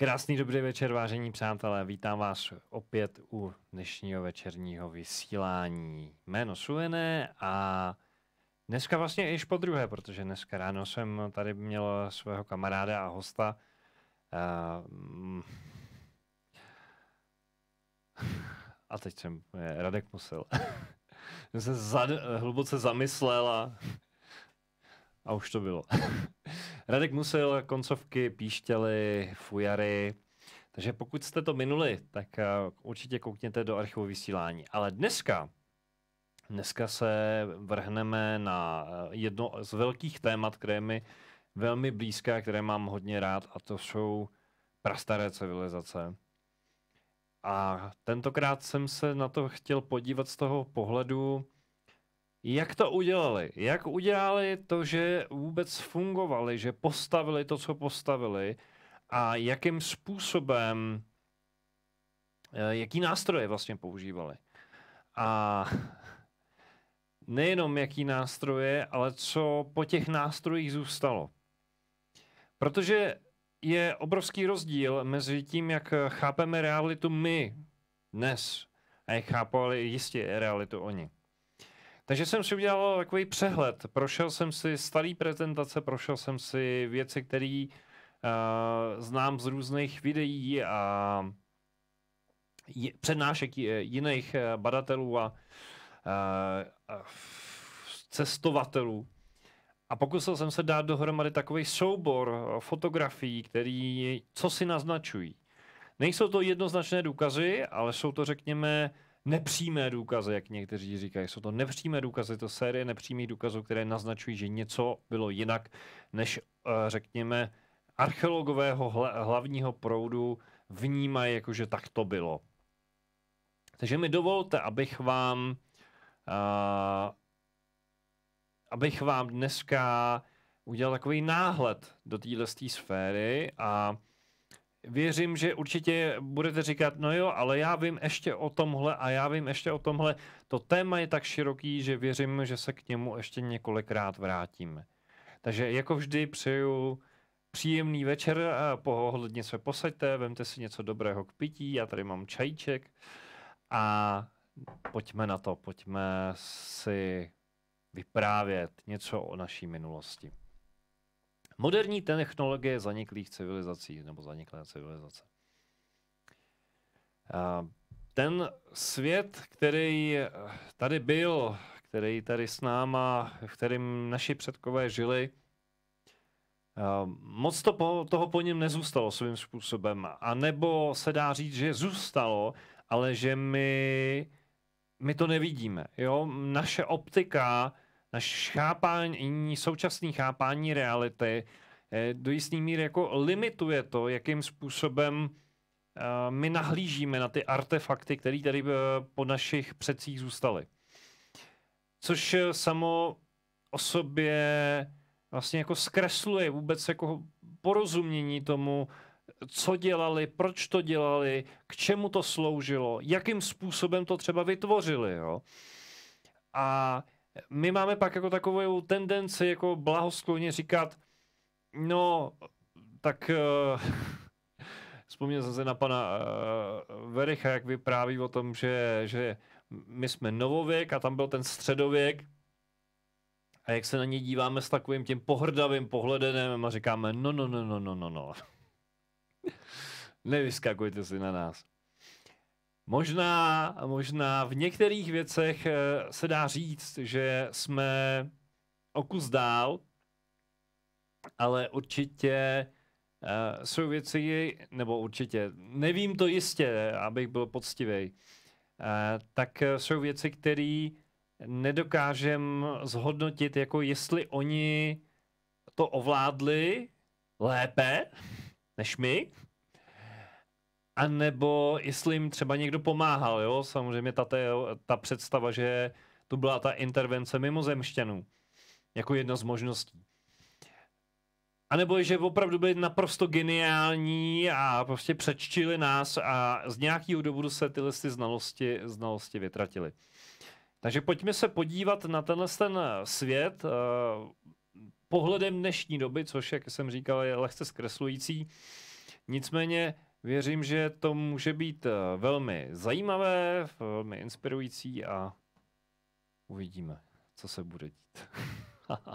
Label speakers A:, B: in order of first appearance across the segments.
A: Krásný dobrý večer, vážení přátelé. Vítám vás opět u dnešního večerního vysílání. Jméno Suvené a dneska vlastně již po druhé, protože dneska ráno jsem tady měl svého kamaráda a hosta. Ehm, a teď jsem eh, Radek musel. jsem se zad, hluboce zamyslela. A už to bylo. Radek Musil, koncovky, píštěly, fujary. Takže pokud jste to minuli, tak eh, určitě koukněte do archivu vysílání. Ale dneska, dneska se vrhneme na eh, jedno z velkých témat, které mi velmi blízká, které mám hodně rád, a to jsou prastaré civilizace. A tentokrát jsem se na to chtěl podívat z toho pohledu jak to udělali? Jak udělali to, že vůbec fungovali, že postavili to, co postavili a jakým způsobem, eh, jaký nástroje vlastně používali? A nejenom jaký nástroje, ale co po těch nástrojích zůstalo. Protože je obrovský rozdíl mezi tím, jak chápeme realitu my dnes a jak chápali jistě realitu oni. Takže jsem si udělal takový přehled. Prošel jsem si starý prezentace, prošel jsem si věci, které uh, znám z různých videí a je, přednášek eh, jiných eh, badatelů a, uh, a cestovatelů. A pokusil jsem se dát dohromady takový soubor fotografií, který co si naznačují. Nejsou to jednoznačné důkazy, ale jsou to, řekněme, nepřímé důkazy, jak někteří říkají. Jsou to nepřímé důkazy, to série nepřímých důkazů, které naznačují, že něco bylo jinak, než eh, řekněme archeologového hlavního proudu vnímají, jako že tak to bylo. Takže mi dovolte, abych vám uh, abych vám dneska udělal takový náhled do téhle sféry a věřím, že určitě budete říkat, no jo, ale já vím ještě o tomhle a já vím ještě o tomhle. To téma je tak široký, že věřím, že se k němu ještě několikrát vrátíme. Takže jako vždy přeju příjemný večer a pohodlně se posaďte, vemte si něco dobrého k pití, já tady mám čajíček a pojďme na to, pojďme si vyprávět něco o naší minulosti. Moderní technologie zaniklých civilizací nebo zaniklé civilizace. Ten svět, který tady byl, který tady s náma, v kterým naši předkové žili, moc to po, toho po něm nezůstalo svým způsobem. A nebo se dá říct, že zůstalo, ale že my, my to nevidíme. Jo? Naše optika naše chápání, současný chápání reality eh, do jisté míry jako limituje to, jakým způsobem eh, my nahlížíme na ty artefakty, které tady eh, po našich předcích zůstaly. Což samo o sobě vlastně jako zkresluje vůbec jako porozumění tomu, co dělali, proč to dělali, k čemu to sloužilo, jakým způsobem to třeba vytvořili. Jo? A my máme pak jako takovou tendenci jako blahoskloně říkat, no, tak uh, vzpomněl jsem se na pana uh, eh, Vericha, jak vypráví o tom, že, že my jsme novověk a tam byl ten středověk a jak se na ně díváme s takovým tím pohrdavým pohledem a říkáme, no, no, no, no, no, no, no. Nevyskakujte si na nás. Možná, možná v některých věcech eh, se dá říct, že jsme o kus dál, ale určitě uh, jsou věci, nebo určitě, nevím to jistě, abych byl poctivý, uh, eh, tak jsou věci, které nedokážem zhodnotit, jako jestli oni to ovládli lépe než my, a nebo jestli jim třeba někdo pomáhal, jo? Samozřejmě ta, ta představa, že to byla ta intervence mimozemštěnů, jako jedna z možností. A nebo že opravdu byli naprosto geniální a prostě přečtili nás a z nějakého důvodu se tyhle znalosti, znalosti vytratili. Takže pojďme se podívat na tenhle ten svět uh, pohledem dnešní doby, což, jak jsem říkal, je lehce zkreslující. Nicméně Věřím, že to může být eh, velmi zajímavé, velmi inspirující a uvidíme, co se bude dít.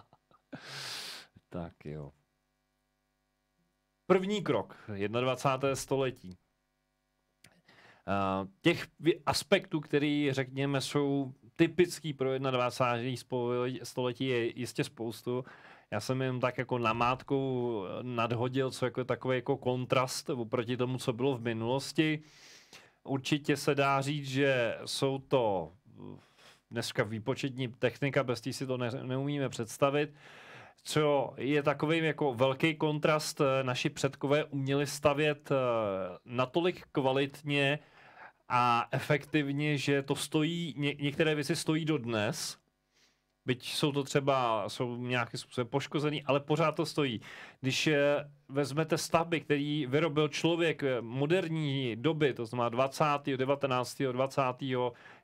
A: tak jo. První krok 21. století. Eh, těch aspektů, které, řekněme, jsou typický pro 21. století, je jistě spoustu já jsem jen tak jako mátku eh, nadhodil, co jako takový jako kontrast oproti tomu, co bylo v minulosti. Určitě se dá říct, že jsou to eh, dneska výpočetní technika, bez tý si to ne, neumíme představit. Co je takový jako velký kontrast, eh, naši předkové uměli stavět natolik kvalitně a efektivně, že to stojí, ně, některé věci stojí dodnes, byť jsou to třeba, jsou nějaké způsobem poškozený, ale pořád to stojí. Když eh, vezmete stavby, který vyrobil člověk eh, moderní doby, to znamená 20., 19., 20.,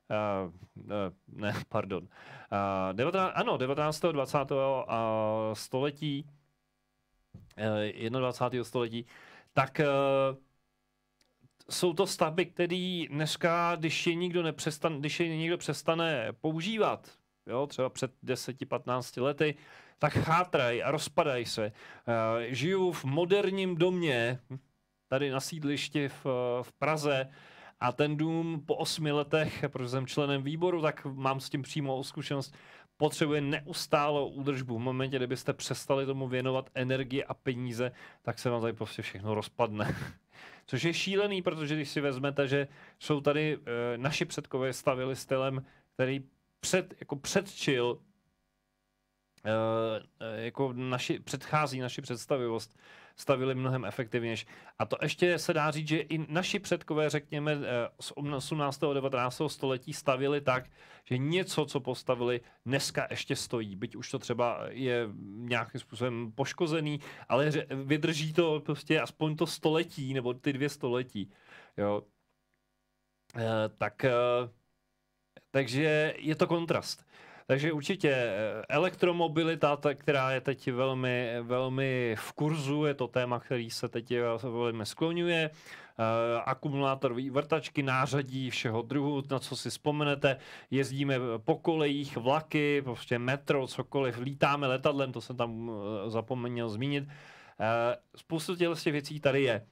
A: Uh, uh, ne, pardon. Uh, eh, 19, ano, 19. 20. Uh, století, uh, 21. století, tak uh, jsou to stavby, které dneska, když je, nikdo nepřestan, když je někdo přestane používat, jo, třeba před 10-15 lety, tak chátrají a rozpadají se. Eh, žiju v moderním domě, tady na sídlišti v, v Praze, a ten dům po osmi letech, protože jsem členem výboru, tak mám s tím přímo zkušenost, potřebuje neustálou údržbu. V momentě, kdybyste přestali tomu věnovat energie a peníze, tak se vám tady prostě všechno rozpadne. Což je šílený, protože když si vezmete, že jsou tady e, naši předkové stavili stylem, který před, jako předčil eh, eh, jako naši, předchází naši představivost, stavili mnohem efektivnější. A to ještě se dá říct, že i naši předkové, řekněme, eh, z 18. a 19. století stavili tak, že něco, co postavili, dneska ještě stojí. Byť už to třeba je nějakým způsobem poškozený, ale vydrží to prostě aspoň to století, nebo ty dvě století. Jo. Tak takže je to kontrast. Takže určitě eh, elektromobilita, ta, která je teď velmi, velmi v kurzu, je to téma, který se teď velmi skloňuje. Eh, Akumulátorové vrtačky, nářadí všeho druhu, na co si vzpomenete. Jezdíme po kolejích, vlaky, prostě metro, cokoliv, lítáme letadlem, to jsem tam eh, zapomněl zmínit. Spoustu těch věcí tady je.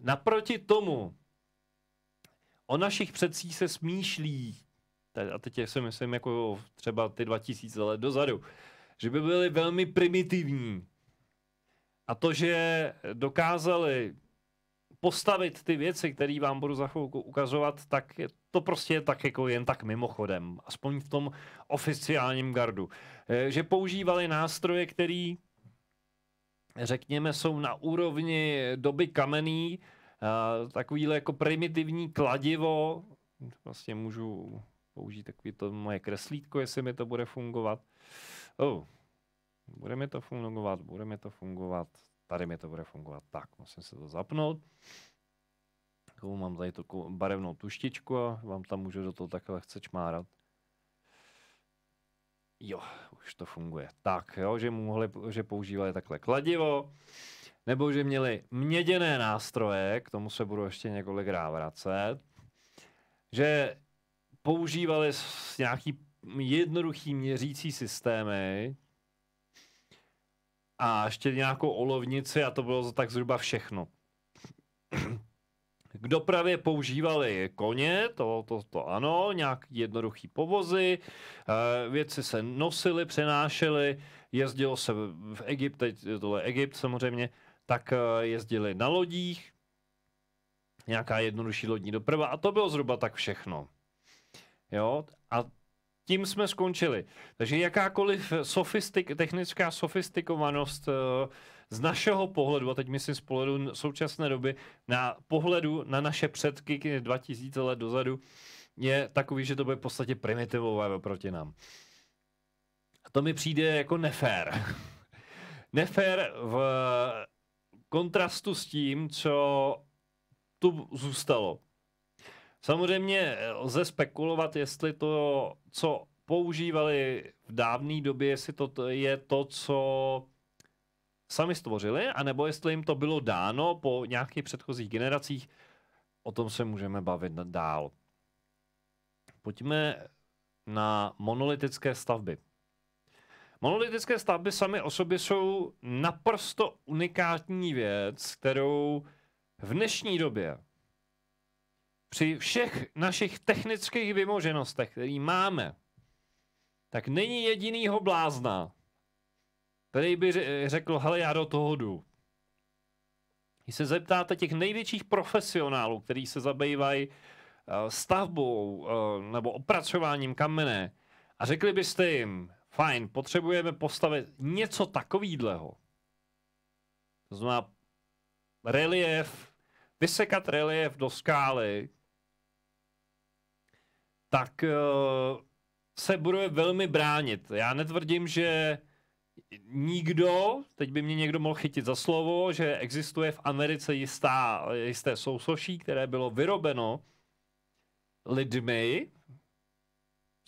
A: Naproti tomu, o našich předcích se smýšlí a teď si myslím jako třeba ty 2000 let dozadu, že by byly velmi primitivní. A to, že dokázali postavit ty věci, které vám budu za chvilku ukazovat, tak je to prostě tak jako jen tak mimochodem, aspoň v tom oficiálním gardu. Eh, že používali nástroje, které, řekněme, jsou na úrovni doby kamenný, takovýhle jako primitivní kladivo, vlastně můžu použít takový to moje kreslítko, jestli mi to bude fungovat. Oh, bude mi to fungovat, bude mi to fungovat, tady mi to bude fungovat. Tak, musím se to zapnout. Takovou mám tady tu barevnou tuštičku a vám tam můžu do toho takhle chce čmárat. Jo, už to funguje. Tak, jo, že, mohli, že používali takhle kladivo, nebo že měli měděné nástroje, k tomu se budu ještě několikrát vracet, že používali nějaký jednoduchý měřící systémy a ještě nějakou olovnici a to bylo tak zhruba všechno. K dopravě používali koně, to, to, to ano, nějak jednoduchý povozy, eh, věci se nosily, přenášely, jezdilo se v Egypt, teď tohle Egypt samozřejmě, tak eh, jezdili na lodích, nějaká jednodušší lodní doprava a to bylo zhruba tak všechno. Jo? A tím jsme skončili. Takže jakákoliv sofistik, technická sofistikovanost eh, z našeho pohledu, a teď myslím z pohledu současné doby, na pohledu na naše předky 2000 let dozadu, je takový, že to bude v podstatě primitivové oproti nám. A to mi přijde jako nefér. nefér v kontrastu s tím, co tu zůstalo. Samozřejmě eh, lze spekulovat, jestli to, co používali v dávné době, jestli to je to, co sami stvořili, anebo jestli jim to bylo dáno po nějakých předchozích generacích. O tom se můžeme bavit dál. Pojďme na monolitické stavby. Monolitické stavby sami o sobě jsou naprosto unikátní věc, kterou v dnešní době při všech našich technických vymoženostech, které máme, tak není jedinýho blázna, který by řekl, hele, já do toho jdu. Když se zeptáte těch největších profesionálů, kteří se zabývají eh, stavbou eh, nebo opracováním kamene a řekli byste jim, fajn, potřebujeme postavit něco takovýhleho. To znamená relief, vysekat relief do skály, tak eh, se bude velmi bránit. Já netvrdím, že nikdo, teď by mě někdo mohl chytit za slovo, že existuje v Americe jistá, jisté sousoší, které bylo vyrobeno lidmi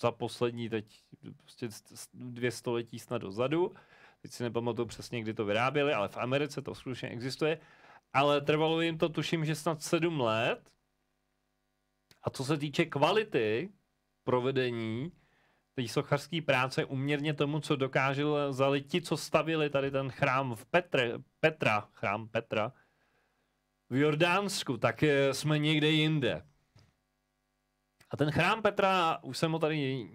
A: za poslední teď prostě dvě století snad dozadu. Teď si nepamatuju přesně, kdy to vyráběli, ale v Americe to skutečně existuje. Ale trvalo jim to, tuším, že snad sedm let, a co se týče kvality provedení té sochařské práce uměrně tomu, co dokázali ti, co stavili tady ten chrám v Petre, Petra, chrám Petra, v Jordánsku, tak eh, jsme někde jinde. A ten chrám Petra, už jsem ho tady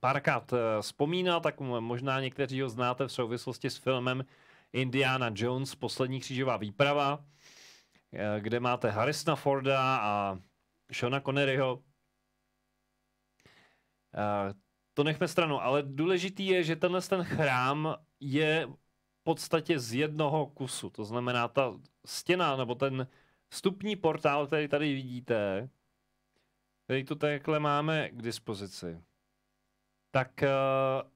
A: párkrát eh, vzpomínal, tak možná někteří ho znáte v souvislosti s filmem Indiana Jones, poslední křížová výprava, eh, kde máte Harrisona Forda a Shona Conneryho. Eh, to nechme stranu, ale důležitý je, že tenhle ten chrám je v podstatě z jednoho kusu. To znamená, ta stěna nebo ten vstupní portál, který tady vidíte, který tu takhle máme k dispozici, tak eh,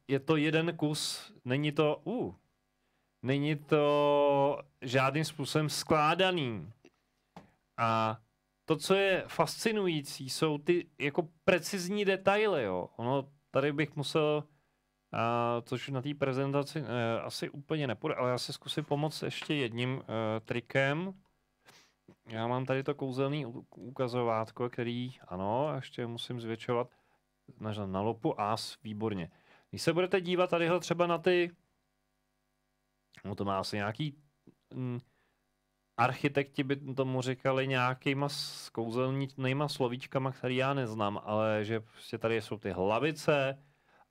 A: je to jeden kus, není to, uh, není to žádným způsobem skládaný. A to, co je fascinující, jsou ty jako precizní detaily, jo. Ono, tady bych musel, a, což na té prezentaci e, asi úplně nepůjde, ale já si zkusím pomoct ještě jedním e, trikem. Já mám tady to kouzelný ukazovátko, který, ano, ještě musím zvětšovat na, na lopu as, výborně. Když se budete dívat tadyhle třeba na ty, no to má asi nějaký... Mm, architekti by tomu říkali nějakýma kouzelnýma slovíčkama, který já neznám, ale že prostě tady jsou ty hlavice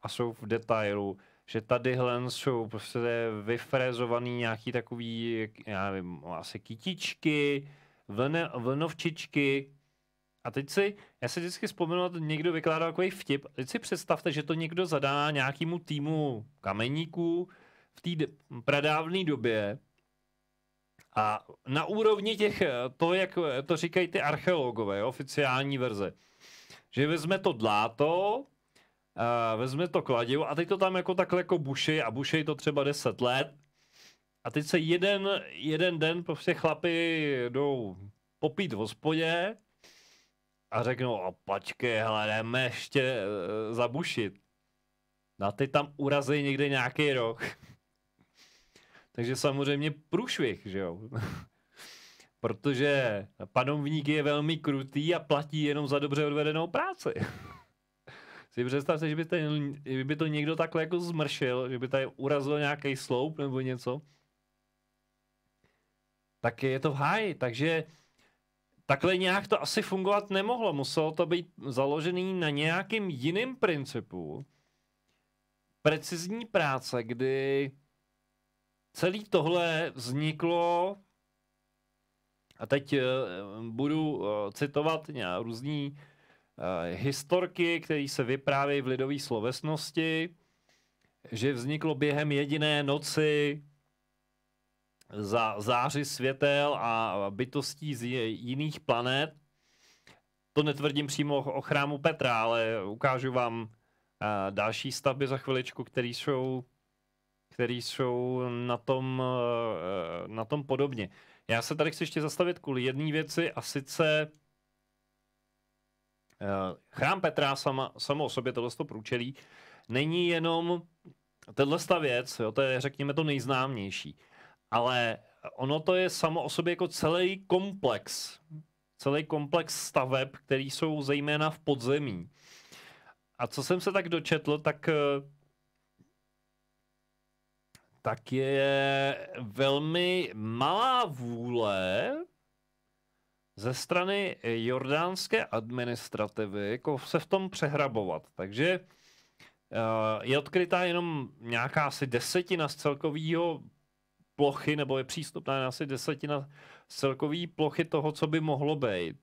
A: a jsou v detailu, že tady jsou prostě vyfrézovaný nějaký takový, já nevím, asi kytičky, vlne, vlnovčičky. A teď si, já si vždycky vzpomenu, že někdo vykládal takový vtip, teď si představte, že to někdo zadá nějakému týmu kameníků v té pradávné době, a na úrovni těch, eh, to, jak eh, to říkají ty archeologové, oficiální verze, že vezme to dláto, eh, vezme to kladivo a teď to tam jako takhle jako bušej a bušej to třeba 10 let a teď se jeden, jeden den prostě chlapi jdou popít v hospodě a řeknou, a pačky, hele, jdeme ještě zabušit. No a teď tam urazí někde nějaký rok. Takže samozřejmě průšvih, že jo. Protože panovník je velmi krutý a platí jenom za dobře odvedenou práci. si představte, že by, ten, že by to někdo takhle jako zmršil, že by tady urazil nějaký sloup nebo něco, tak je to v háji. Takže takhle nějak to asi fungovat nemohlo. Muselo to být založený na nějakým jiným principu. Precizní práce, kdy celý tohle vzniklo, a teď eh, budu eh, citovat různé eh, historky, které se vyprávějí v lidové slovesnosti, že vzniklo během jediné noci za záři světel a bytostí z jiných planet. To netvrdím přímo o chrámu Petra, ale ukážu vám další stavby za chviličku, které jsou který jsou na tom, eh, na tom podobně. Já se tady chci ještě zastavit kvůli jedné věci a sice eh, chrám Petra sama, samo o sobě, tohle průčelí, není jenom tenhle věc, jo, to je řekněme to nejznámější, ale ono to je samo o sobě jako celý komplex, celý komplex staveb, který jsou zejména v podzemí. A co jsem se tak dočetl, tak eh, tak je velmi malá vůle ze strany jordánské administrativy jako se v tom přehrabovat. Takže eh, je odkrytá jenom nějaká asi desetina z celkového plochy, nebo je přístupná asi desetina z celkové plochy toho, co by mohlo být.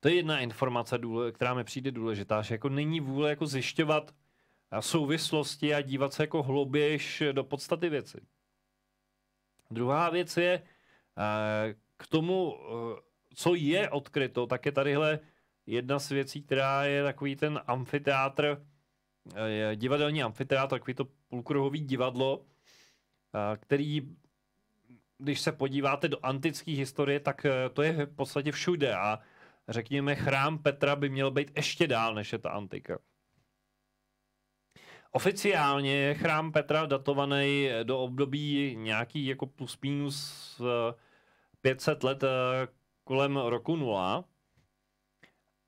A: To je jedna informace, která mi přijde důležitá, že jako není vůle jako zjišťovat, a souvislosti a dívat se jako hlouběž do podstaty věci. Druhá věc je eh, k tomu, eh, co je odkryto, tak je tadyhle jedna z věcí, která je takový ten amfiteátr, eh, divadelní amfiteátr, takový to půlkruhový divadlo, který, když se podíváte do antické historie, tak to je v podstatě všude a řekněme, chrám Petra by měl být ještě dál, než je ta antika. Oficiálně je chrám Petra datovaný do období nějaký jako plus minus 500 eh, let eh, kolem roku nula.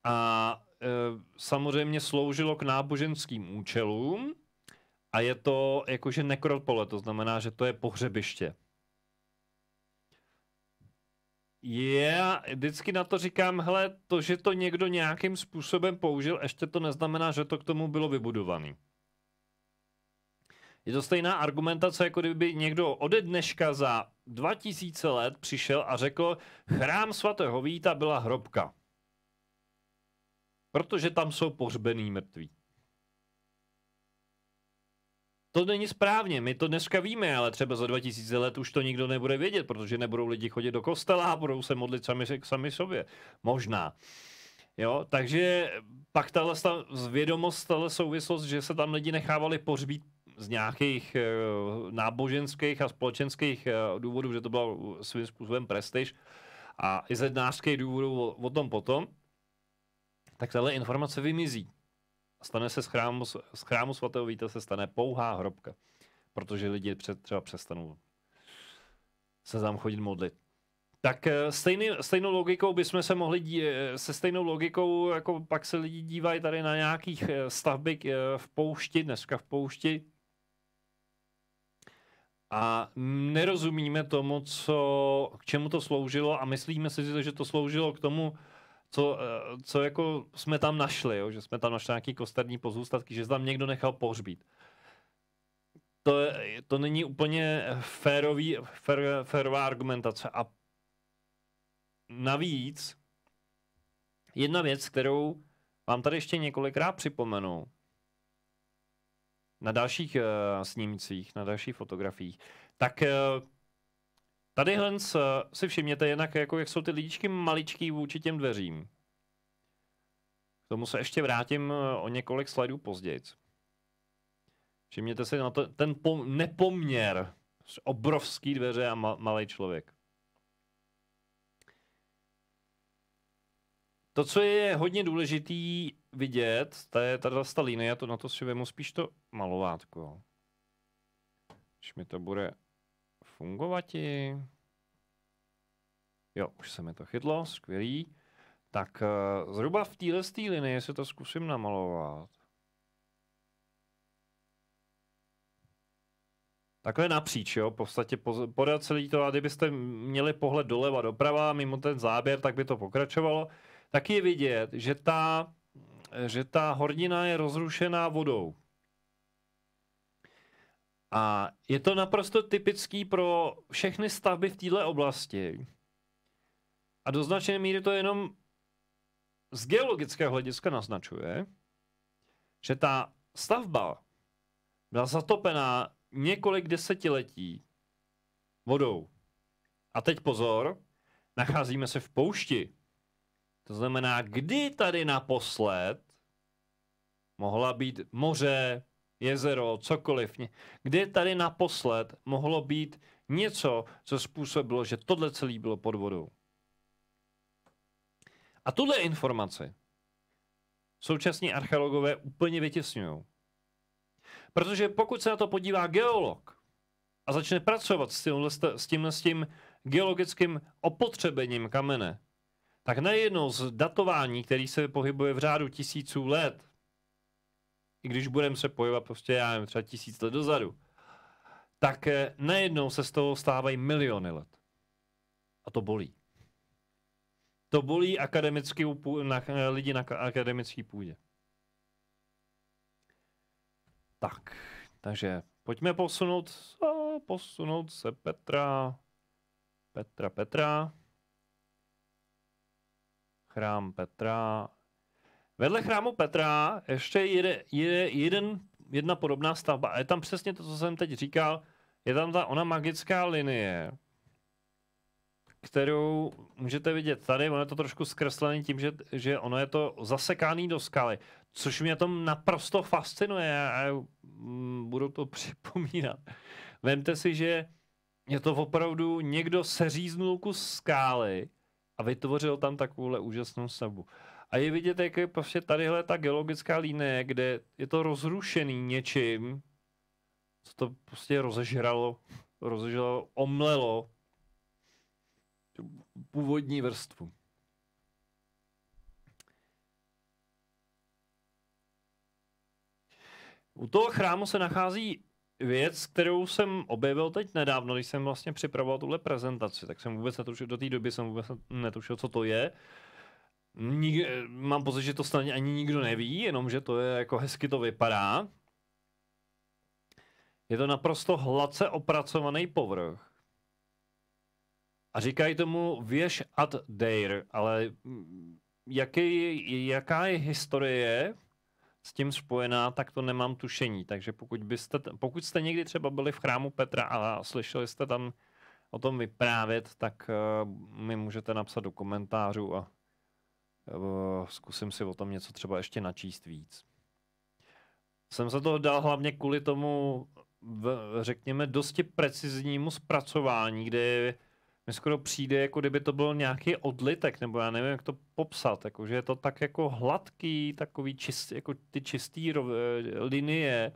A: A eh, samozřejmě sloužilo k náboženským účelům a je to jakože nekropole, to znamená, že to je pohřebiště. Já vždycky na to říkám, hele, to, že to někdo nějakým způsobem použil, ještě to neznamená, že to k tomu bylo vybudované. Je to stejná argumentace, jako kdyby někdo ode dneška za 2000 let přišel a řekl, chrám svatého Víta byla hrobka. Protože tam jsou pohřbený mrtví. To není správně, my to dneska víme, ale třeba za 2000 let už to nikdo nebude vědět, protože nebudou lidi chodit do kostela a budou se modlit sami, sami sobě. Možná. Jo, takže pak ta vědomost, ta souvislost, že se tam lidi nechávali pohřbít z nějakých eh, náboženských a společenských eh, důvodů, že to bylo svým způsobem prestiž a i z jednářských důvodů o, tom potom, tak tahle informace vymizí. Stane se z chrámu, z chrámu svatého Víta se stane pouhá hrobka, protože lidi před, třeba přestanou se tam chodit modlit. Tak eh, stejný, stejnou logikou bychom se mohli dí, se stejnou logikou, jako pak se lidi dívají tady na nějakých stavby v poušti, dneska v poušti, a nerozumíme tomu, co, k čemu to sloužilo a myslíme si, že to sloužilo k tomu, co, eh, co jako jsme tam našli, jo? že jsme tam našli nějaký kosterní pozůstatky, že tam někdo nechal pohřbít. To, to není úplně férový, fér, férová argumentace. A navíc jedna věc, kterou vám tady ještě několikrát připomenu, na dalších uh, snímcích, na dalších fotografiích, tak uh, tadyhle uh, si všimněte jinak, jako jak jsou ty lidičky maličký vůči těm dveřím. K tomu se ještě vrátím uh, o několik slajdů později. Všimněte si na to, ten nepoměr obrovský dveře a ma- malý člověk. To, co je hodně důležitý vidět, to je tady ta linie, to na to si vemu spíš to malovátko. Když mi to bude fungovat. Jo, už se mi to chytlo, skvělý. Tak eh, zhruba v téhle linii se to zkusím namalovat. Takhle napříč, jo, v podstatě podat celý to, a kdybyste měli pohled doleva doprava, mimo ten záběr, tak by to pokračovalo tak je vidět, že ta, že ta hornina je rozrušená vodou. A je to naprosto typický pro všechny stavby v této oblasti. A do značné míry to jenom z geologického hlediska naznačuje, že ta stavba byla zatopená několik desetiletí vodou. A teď pozor, nacházíme se v poušti. To znamená, kdy tady naposled mohla být moře, jezero, cokoliv, kdy tady naposled mohlo být něco, co způsobilo, že tohle celé bylo pod vodou. A tuhle informaci současní archeologové úplně vytěsňují. Protože pokud se na to podívá geolog a začne pracovat s tímhle, s tímhle s tím geologickým opotřebením kamene, tak najednou z datování, který se pohybuje v řádu tisíců let, i když budeme se pohybovat prostě, já nevím, třeba tisíc let dozadu, tak eh, najednou se z toho stávají miliony let. A to bolí. To bolí akademický, na, eh, lidi na akademické půdě. Tak, takže pojďme posunout, eh, posunout se Petra, Petra, Petra chrám Petra. Vedle chrámu Petra ještě jede, jede jeden, jedna podobná stavba. A je tam přesně to, co jsem teď říkal. Je tam ta ona magická linie, kterou můžete vidět tady. Ono je to trošku zkreslené tím, že, že ono je to zasekáný do skaly. Což mě tom naprosto fascinuje a mm, budu to připomínat. Vemte si, že je to opravdu někdo seříznul kus skály, a vytvořil tam takovouhle úžasnou stavbu. A je vidět, jak je prostě tadyhle ta geologická linie, kde je to rozrušený něčím, co to prostě rozežralo, rozežralo, omlelo původní vrstvu. U toho chrámu se nachází věc, kterou jsem objevil teď nedávno, když jsem vlastně připravoval tuhle prezentaci, tak jsem vůbec netušil, do té doby jsem vůbec netušil, co to je. Nik, eh, mám pocit, že to snad ani nikdo neví, jenom že to je jako hezky to vypadá. Je to naprosto hladce opracovaný povrch. A říkají tomu věž ad dare, ale mm, jaký, jaká je historie s tím spojená, tak to nemám tušení. Takže pokud, byste, pokud jste někdy třeba byli v chrámu Petra a slyšeli jste tam o tom vyprávět, tak uh, mi můžete napsat do komentářů a uh, zkusím si o tom něco třeba ještě načíst víc. Jsem se toho dal hlavně kvůli tomu, v, řekněme, dosti preciznímu zpracování, kde je mi skoro přijde, jako kdyby to byl nějaký odlitek, nebo já nevím, jak to popsat, jako, že je to tak jako hladký, takový čist, jako ty čistý rov, eh, linie.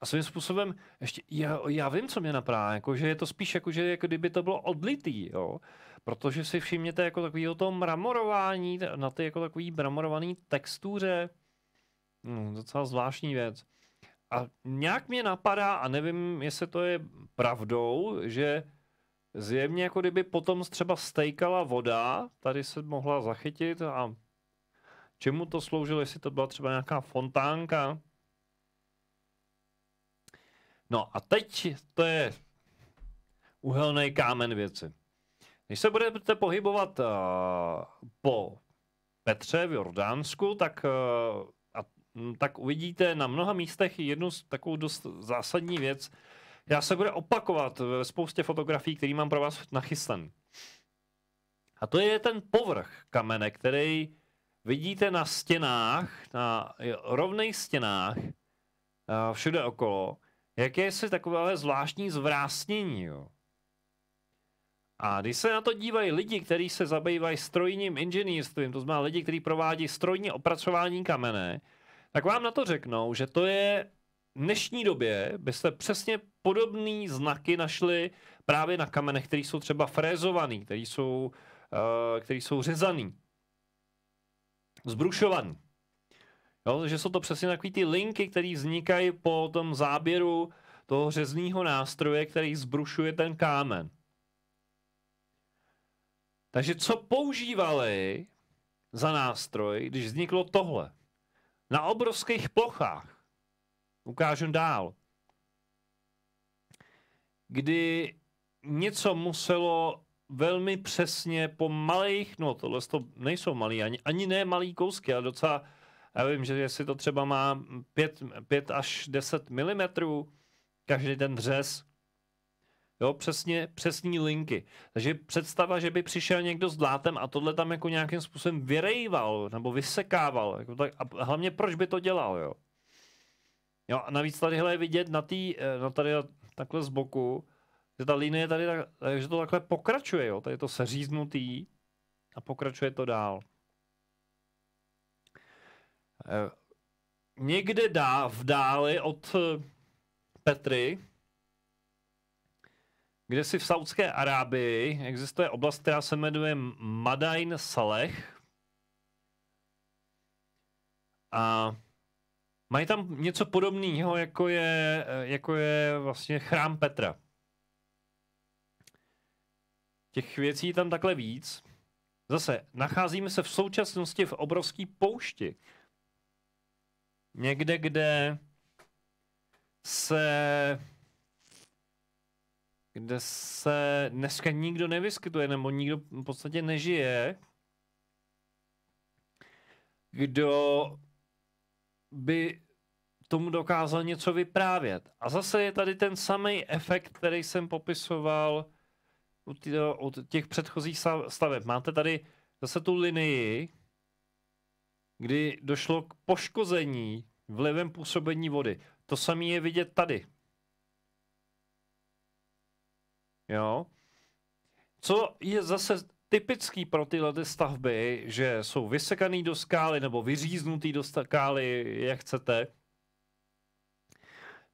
A: A svým způsobem, ještě, já, já vím, co mě napadá, jako, že je to spíš jako, že jako kdyby to bylo odlitý, jo? protože si všimněte jako takového toho mramorování, na ty jako takový mramorovaný textuře, no, docela zvláštní věc. A nějak mě napadá, a nevím, jestli to je pravdou, že zjevně jako kdyby potom třeba stejkala voda, tady se mohla zachytit a čemu to sloužilo, jestli to byla třeba nějaká fontánka. No a teď to je uhelný kámen věci. Když se budete pohybovat uh, po Petře v Jordánsku, tak uh, Mm, tak uvidíte na mnoha místech jednu takovou dost zásadní věc. Já se bude opakovat ve spoustě fotografií, které mám pro vás nachystaný. A to je ten povrch kamene, který vidíte na stěnách, na rovných stěnách, všude okolo, jaké je si takové zvláštní zvrásnění. Jo. A když se na to dívají lidi, kteří se zabývají strojním inženýrstvím, to znamená lidi, kteří provádí strojní opracování kamene, tak vám na to řeknou, že to je v dnešní době byste přesně podobné znaky našli právě na kamenech, které jsou třeba frézovaný, které jsou, eh, který jsou řezaný, zbrušovaný. Jo, že jsou to přesně takové ty linky, které vznikají po tom záběru toho řezního nástroje, který zbrušuje ten kámen. Takže co používali za nástroj, když vzniklo tohle? na obrovských plochách. Ukážem dál. Kdy něco muselo velmi přesně po malých, no tohle to nejsou malý, ani, ani ne malý kousky, ale docela, já vím, že jestli to třeba má 5, 5 až 10 mm, každý ten dřez, Jo, přesně, přesní linky. Takže představa, že by přišel někdo s dlátem a tohle tam jako nějakým způsobem vyrejval nebo vysekával. Jako tak, a hlavně proč by to dělal, jo? Jo, a navíc tady je vidět na tý, eh, na tady takhle z boku, že ta linie tady, tak, eh, že to takhle pokračuje, jo, tady je to seříznutý a pokračuje to dál. Eh, někde dá, v dále od Petry, kde si v Saudské Arábii existuje oblast, která se jmenuje Madain Saleh. A mají tam něco podobného, jako je, jako je vlastně chrám Petra. Těch věcí tam takhle víc. Zase, nacházíme se v současnosti v obrovské poušti. Někde, kde se kde se dneska nikdo nevyskytuje, nebo nikdo v podstatě nežije, kdo by tomu dokázal něco vyprávět. A zase je tady ten samý efekt, který jsem popisoval od těch předchozích staveb. Máte tady zase tu linii, kdy došlo k poškození vlivem působení vody. To samé je vidět tady. Jo? Co je zase typický pro tyhle stavby, že jsou vysekaný do skály nebo vyříznutý do skály, jak chcete.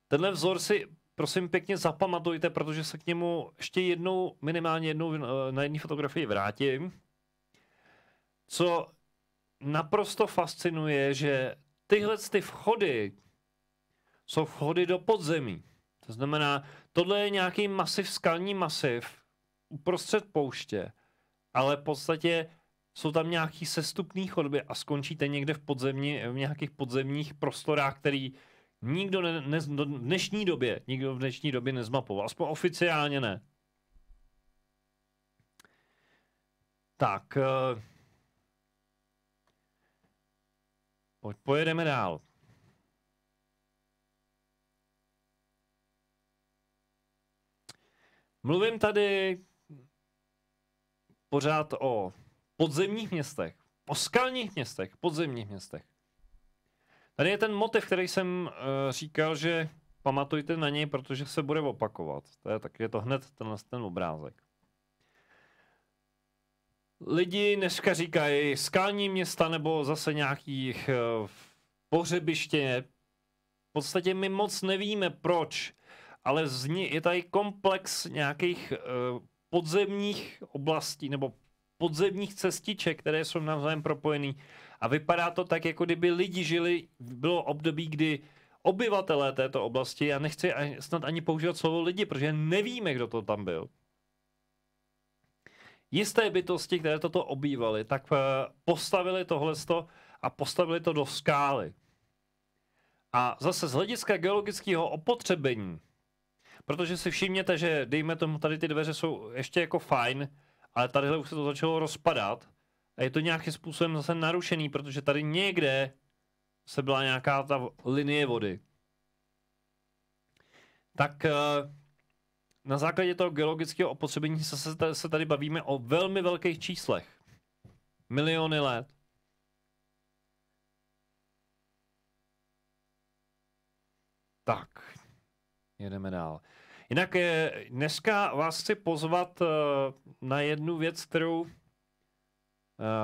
A: Tenhle vzor si prosím pěkně zapamatujte, protože se k němu ještě jednou, minimálně jednou eh, na jedné fotografii vrátím. Co naprosto fascinuje, že tyhle ty vchody jsou vchody do podzemí. To znamená, Tohle je nějaký masiv, skalní masiv, uprostřed pouště, ale v podstatě jsou tam nějaký sestupný chodby a skončíte někde v podzemní, v nějakých podzemních prostorách, který nikdo ne, ne, do dnešní době, nikdo v dnešní době nezmapoval, aspoň oficiálně ne. Tak, eh, pojedeme dál. Mluvím tady pořád o podzemních městech, o skalních městech, podzemních městech. Tady je ten motiv, který jsem uh, říkal, že pamatujte na něj, protože se bude opakovat. To je, tak je to hned tenhle ten obrázek. Lidi dneska říkají skalní města nebo zase nějakých uh, eh, pohřebiště. V podstatě my moc nevíme, proč ale z ní je tady komplex nějakých uh, podzemních oblastí nebo podzemních cestiček, které jsou navzájem propojené. A vypadá to tak, jako kdyby lidi žili, bylo období, kdy obyvatelé této oblasti, já nechci ani, snad ani používat slovo lidi, protože nevíme, kdo to tam byl. Jisté bytosti, které toto obývaly, tak eh, postavili tohleto a postavili to do skály. A zase z hlediska geologického opotřebení, Protože si všimněte, že dejme tomu, tady ty dveře jsou ještě jako fajn, ale tadyhle už se to začalo rozpadat a je to nějakým způsobem zase narušený, protože tady někde se byla nějaká ta linie vody. Tak eh, na základě toho geologického opotřebení se, se tady bavíme o velmi velkých číslech. Miliony let. Tak jedeme dál. Jinak dneska vás chci pozvat eh, na jednu věc, kterou eh,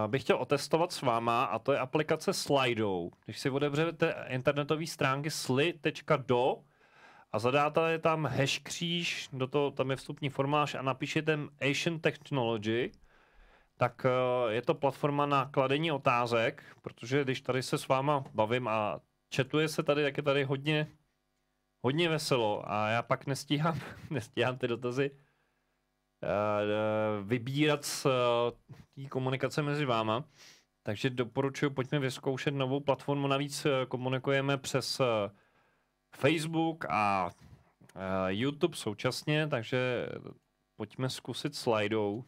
A: bych chtěl otestovat s váma, a to je aplikace Slido. Když si odebřete internetové stránky sli.do a zadáte je tam hash kříž, do toho tam je vstupní formulář a napíšete Asian Technology, tak eh, je to platforma na kladení otázek, protože když tady se s váma bavím a četuje se tady, tak je tady hodně hodně veselo a já pak nestíhám, nestíhám ty dotazy eh, eh, vybírat z eh, té komunikace mezi váma. Takže doporučuji, pojďme vyzkoušet novou platformu. Navíc komunikujeme přes Facebook a YouTube současně, takže pojďme zkusit slajdou.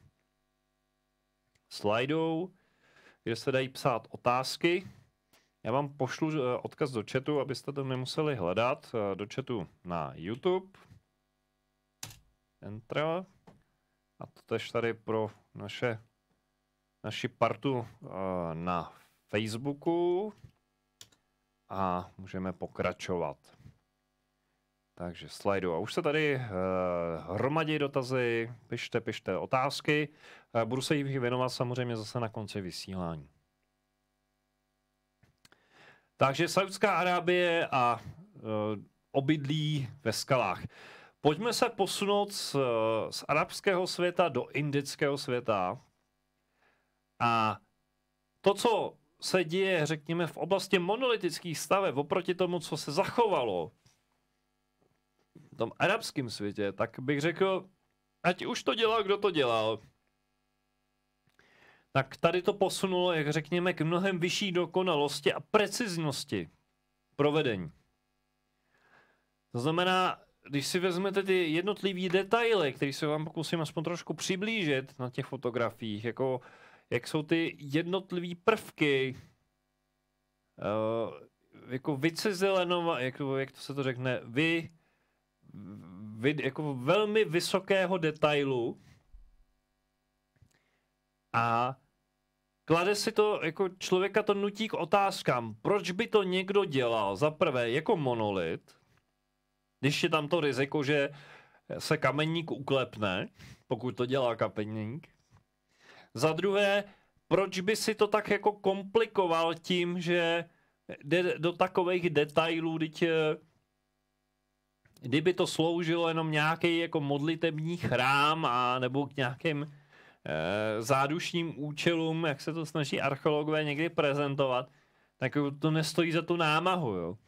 A: Slajdou, kde se dají psát otázky já vám pošlu eh, odkaz do chatu, abyste to nemuseli hledat. Eh, do chatu na YouTube. Enter. A to tež tady pro naše, naši partu eh, na Facebooku. A můžeme pokračovat. Takže slajdu. A už se tady uh, hromadí dotazy, pište, pište otázky. Uh, budu se jich věnovat samozřejmě zase na konci vysílání. Takže Saudská Arábie a uh, obydlí ve skalách. Pojďme se posunout z, eh, z arabského světa do indického světa. A to, co se děje, řekněme, v oblasti monolitických staveb oproti tomu, co se zachovalo v tom arabském světě, tak bych řekl, ať už to dělal, kdo to dělal, tak tady to posunulo, jak řekněme, k mnohem vyšší dokonalosti a preciznosti provedení. To znamená, když si vezmete ty jednotlivý detaily, které se vám pokusím aspoň trošku přiblížit na těch fotografiích, jako jak jsou ty jednotlivé prvky, uh, jako vycizelenova, jak, jak to se to řekne, vy, vy, jako velmi vysokého detailu a klade si to, jako člověka to nutí k otázkám, proč by to někdo dělal, za prvé, jako monolit, když je tam to riziko, že se kameník uklepne, pokud to dělá kamenník. Za druhé, proč by si to tak jako komplikoval tím, že jde do takových detailů, teď eh, kdyby to sloužilo jenom nějaký jako modlitební chrám a nebo k nějakým Eh, zádušním účelům, jak se to snaží archeologové někdy prezentovat, tak to nestojí za tu námahu. Jo.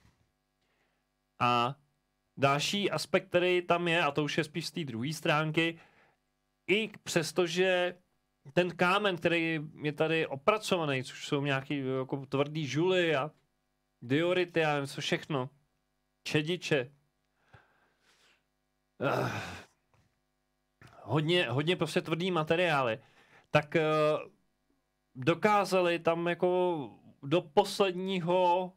A: A další aspekt, který tam je, a to už je spíš z té druhé stránky, i přestože ten kámen, který je tady opracovaný, což jsou nějaký jako tvrdý žuly a diority a něco všechno, čediče, eh, hodně, hodně prostě tvrdý materiály, tak eh, dokázali tam jako do posledního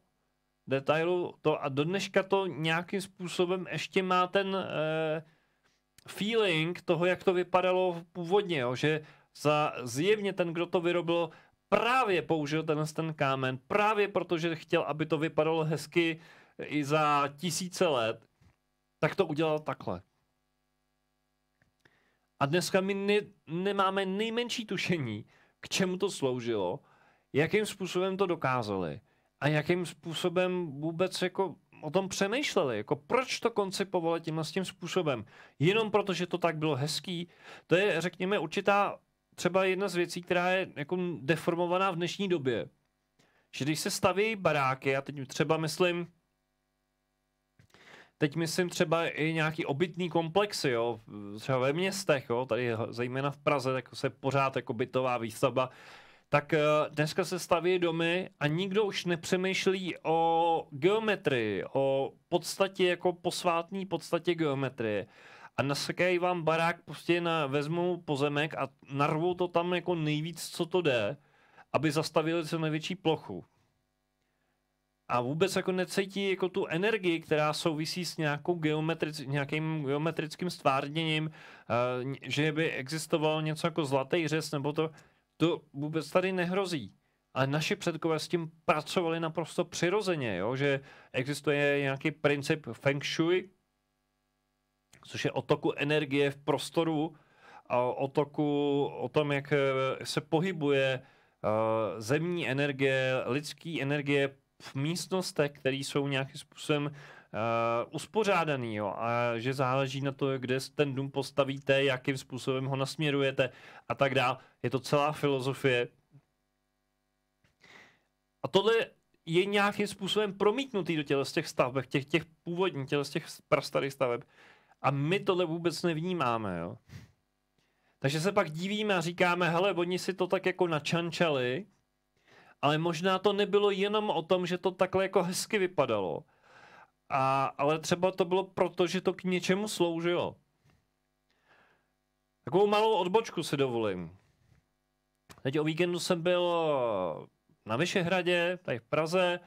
A: detailu to a do dneška to nějakým způsobem ještě má ten uh, feeling toho, jak to vypadalo původně, jo, že za zjevně ten, kdo to vyrobil, právě použil ten, ten kámen, právě protože chtěl, aby to vypadalo hezky eh, i za tisíce let, tak to udělal takhle. A dneska my ne, nemáme nejmenší tušení, k čemu to sloužilo, jakým způsobem to dokázali a jakým způsobem vůbec jako o tom přemýšleli, jako proč to koncipovali tímhle s tím způsobem. Jenom protože to tak bylo hezký, to je, řekněme, určitá třeba jedna z věcí, která je jako deformovaná v dnešní době. Že když se staví baráky, a teď třeba myslím Teď myslím třeba i nějaký obytný komplexy, jo, třeba ve městech, jo, tady zejména v Praze, tak se pořád jako bytová výstavba, tak eh, dneska se staví domy a nikdo už nepřemýšlí o geometrii, o podstatě jako posvátní podstatě geometrie. A nasekají vám barák, prostě na, vezmou pozemek a narvou to tam jako nejvíc, co to jde, aby zastavili co největší plochu a vůbec jako necítí jako tu energii, která souvisí s nějakou geometric, nějakým geometrickým stvárněním, eh, že by existoval něco jako zlatý řez nebo to, to vůbec tady nehrozí. Ale naši předkové s tím pracovali naprosto přirozeně, jo? že existuje nějaký princip feng shui, což je o toku energie v prostoru a o toku, o tom, jak eh, se pohybuje eh, zemní energie, lidský energie v místnostech, které jsou nějakým způsobem uh, uspořádaný, jo, a že záleží na to, kde ten dům postavíte, jakým způsobem ho nasměrujete a tak dále. Je to celá filozofie. A tohle je nějakým způsobem promítnutý do těle z těch staveb, těch, těch původních, těle z těch prastarých staveb. A my tohle vůbec nevnímáme, jo. Takže se pak divíme a říkáme, hele, oni si to tak jako načančali, ale možná to nebylo jenom o tom, že to takhle jako hezky vypadalo. A, ale třeba to bylo proto, že to k něčemu sloužilo. Takovou malou odbočku si dovolím. Teď o víkendu jsem byl na Vyšehradě, tady v Praze,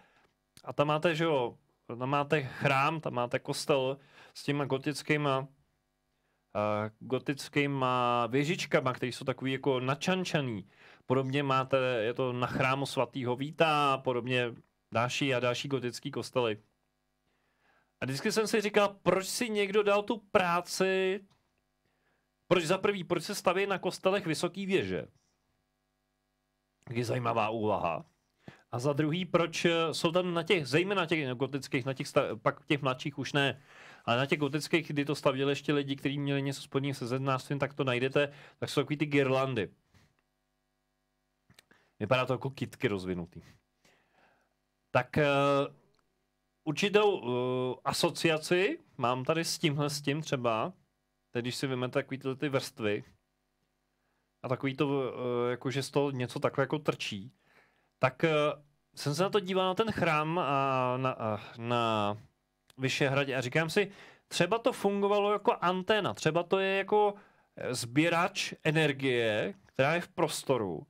A: a tam máte, že jo, tam máte chrám, tam máte kostel s těma gotickýma uh, gotickýma věžičkama, které jsou takový jako načančaný. Podobně máte, je to na chrámu svatého Víta a podobně další a další gotický kostely. A vždycky jsem si říkal, proč si někdo dal tu práci, proč za prvý, proč se staví na kostelech vysoký věže? Je zajímavá úvaha. A za druhý, proč jsou tam na těch, zejména těch gotických, na těch stav, pak těch mladších už ne, ale na těch gotických, kdy to stavěli ještě lidi, kteří měli něco spodního se zednářstvím, tak to najdete, tak jsou takový ty girlandy. Vypadá to jako kitky rozvinutý. Tak uh, určitou uh, asociaci mám tady s tímhle s tím třeba, tedy když si vymete takový tyhle ty vrstvy a takový to, uh, jako že z toho něco takhle jako trčí, tak uh, jsem se na to díval na ten chrám a na, uh, na Vyšehradě a říkám si, třeba to fungovalo jako anténa, třeba to je jako sběrač energie, která je v prostoru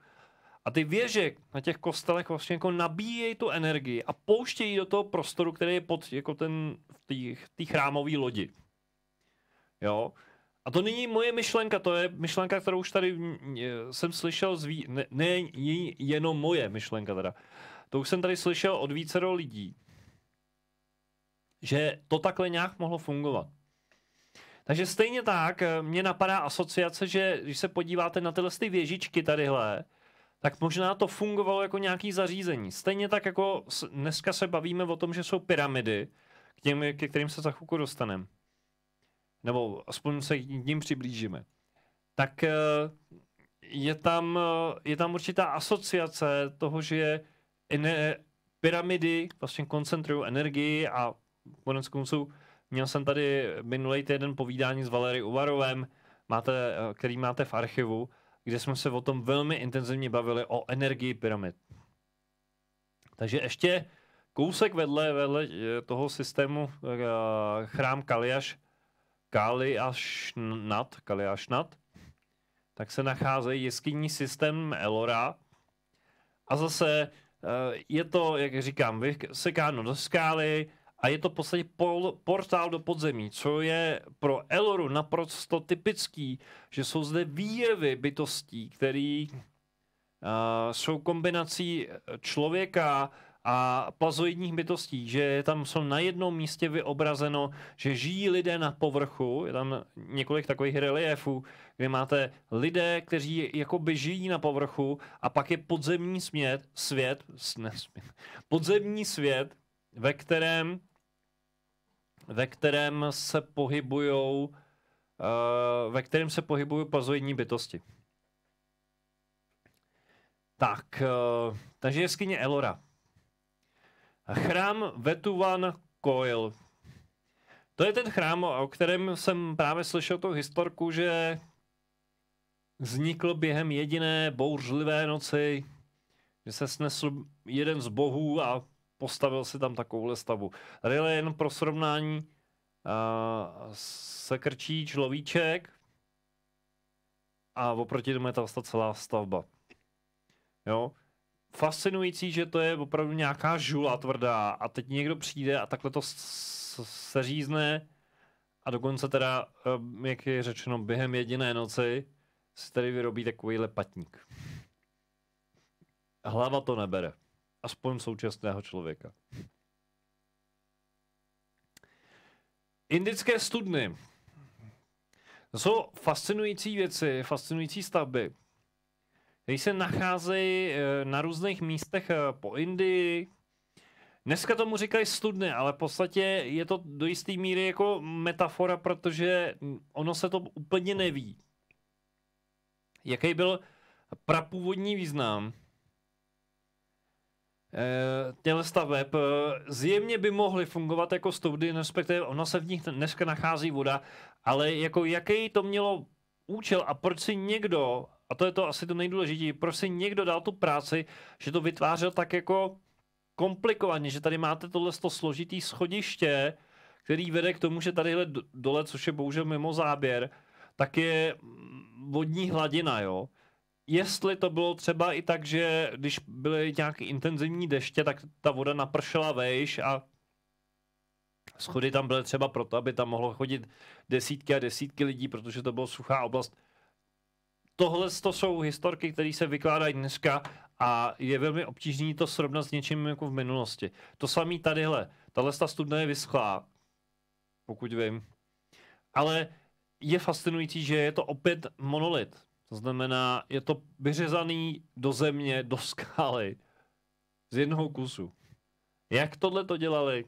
A: a ty věže na těch kostelech vlastně jako nabíjejí tu energii a pouštějí do toho prostoru, který je pod jako ten v té chrámové lodi. Jo? A to není moje myšlenka, to je myšlenka, kterou už tady mm, mm, jsem slyšel, z ví... ne, ne jenom moje myšlenka teda, to už jsem tady slyšel od vícero lidí, že to takhle nějak mohlo fungovat. Takže stejně tak eh, mě napadá asociace, že když se podíváte na tyhle ty věžičky tadyhle, tak možná to fungovalo jako nějaký zařízení. Stejně tak jako dneska se bavíme o tom, že jsou pyramidy, k těm, ke kterým se za chvilku dostaneme. Nebo aspoň se k ním přiblížíme. Tak eh, je tam, eh, je tam určitá asociace toho, že ener- pyramidy vlastně koncentrují energii a konec konců měl jsem tady minulý týden povídání s Valery Uvarovem, máte, eh, který máte v archivu, kde jsme se o tom velmi intenzivně bavili o energii pyramid. Takže ještě kousek vedle, vedle eh, toho systému eh, chrám Kaliaš, Kaliaš nad, tak se nacházejí jeskyní systém Elora. A zase eh, je to, jak říkám, vysekáno do skály, a je to v podstatě pol, portál do podzemí, co je pro Eloru naprosto typický, že jsou zde výjevy bytostí, které uh, jsou kombinací člověka a plazoidních bytostí, že tam jsou na jednom místě vyobrazeno, že žijí lidé na povrchu, je tam několik takových reliefů, kde máte lidé, kteří jakoby žijí na povrchu a pak je podzemní smět, svět, ne, podzemní svět, ve kterém ve kterém se pohybujou uh, ve kterém se pohybují pazoidní bytosti. Tak, uh, takže jeskyně Elora. Chrám Vetuvan Coil. To je ten chrám, o kterém jsem právě slyšel tu historku, že vznikl během jediné bouřlivé noci, že se snesl jeden z bohů a postavil si tam takovouhle stavu. Tady jen pro srovnání se krčí človíček a oproti tomu je ta celá stavba. Jo? Fascinující, že to je opravdu nějaká žula tvrdá a teď někdo přijde a takhle to seřízne a dokonce teda, jak je řečeno, během jediné noci si tady vyrobí takovýhle patník. Hlava to nebere aspoň současného člověka. Indické studny. To jsou fascinující věci, fascinující stavby, které se nacházejí eh, na různých místech eh, po Indii. Dneska tomu říkají studny, ale v podstatě je to do jisté míry jako metafora, protože ono se to úplně neví. Jaký byl prapůvodní význam Eh, těle staveb eh, zjemně by mohly fungovat jako studie, respektive ono se v nich dneska nachází voda, ale jako jaký to mělo účel a proč si někdo, a to je to asi to nejdůležitější, proč si někdo dal tu práci, že to vytvářel tak jako komplikovaně, že tady máte tohle složitý schodiště, který vede k tomu, že tadyhle dole, což je bohužel mimo záběr, tak je mm, vodní hladina, jo jestli to bylo třeba i tak, že když byly nějaké intenzivní deště, tak ta voda napršela vejš a schody tam byly třeba proto, aby tam mohlo chodit desítky a desítky lidí, protože to byla suchá oblast. Tohle to jsou historky, které se vykládají dneska a je velmi obtížné to srovnat s něčím jako v minulosti. To samé tadyhle. Tahle studna je vyschlá, pokud vím. Ale je fascinující, že je to opět monolit to znamená, je to vyřezaný do země, do skály, z jednoho kusu. Jak tohle to dělali?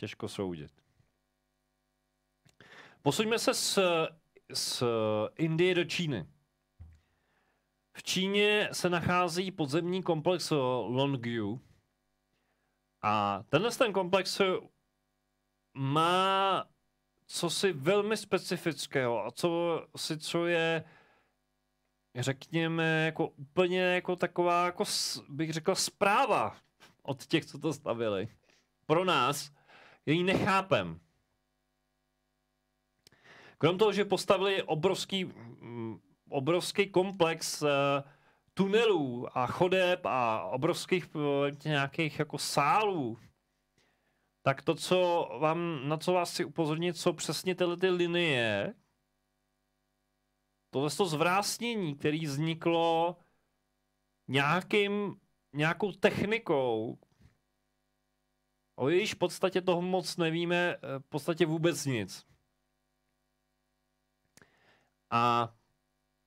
A: Těžko soudit. Posuňme se z, z Indie do Číny. V Číně se nachází podzemní komplex Longyu. A tenhle ten komplex má co si velmi specifického a co si co je řekněme, jako úplně jako taková, jako bych řekl, zpráva od těch, co to stavili. Pro nás ji nechápem. Krom toho, že postavili obrovský, mm, obrovský komplex eh, tunelů a chodeb a obrovských eh, nějakých jako sálů, tak to, co vám, na co vás chci upozornit, jsou přesně tyhle ty linie, tohle to zvrásnění, který vzniklo nějakým, nějakou technikou, o jejíž podstatě toho moc nevíme, eh, v podstatě vůbec nic. A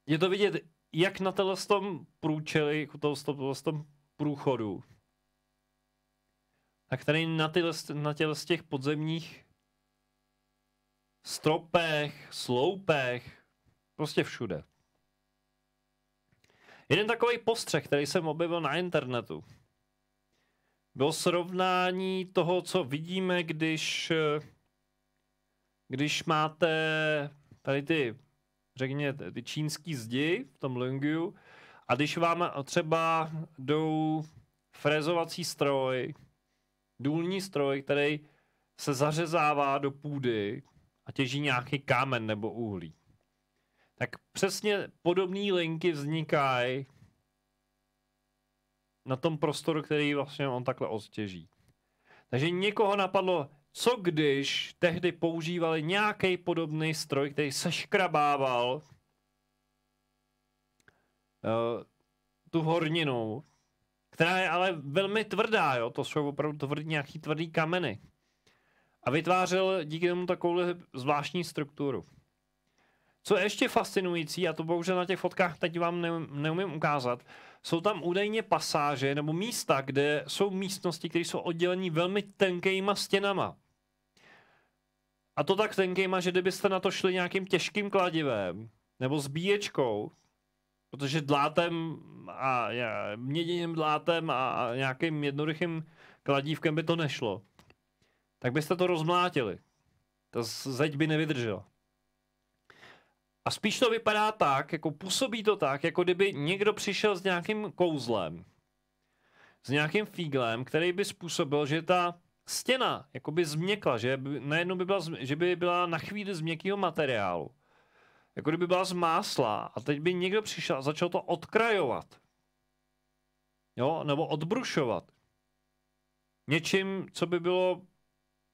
A: je to vidět, jak na tom průčeli, u jako toho tom průchodu, tak tady na, tyhle, na těle z těch podzemních stropech, sloupech, Prostě všude. Jeden takový postřeh, který jsem objevil na internetu, bylo srovnání toho, co vidíme, když, když máte tady ty, řekněme, ty čínský zdi v tom Lungiu a když vám třeba jdou frézovací stroj, důlní stroj, který se zařezává do půdy a těží nějaký kámen nebo uhlí tak přesně podobné linky vznikají na tom prostoru, který vlastně on takhle odstěží. Takže někoho napadlo, co když tehdy používali nějaký podobný stroj, který škrabával uh, eh, tu horninu, která je ale velmi tvrdá, jo? to jsou opravdu tvrdý, nějaký tvrdý kameny. A vytvářel díky tomu takovou zvláštní strukturu. Co je ještě fascinující, a to bohužel na těch fotkách teď vám ne, neumím ukázat, jsou tam údajně pasáže nebo místa, kde jsou místnosti, které jsou oddělené velmi tenkýma stěnama. A to tak tenkýma, že kdybyste na to šli nějakým těžkým kladivem nebo zbíječkou, protože dlátem a měděným dlátem a nějakým jednoduchým kladívkem by to nešlo, tak byste to rozmlátili. Ta zeď by nevydržela. A spíš to vypadá tak, jako působí to tak, jako kdyby někdo přišel s nějakým kouzlem, s nějakým fíglem, který by způsobil, že ta stěna jako by změkla, že by, najednou by byla, že by byla na chvíli z měkkého materiálu. Jako kdyby byla z másla a teď by někdo přišel a začal to odkrajovat. Jo, nebo odbrušovat. Něčím, co by bylo,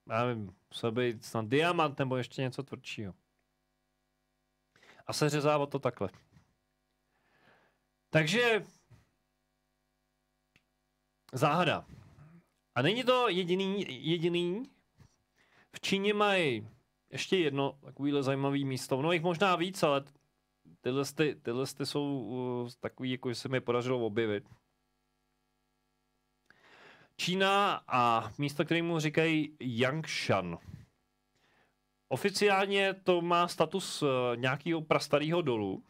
A: já nevím, co by snad diamant nebo ještě něco tvrdšího a seřezávat to takhle. Takže záhada. A není to jediný, jediný. V Číně mají ještě jedno takovýhle zajímavé místo. No jich možná víc, ale tyhle, ty, tyhle ty jsou uh, takový, jako že se mi podařilo objevit. Čína a místo, kterému říkají Yangshan. Oficiálně to má status eh, nějakého prastarého dolu.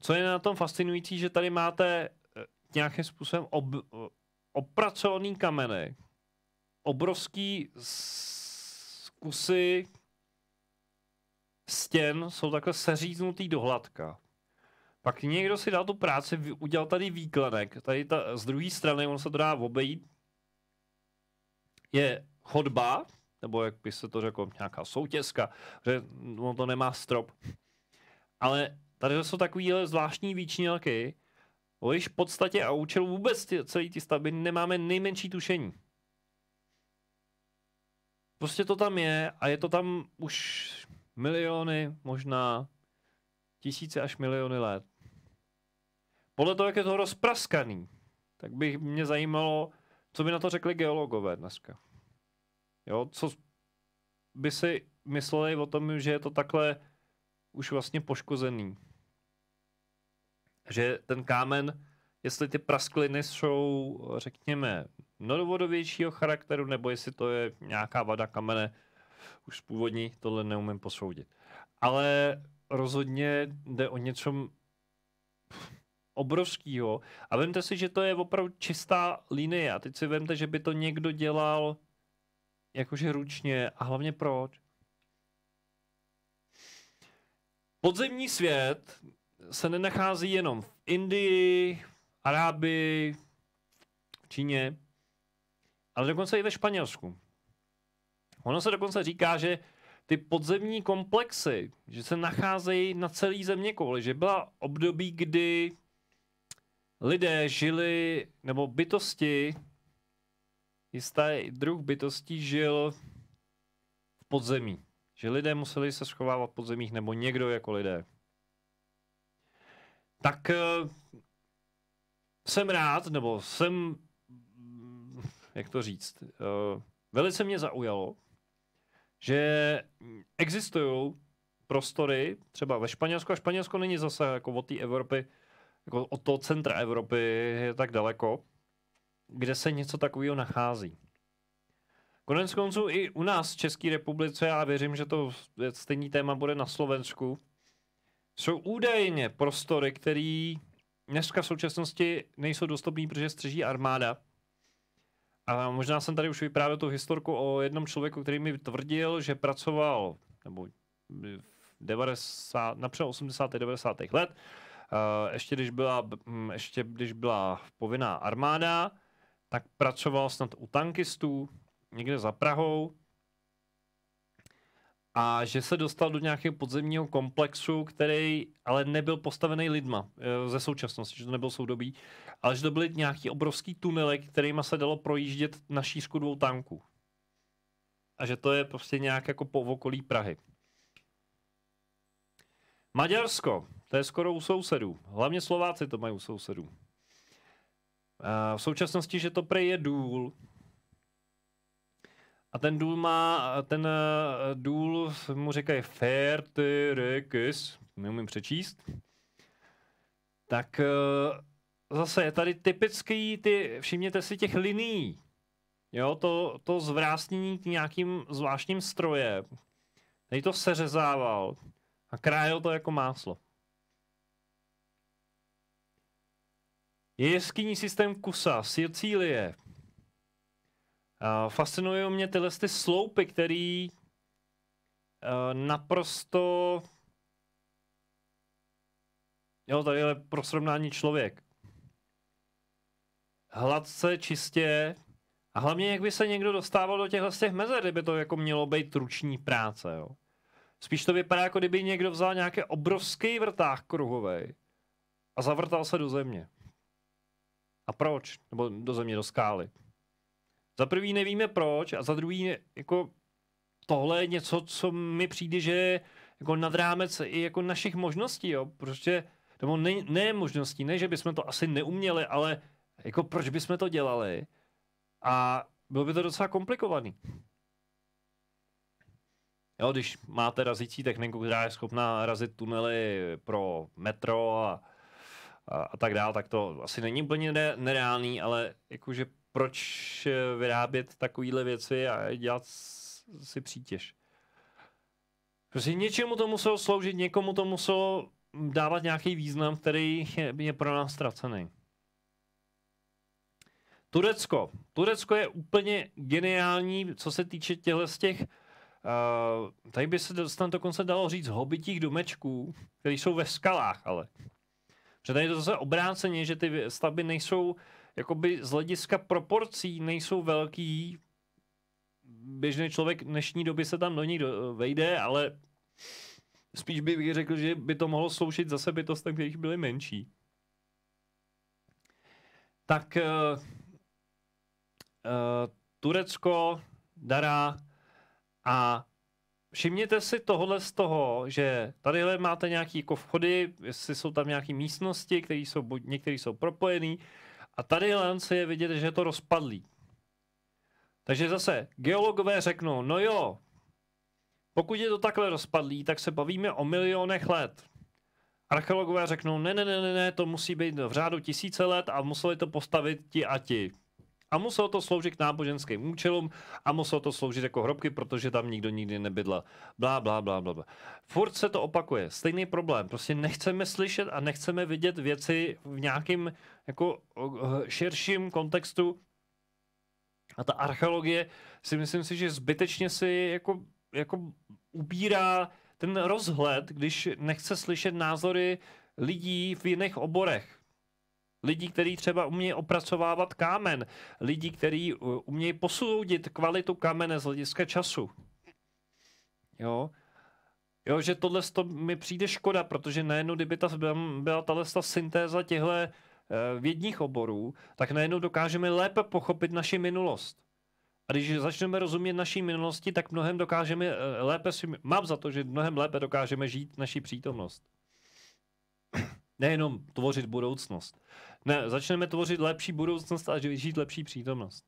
A: Co je na tom fascinující, že tady máte eh, nějakým způsobem ob, eh, opracovaný kameny, obrovský kusy stěn jsou takhle seříznutý do hladka. Pak někdo si dal tu práci, udělal tady výklenek, tady ta, z druhé strany, on se to dá obejít, je chodba, nebo jak by se to řeklo, nějaká soutězka, že ono to nemá strop. Ale tady jsou takovýhle zvláštní výčnělky, o jejich podstatě a účelu vůbec tě, celý ty stavby nemáme nejmenší tušení. Prostě to tam je a je to tam už miliony, možná tisíce až miliony let. Podle toho, jak je to rozpraskaný, tak by mě zajímalo, co by na to řekli geologové dneska. Jo, co by si mysleli o tom, že je to takhle už vlastně poškozený. Že ten kámen, jestli ty praskliny jsou, řekněme, nodovodovějšího charakteru, nebo jestli to je nějaká vada kamene, už původní, tohle neumím posoudit. Ale rozhodně jde o něco obrovského. A vemte si, že to je opravdu čistá linie. A teď si vemte, že by to někdo dělal jakože ručně a hlavně proč? Podzemní svět se nenachází jenom v Indii, Arábii, v Číně, ale dokonce i ve Španělsku. Ono se dokonce říká, že ty podzemní komplexy, že se nacházejí na celý země kouli, že byla období, kdy lidé žili, nebo bytosti jistý druh bytostí žil v podzemí. Že lidé museli se schovávat v podzemích, nebo někdo jako lidé. Tak eh, jsem rád, nebo jsem, jak to říct, eh, velice mě zaujalo, že existují prostory, třeba ve Španělsku, a Španělsko není zase jako od té Evropy, jako od toho centra Evropy je tak daleko, kde se něco takového nachází. Konec konců i u nás v České republice, já věřím, že to stejný téma bude na Slovensku, jsou údajně prostory, které dneska v současnosti nejsou dostupné, protože střeží armáda. A možná jsem tady už vyprávěl tu historku o jednom člověku, který mi tvrdil, že pracoval nebo v 90, napřed 80. 90. let, eh, ještě když byla, mm, ještě když byla povinná armáda, tak pracoval snad u tankistů někde za Prahou a že se dostal do nějakého podzemního komplexu, který ale nebyl postavený lidma eh, ze současnosti, že to nebyl soudobí, ale že to byly nějaký obrovský tunely, kterými se dalo projíždět na šířku dvou tanků. A že to je prostě nějak jako po okolí Prahy. Maďarsko, to je skoro u sousedů. Hlavně Slováci to mají u sousedů v současnosti, že to prej je důl. A ten důl má, ten eh, důl mu říkají Fertirekis, neumím přečíst. Tak eh, zase je tady typický, ty, všimněte si těch linií. Jo, to, to zvrásnění k nějakým zvláštním strojem. Tady to seřezával a krájel to jako máslo. Je jeskyní systém Kusa, Sicílie. Uh, fascinují mě tyhle ty sloupy, který uh, naprosto... Jo, tady je pro srovnání člověk. Hladce, čistě. A hlavně, jak by se někdo dostával do těchhle z těch mezer, kdyby to jako mělo být ruční práce, jo. Spíš to vypadá, jako kdyby někdo vzal nějaký obrovský vrták kruhový a zavrtal se do země. A proč? Nebo do země, do skály. Za prvý nevíme proč a za druhý jako tohle je něco, co mi přijde, že jako nad rámec i jako našich možností, jo. Prostě, nebo ne, ne možností, ne, že bychom to asi neuměli, ale jako proč bychom to dělali? A bylo by to docela komplikovaný. Jo, když máte razící techniku, která je schopná razit tunely pro metro a a, a tak dál, tak to asi není úplně nereálný, ale jakože proč eh, vyrábět takovýhle věci a dělat si přítěž? Prostě něčemu to muselo sloužit, někomu to muselo dávat nějaký význam, který je, je pro nás ztracený. Turecko. Turecko je úplně geniální, co se týče těchto z těch, uh, tady by se tam dokonce dalo říct, hobitích domečků, které jsou ve skalách, ale že tady je to zase obráceně, že ty stavby nejsou, jakoby z hlediska proporcí nejsou velký. Běžný člověk v dnešní době se tam do nich vejde, ale spíš bych řekl, že by to mohlo sloužit zase bytostem, kterých byly menší. Tak uh, uh, Turecko, Dara a všimněte si tohle z toho, že tady máte nějaké jako vchody, jestli jsou tam nějaké místnosti, které jsou, některé jsou propojené, a tady se je vidět, že je to rozpadlý. Takže zase geologové řeknou, no jo, pokud je to takhle rozpadlý, tak se bavíme o milionech let. Archeologové řeknou, ne, ne, ne, ne, to musí být v řádu tisíce let a museli to postavit ti a ti. A muselo to sloužit k náboženským účelům a muselo to sloužit jako hrobky, protože tam nikdo nikdy nebydla. Blá, blá, blá, blá, blá. Furt se to opakuje. Stejný problém. Prostě nechceme slyšet a nechceme vidět věci v nějakém jako širším kontextu. A ta archeologie si myslím si, že zbytečně si jako, jako ubírá ten rozhled, když nechce slyšet názory lidí v jiných oborech lidí, kteří třeba umějí opracovávat kámen, lidí, kteří eh, umějí posoudit kvalitu kamene z hlediska času. Jo, Jo, že tohle to mi přijde škoda, protože najednou, kdyby ta, byla tahle ta syntéza těchto eh, vědních oborů, tak najednou dokážeme lépe pochopit naši minulost. A když začneme rozumět naší minulosti, tak mnohem dokážeme eh, lépe si, mám za to, že mnohem lépe dokážeme žít naší přítomnost nejenom tvořit budoucnost. Ne, začneme tvořit lepší budoucnost a žít lepší přítomnost.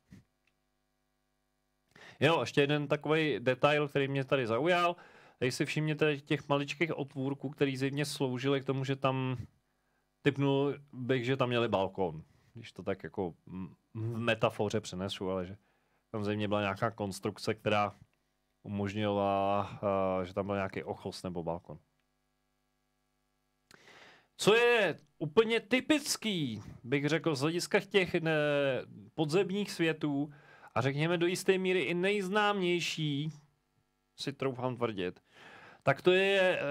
A: Jo, ještě jeden takový detail, který mě tady zaujal. Teď si všimněte těch maličkých otvůrků, který zjevně sloužily k tomu, že tam typnul bych, že tam měli balkón. Když to tak jako v metafoře přenesu, ale že tam zjevně byla nějaká konstrukce, která umožnila, že tam byl nějaký ochos nebo balkon. Co je úplně typický, bych řekl, z hlediska těch ne, podzemních světů a řekněme do jisté míry i nejznámější, si troufám tvrdit, tak to je e,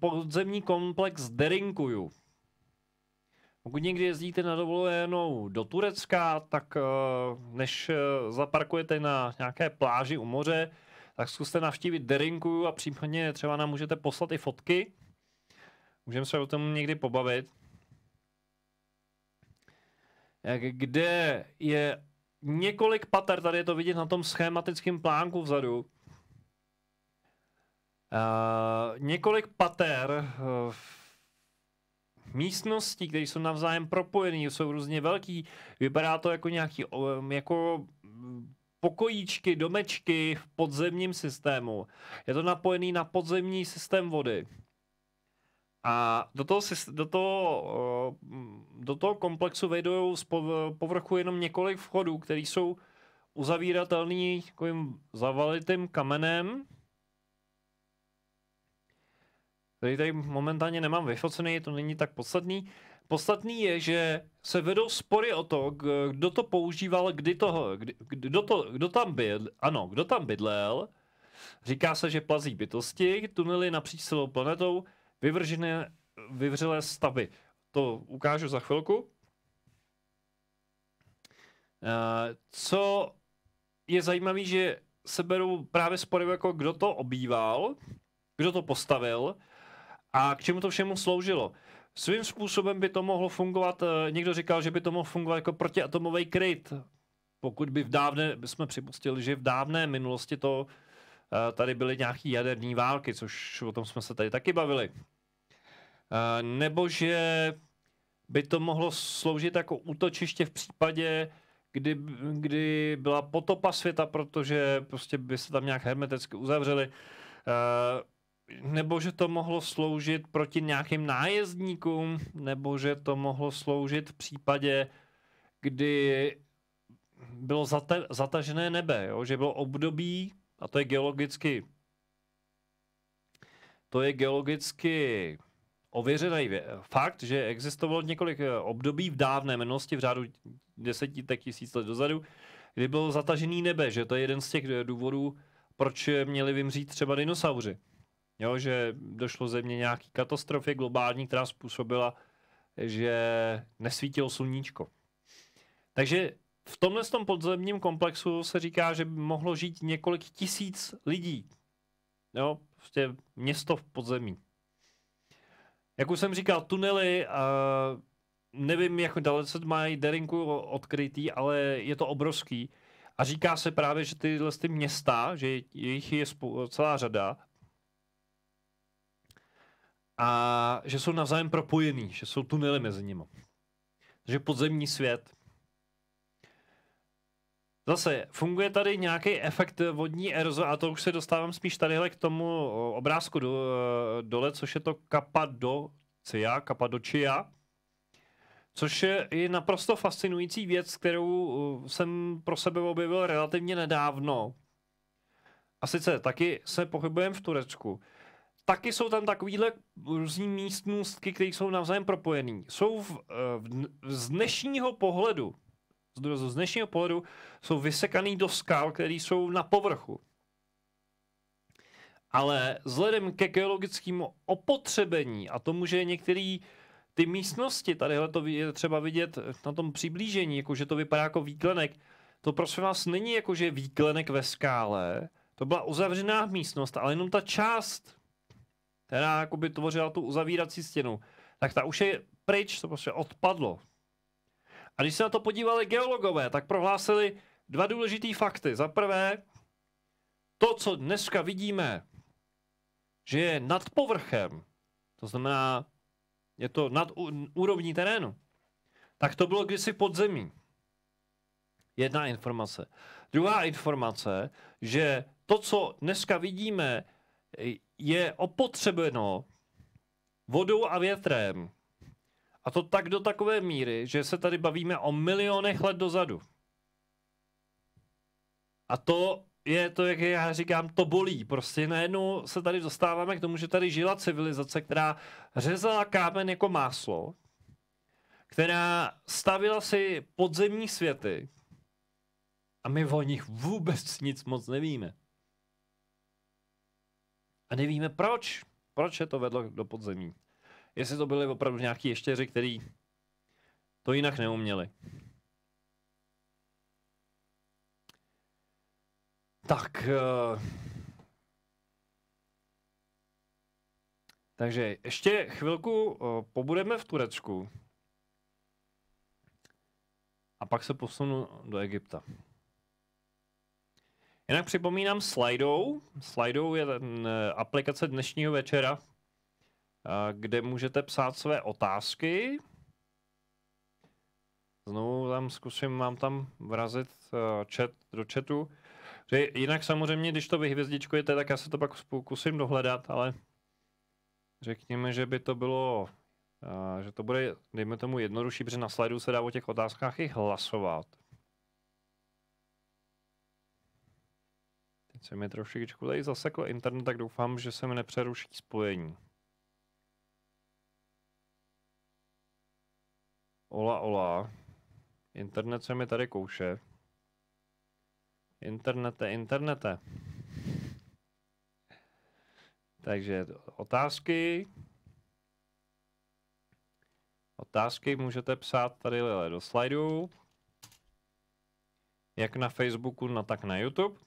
A: podzemní komplex Derinkuju. Pokud někdy jezdíte na dovolenou do Turecka, tak e, než e, zaparkujete na nějaké pláži u moře, tak zkuste navštívit Derinkuju a případně třeba nám můžete poslat i fotky. Můžeme se o tom někdy pobavit. Jak? Kde je několik pater, tady je to vidět na tom schematickém plánku vzadu. Uh, několik pater uh, eh, místností, které jsou navzájem propojené, jsou různě velký. Vypadá to jako nějaký um, jako mm, pokojíčky, domečky v podzemním systému. Je to napojený na podzemní systém vody. A do toho, do toho, eh, do toho komplexu vejdou z povrchu jenom několik vchodů, které jsou uzavíratelný takovým zavalitým kamenem, který tady momentálně nemám vyfocený, to není tak podstatný. Podstatný je, že se vedou spory o to, kdo to používal, kdy toho, kdy, kdo, to, kdo tam byl, ano, kdo tam bydlel. Říká se, že plazí bytosti, tunely napříč celou planetou, Vyvržené, vyvřelé stavy. To ukážu za chvilku. Eh, co je zajímavé, že se berou právě spory jako kdo to obýval, kdo to postavil a k čemu to všemu sloužilo. Svým způsobem by to mohlo fungovat, eh, někdo říkal, že by to mohlo fungovat jako protiatomový kryt, pokud by v dávné, by jsme připustili, že v dávné minulosti to Eh, tady byly nějaké jaderní války, což o tom jsme se tady taky bavili. Eh, nebo že by to mohlo sloužit jako útočiště v případě, kdy, kdy byla potopa světa, protože prostě by se tam nějak hermeticky uzavřeli. Eh, nebo že to mohlo sloužit proti nějakým nájezdníkům, nebo že to mohlo sloužit v případě, kdy bylo zata- zatažené nebe, jo? že bylo období, a to je geologicky to je geologicky ověřený fakt, že existovalo několik eh, období v dávné minulosti, v řádu desetitek tisíc let dozadu, kdy bylo zatažený nebe, že to je jeden z těch eh, důvodů, proč eh, měli vymřít třeba dinosauři. Jo, že došlo země nějaký katastrofě globální, která způsobila, že nesvítilo sluníčko. Takže v tomhle tom podzemním komplexu se říká, že by mohlo žít několik tisíc lidí. Jo, prostě město v podzemí. Jak už jsem říkal, tunely, a nevím, jak dalece mají Derinku odkrytý, ale je to obrovský. A říká se právě, že tyhle ty města, že jich je celá řada, a že jsou navzájem propojený, že jsou tunely mezi nimi. Takže podzemní svět. Zase, funguje tady nějaký efekt vodní eroze a to už se dostávám spíš tadyhle k tomu obrázku do, e, dole, což je to Kapadocia, Kapadocia, což je i naprosto fascinující věc, kterou e, jsem pro sebe objevil relativně nedávno. A sice taky se pohybujeme v Turecku. Taky jsou tam takovýhle různý místnostky, které jsou navzájem propojený. Jsou v, e, v, z dnešního pohledu z dnešního pohledu jsou vysekaný do skal, které jsou na povrchu. Ale vzhledem ke geologickému opotřebení a tomu, že některé ty místnosti, tadyhle to je třeba vidět na tom přiblížení, jakože to vypadá jako výklenek, to prosím vás není jakože výklenek ve skále, to byla uzavřená místnost, ale jenom ta část, která jakoby tvořila tu uzavírací stěnu, tak ta už je pryč, to prostě odpadlo. A když se na to podívali geologové, tak prohlásili dva důležité fakty. Za prvé, to, co dneska vidíme, že je nad povrchem, to znamená, je to nad úrovní terénu, tak to bylo kdysi pod zemí. Jedna informace. Druhá informace, že to, co dneska vidíme, je opotřebeno vodou a větrem. A to tak do takové míry, že se tady bavíme o milionech let dozadu. A to je to, jak já říkám, to bolí. Prostě najednou se tady dostáváme k tomu, že tady žila civilizace, která řezala kámen jako máslo, která stavila si podzemní světy a my o nich vůbec nic moc nevíme. A nevíme proč. Proč je to vedlo do podzemí jestli to byly opravdu nějaký ještěři, který to jinak neuměli. Tak. Uh... Takže ještě chvilku uh, pobudeme v Turecku. A pak se posunu do Egypta. Jinak připomínám Slidou. Slidou je ten, uh, aplikace dnešního večera, Eh, kde můžete psát své otázky. Znovu tam zkusím vám tam vrazit eh, chat, do chatu. Jinak samozřejmě, když to vyhvězdičkujete, tak já se to pak zkusím dohledat, ale řekněme, že by to bylo, eh, že to bude, dejme tomu, jednodušší, protože na slajdu se dá o těch otázkách i hlasovat. Teď se mi trošičku tady zaseklo internet, tak doufám, že se mi nepřeruší spojení. Ola, ola. Internet se mi tady kouše. Internete, internete. Takže otázky. Otázky můžete psát tady do slajdu. Jak na Facebooku, no tak na YouTube.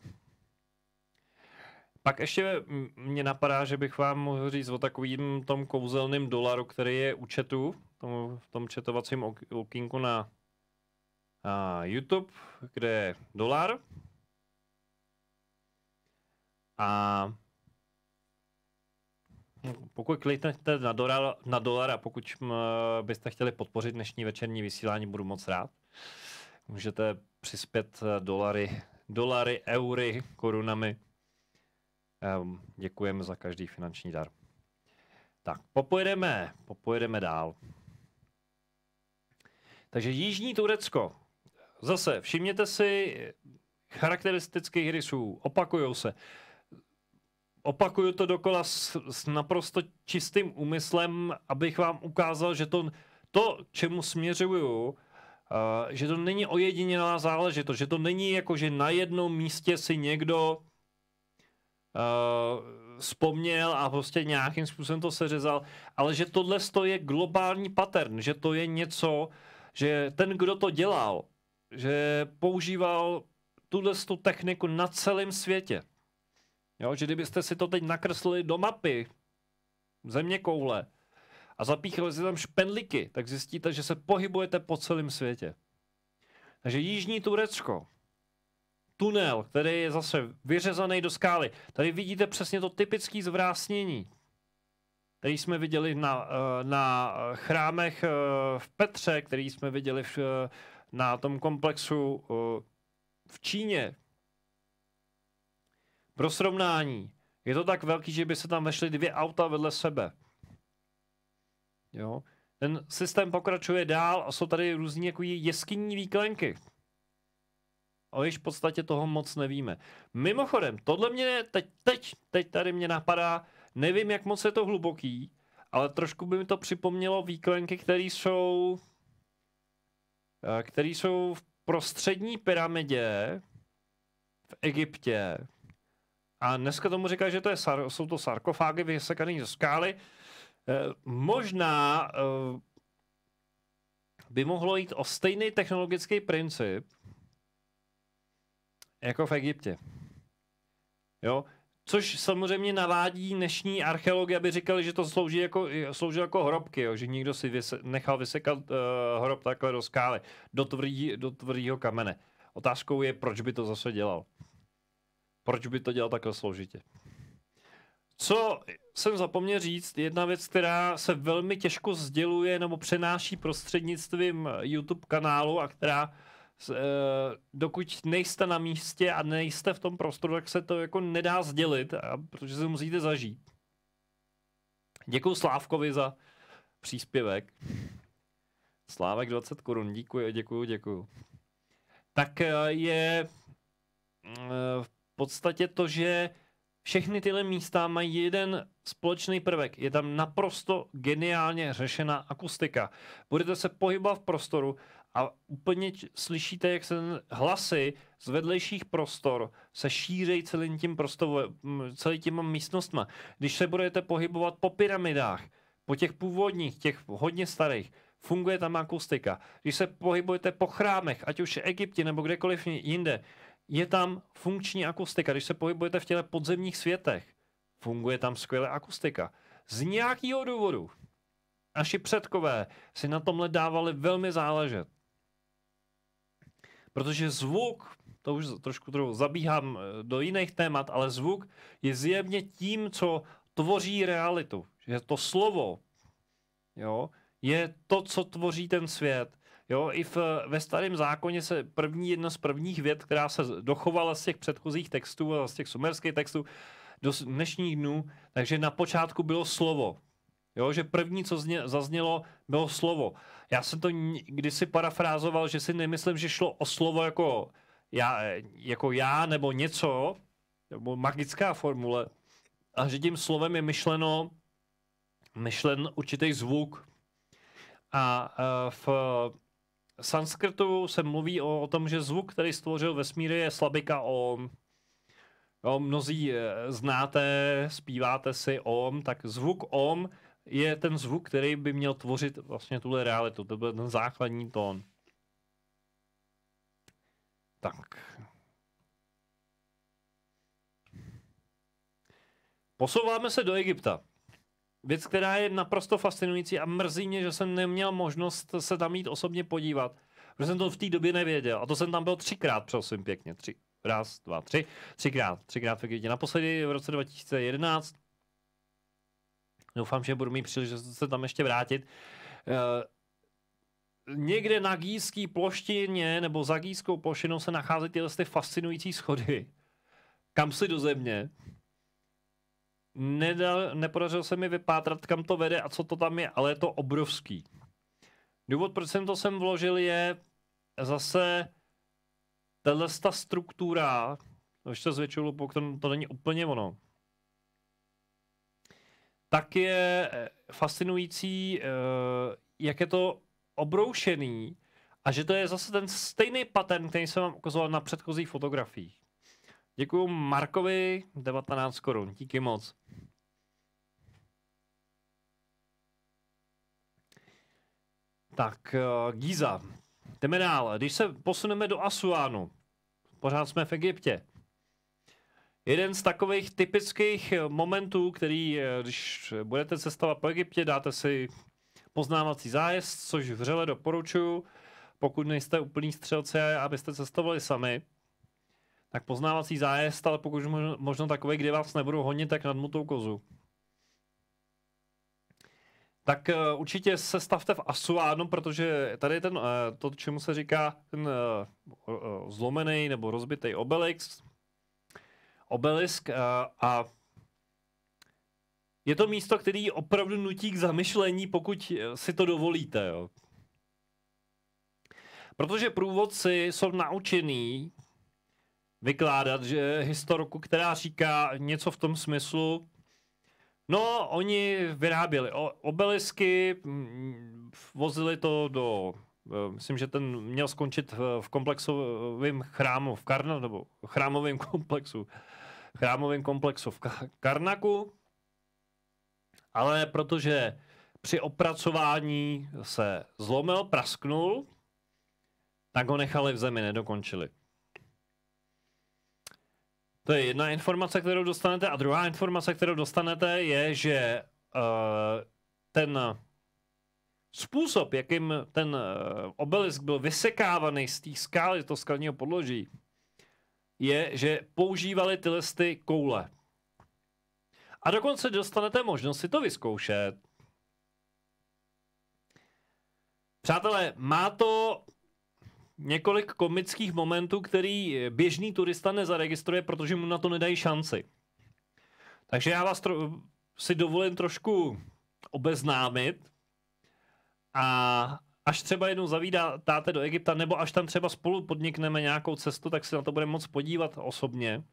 A: Pak ještě mě napadá, že bych vám mohl říct o takovým tom kouzelným dolaru, který je u chatu, v tom četovacím okinku na YouTube, kde je dolar. A pokud kliknete na dolar, na dolar a pokud byste chtěli podpořit dnešní večerní vysílání, budu moc rád. Můžete přispět eh, dolary, dolary, eury, korunami Um, děkujeme za každý finanční dar. Tak, popojedeme, popojedeme dál. Takže Jižní Turecko. Zase, všimněte si charakteristických rysů. Opakujou se. Opakuju to dokola s, s naprosto čistým úmyslem, abych vám ukázal, že to, to čemu směřuju, Uh, že to není ojedinělá záležitost, že to není jako, že na jednom místě si někdo uh, vzpomněl a prostě nějakým způsobem to seřezal, ale že tohle je globální pattern, že to je něco, že ten, kdo to dělal, že používal tuhle techniku na celém světě. Jo, že kdybyste si to teď nakreslili do mapy, země koule, a zapíchali si tam špendliky, tak zjistíte, že se pohybujete po celém světě. Takže Jižní Turecko, tunel, který je zase vyřezaný do skály. Tady vidíte přesně to typické zvrásnění, který jsme viděli na, eh, na chrámech eh, v Petře, který jsme viděli v, eh, na tom komplexu v Číně. Pro srovnání, je to tak velký, že by se tam vešly dvě auta vedle sebe. Jo. Ten systém pokračuje dál a jsou tady různé jako jeskyní výklenky o již v podstatě toho moc nevíme. Mimochodem, tohle mě teď, teď, teď tady mě napadá, nevím, jak moc je to hluboký, ale trošku by mi to připomnělo výklenky, které jsou eh, které jsou v prostřední pyramidě v Egyptě. A dneska tomu říká, že to je, jsou to sarkofágy vysekané ze skály. Eh, možná eh, by mohlo jít o stejný technologický princip, jako v Egyptě. Jo? Což samozřejmě navádí dnešní archeologi, aby říkali, že to slouží jako, slouží jako hrobky, jo? že někdo si vys- nechal vysekat uh, hrob takhle do skály, do, tvrdí, do tvrdého kamene. Otázkou je, proč by to zase dělal. Proč by to dělal takhle složitě. Co jsem zapomněl říct, jedna věc, která se velmi těžko sděluje nebo přenáší prostřednictvím YouTube kanálu a která Eh, dokud nejste na místě a nejste v tom prostoru, tak se to jako nedá sdělit, protože se musíte zažít. Děkuji Slávkovi za příspěvek. Slávek 20 korun, děkuji, děkuji, děkuji. Tak eh, je eh, v podstatě to, že všechny tyhle místa mají jeden společný prvek. Je tam naprosto geniálně řešená akustika. Budete se pohybovat v prostoru a úplně slyšíte, jak se hlasy z vedlejších prostor se šířejí celým tím prostor, celý těma místnostma. Když se budete pohybovat po pyramidách, po těch původních, těch hodně starých, funguje tam akustika. Když se pohybujete po chrámech, ať už v Egyptě nebo kdekoliv jinde, je tam funkční akustika. Když se pohybujete v těle podzemních světech, funguje tam skvělá akustika. Z nějakého důvodu naši předkové si na tomhle dávali velmi záležet. Protože zvuk, to už trošku, trochu zabíhám eh, do jiných témat, ale zvuk je zjevně tím, co tvoří realitu. Že to slovo jo, je to, co tvoří ten svět. Jo, i v, ve starém zákoně se první, jedna z prvních věd, která se dochovala z těch předchozích textů a z těch sumerských textů do dnešních dnů, takže na počátku bylo slovo. Jo, že první, co zně, zaznělo, bylo slovo. Já jsem to kdysi parafrázoval, že si nemyslím, že šlo o slovo jako já, jako já nebo něco, nebo magická formule, a že tím slovem je myšleno myšlen určitý zvuk. A e, v sanskrtu se mluví o, o tom, že zvuk, který stvořil vesmír, je slabika om. Jo, mnozí e, znáte, zpíváte si om, tak zvuk om je ten zvuk, který by měl tvořit vlastně tuhle realitu. To byl ten základní tón. Tak. Posouváme se do Egypta. Věc, která je naprosto fascinující a mrzí mě, že jsem neměl možnost se tam jít osobně podívat, protože jsem to v té době nevěděl. A to jsem tam byl třikrát, prosím pěkně. Tři, raz, dva, tři, třikrát, třikrát v Egyptě. Naposledy v roce 2011 Doufám, že budu mít příležitost se tam ještě vrátit. Eh, někde na gýský ploštině nebo za gýskou plošinou se nacházejí tyhle ty fascinující schody. Kam si do země? Nedal, nepodařilo se mi vypátrat, kam to vede a co to tam je, ale je to obrovský. Důvod, proč jsem to sem vložil, je zase tato struktura, když to zvětšuju, to není úplně ono tak je eh, fascinující, eh, jak je to obroušený a že to je zase ten stejný pattern, který jsem vám ukazoval na předchozích fotografiích. Děkuji Markovi, 19 korun, díky moc. Tak, eh, Giza. Jdeme dál. Když se posuneme do Asuánu, pořád jsme v Egyptě, jeden z takových typických eh, momentů, který, eh, když budete cestovat po Egyptě, dáte si poznávací zájezd, což vřele doporučuji, pokud nejste úplný střelci, abyste cestovali sami, tak poznávací zájezd, ale pokud možno, možno takový, kde vás nebudou honit, tak nadmutou kozu. Tak uh, určitě se stavte v Asuánu, protože tady ten, uh, to, čemu se říká ten uh, zlomený nebo rozbitý obelix, obelisk a, eh, a je to místo, který opravdu nutí k zamyšlení, pokud eh, si to dovolíte. Jo. Protože průvodci jsou naučený vykládat, že historiku, která říká něco v tom smyslu, no, oni vyráběli obelisky, mm, vozili to do, eh, myslím, že ten měl skončit v komplexovém chrámu, v Karna, nebo chrámovém komplexu chrámovém komplexu v Karnaku, ale protože při opracování se zlomil, prasknul, tak ho nechali v zemi, nedokončili. To je jedna informace, kterou dostanete. A druhá informace, kterou dostanete, je, že uh, ten způsob, jakým ten eh, obelisk byl vysekávaný z těch skál, z toho skalního podloží, je, že používali ty listy koule. A dokonce dostanete možnost si to vyzkoušet. Přátelé, má to několik komických momentů, který běžný turista nezaregistruje, protože mu na to nedají šanci. Takže já vás tro- si dovolím trošku obeznámit a až třeba jednou zavídá táte do Egypta, nebo až tam třeba spolu podnikneme nějakou cestu, tak se na to budeme moc podívat osobně.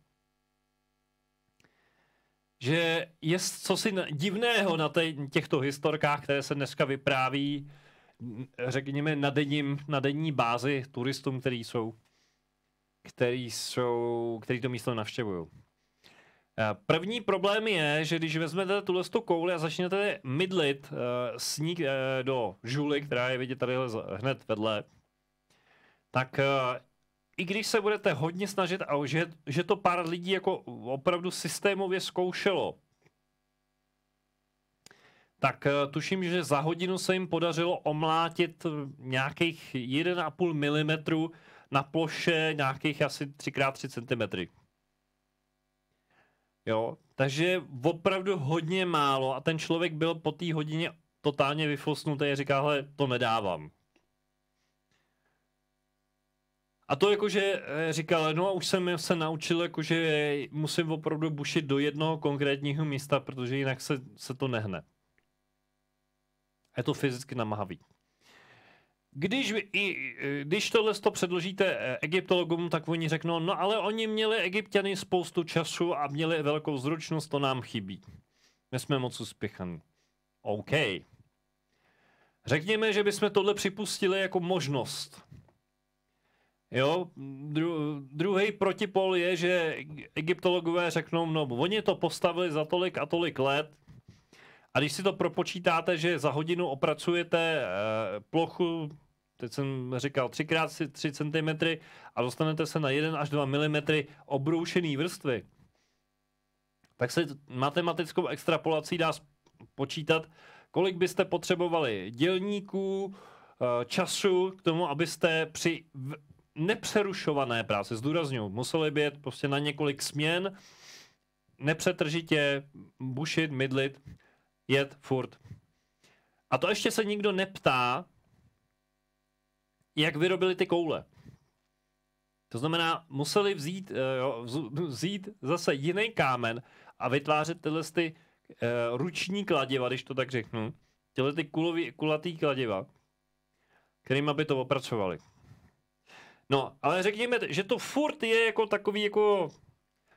A: Že je co si divného na těchto historkách, které se dneska vypráví, řekněme, na, denním, na denní bázi turistům, který jsou, který jsou, který to místo navštěvují. Eh, první problém je, že když vezmete tuhle kouli a začnete mydlit eh, s ní eh, do žuly, která je vidět tady hned vedle, tak i když se budete hodně snažit a že, že to pár lidí jako opravdu systémově zkoušelo, tak tuším, že za hodinu se jim podařilo omlátit nějakých 1,5 mm na ploše nějakých asi 3x3 cm. Jo, takže opravdu hodně málo a ten člověk byl po té hodině totálně vyfosnutý a říká, hele, to nedávám. A to jakože eh, říkal, no a už jsem se naučil, jakože musím opravdu bušit do jednoho konkrétního místa, protože jinak se, se to nehne. Je to fyzicky namahavý když, i, když tohle to předložíte eh, egyptologům, tak oni řeknou, no ale oni měli egyptiany spoustu času a měli velkou zručnost, to nám chybí. My jsme moc uspěchaní. OK. Řekněme, že bychom tohle připustili jako možnost. Jo, dru, druhý protipol je, že egyptologové řeknou, no oni to postavili za tolik a tolik let, a když si to propočítáte, že za hodinu opracujete eh, plochu, teď jsem říkal 3x3 cm a dostanete se na 1 až 2 mm obroušený vrstvy, tak se matematickou extrapolací dá počítat, kolik byste potřebovali dělníků, eh, času k tomu, abyste při nepřerušované práci, zdůraznuju, museli být prostě na několik směn, nepřetržitě bušit, mydlit, jet furt. A to ještě se nikdo neptá, jak vyrobili ty koule. To znamená, museli vzít, eh, jo, vzít zase jiný kámen a vytvářet tyhle ty uh, ruční kladiva, když to tak řeknu, tyhle ty kulový, kulatý kladiva, kterým by to opracovali. No, ale řekněme, že to furt je jako takový, jako,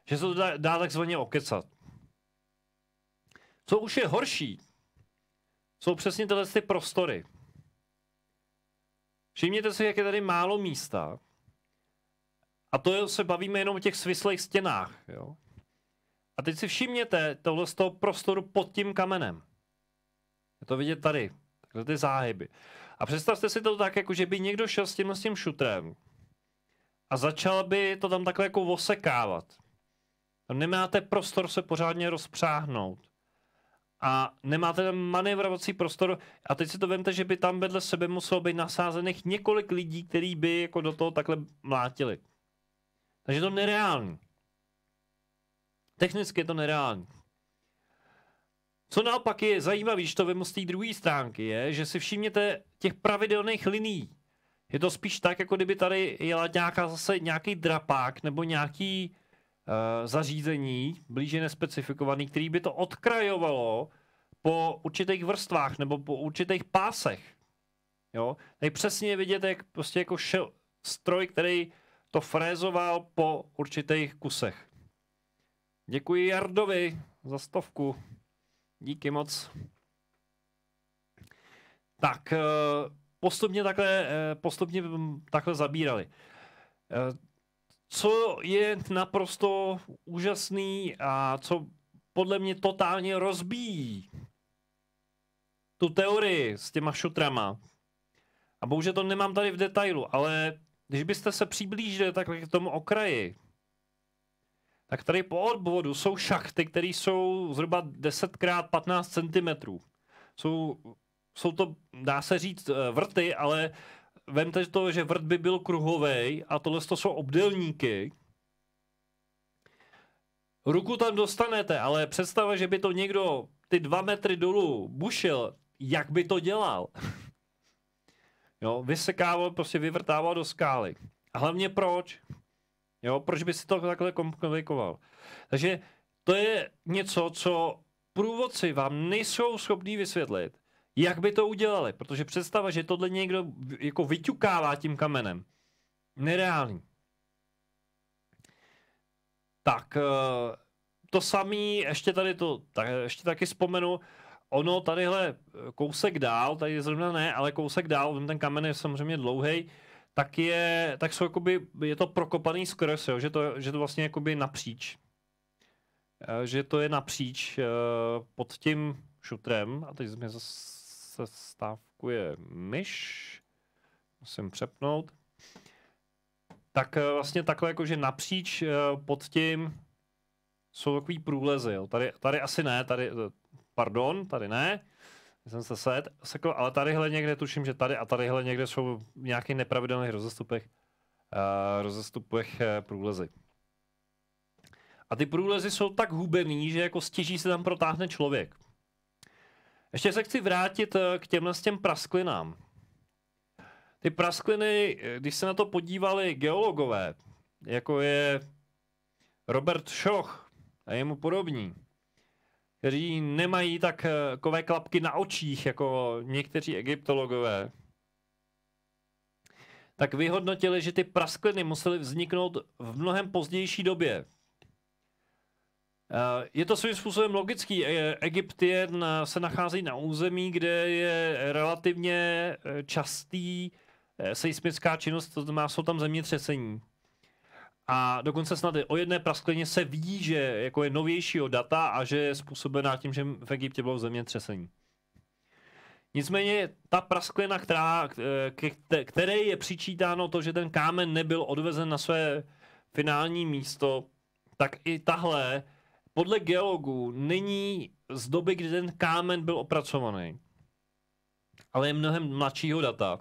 A: že se to dá, dá takzvaně okecat. Co už je horší, jsou přesně tyhle ty prostory. Všimněte si, jak je tady málo místa. A to se bavíme jenom o těch svislých stěnách. Jo? A teď si všimněte tohle z toho prostoru pod tím kamenem. Je to vidět tady. Takhle ty záhyby. A představte si to tak, jako že by někdo šel s tímhle s tím šutrem a začal by to tam takhle jako osekávat. Tam nemáte prostor se pořádně rozpřáhnout a nemáte tam manévrovací prostor. A teď si to vemte, že by tam vedle sebe muselo být nasázených několik lidí, který by jako do toho takhle mlátili. Takže to nereální. Technicky je to nereální. Co naopak je zajímavé, že to vemu z té druhé stránky, je, že si všimněte těch pravidelných liní. Je to spíš tak, jako kdyby tady jela nějaká, zase nějaký drapák nebo nějaký Eh, zařízení, blíže nespecifikovaný, který by to odkrajovalo po určitých vrstvách nebo po určitých pásech. Jo? Tady přesně vidět, jak prostě jako šel stroj, který to frézoval po určitých kusech. Děkuji Jardovi za stovku. Díky moc. Tak, eh, postupně takhle, eh, postupně takhle zabírali co je naprosto úžasný a co podle mě totálně rozbíjí tu teorii s těma šutrama. A bohužel to nemám tady v detailu, ale když byste se přiblížili tak k tomu okraji, tak tady po odvodu jsou šachty, které jsou zhruba 10x15 cm. Jsou, jsou to, dá se říct, eh, vrty, ale vemte to, že vrt by byl kruhový a tohle to jsou obdelníky. Ruku tam dostanete, ale představa, že by to někdo ty dva metry dolů bušil, jak by to dělal? jo, vysekával, prostě vyvrtával do skály. A hlavně proč? Jo, proč by si to takhle komplikoval? Takže to je něco, co průvodci vám nejsou schopní vysvětlit jak by to udělali, protože představa, že tohle někdo jako vyťukává tím kamenem, nereální. Tak eh, to samý, ještě tady to, tak, ještě taky vzpomenu, ono tadyhle eh, kousek dál, tady zrovna ne, ale kousek dál, ten kamen je samozřejmě dlouhý, tak je, tak jsou jakoby, je to prokopaný skrz, jo, že to, že to vlastně jakoby napříč. Eh, že to je napříč pod tím šutrem, a teď jsme zase se stávkuje myš. Musím přepnout. Tak eh, vlastně takhle jakože napříč eh, pod tím jsou takový průlezy. Jo. Tady, tady asi ne, tady, eh, pardon, tady ne. Jsem se set, sekl, ale tadyhle někde tuším, že tady a tadyhle někde jsou v nějakých nepravidelných rozestupech, uh, rozestupech průlezy. A ty průlezy jsou tak hubený, že jako stěží se tam protáhne člověk. Ještě se chci vrátit eh, k těmhle s těm prasklinám. Ty praskliny, eh, když se na to podívali geologové, jako je Robert Schoch a jemu podobní, kteří nemají eh, takové klapky na očích jako někteří egyptologové, tak vyhodnotili, že ty praskliny musely vzniknout v mnohem pozdější době, Eh, je to svým způsobem logický. Eh, Egypt je na, se nachází na území, kde je relativně eh, častý seismická činnost, to znamená, jsou tam zemětřesení. A dokonce snad o jedné prasklině se ví, že jako je novějšího data a že je způsobená tím, že v Egyptě bylo zemětřesení. Nicméně ta prasklina, která, které je přičítáno to, že ten kámen nebyl odvezen na své finální místo, tak i tahle podle geologů není z doby, kdy ten kámen byl opracovaný, ale je mnohem mladšího data.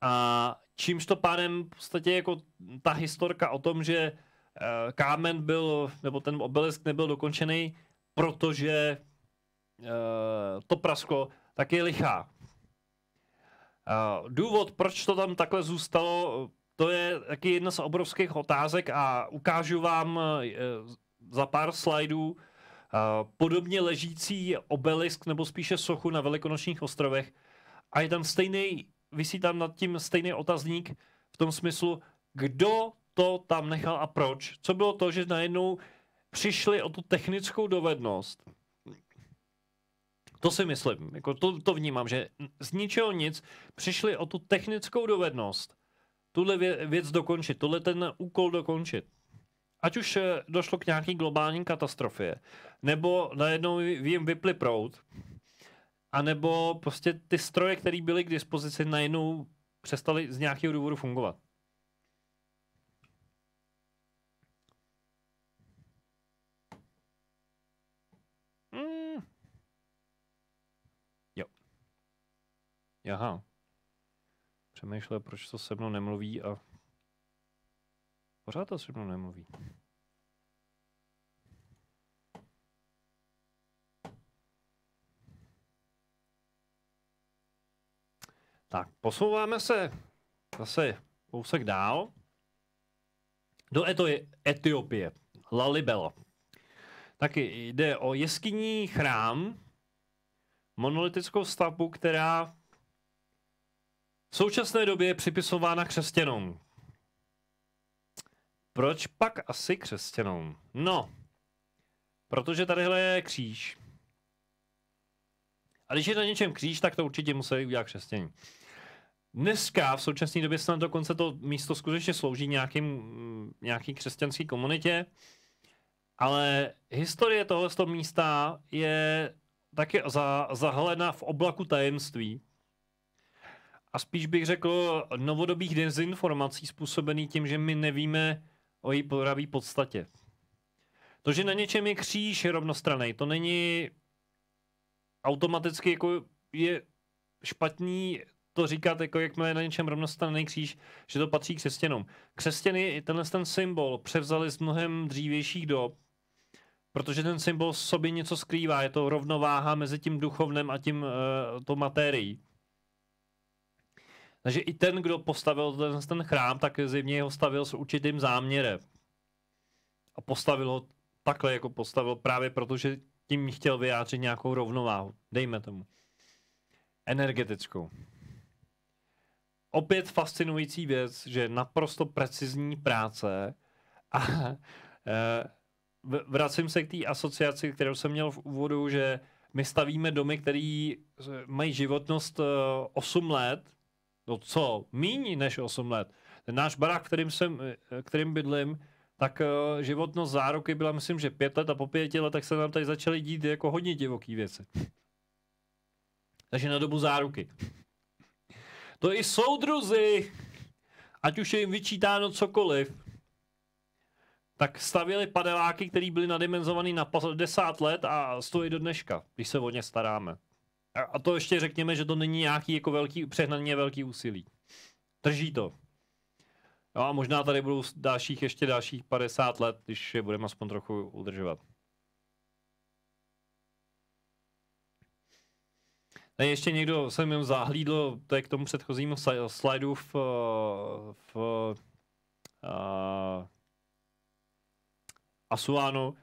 A: A čímž to pádem v podstatě jako ta historka o tom, že eh, kámen byl, nebo ten obelisk nebyl dokončený, protože eh, to prasklo, tak je lichá. Důvod, proč to tam takhle zůstalo, to je taky jedna z obrovských otázek a ukážu vám eh, za pár slajdů podobně ležící obelisk nebo spíše sochu na velikonočních ostrovech a je tam stejný, vysí tam nad tím stejný otazník v tom smyslu, kdo to tam nechal a proč. Co bylo to, že najednou přišli o tu technickou dovednost. To si myslím, jako to, to vnímám, že z ničeho nic přišli o tu technickou dovednost tuhle věc dokončit, tuhle ten úkol dokončit ať už eh, došlo k nějaký globální katastrofě, nebo najednou jim vyply prout, anebo prostě ty stroje, které byly k dispozici, najednou přestaly z nějakého důvodu fungovat. Hmm. Aha. Jo. Přemýšlel, proč to se mnou nemluví a Pořád to se mnou nemluví. Tak, posouváme se zase kousek dál do Eto- Etiopie, Lalibela. Taky jde o jeskyní chrám, monolitickou stavbu, která v současné době je připisována křesťanům. Proč pak asi křesťanům? No, protože tadyhle je kříž. A když je na něčem kříž, tak to určitě museli udělat křesťaní. Dneska v současné době snad dokonce to místo skutečně slouží nějakým, nějaký křesťanské komunitě, ale historie tohoto místa je taky za, zahalena v oblaku tajemství. A spíš bych řekl novodobých dezinformací způsobený tím, že my nevíme, o její pravý podstatě. To, že na něčem je kříž rovnostranný, to není automaticky jako je špatný to říkat, jako jak je na něčem rovnostranný kříž, že to patří křesťanům. Křesťany tenhle ten symbol převzali z mnohem dřívějších dob, protože ten symbol v sobě něco skrývá, je to rovnováha mezi tím duchovnem a tím uh, eh, to materií. Takže i ten, kdo postavil ten, ten chrám, tak zjevně ho stavil s určitým záměrem. A postavil ho takhle, jako postavil, právě protože tím chtěl vyjádřit nějakou rovnováhu. Dejme tomu. Energetickou. Opět fascinující věc, že naprosto precizní práce a eh, vracím se k té asociaci, kterou jsem měl v úvodu, že my stavíme domy, které mají životnost 8 eh, let, no co, míní než 8 let. Ten náš barák, kterým, jsem, eh, kterým bydlím, tak eh, životnost záruky byla, myslím, že pět let a po pěti letech se nám tady začaly dít jako hodně divoký věci. Takže na dobu záruky. To i soudruzi, ať už je jim vyčítáno cokoliv, tak stavili padeláky, které byly nadimenzované na 50 let a stojí do dneška, když se o ně staráme a to ještě řekněme, že to není nějaký jako velký, přehnaně velký úsilí. Drží to. Jo, no a možná tady budou dalších, ještě dalších 50 let, když je budeme aspoň trochu udržovat. Tady ještě někdo jsem jim zahlídl, to je k tomu předchozímu slajdu v, eh, v a, eh, Asuánu,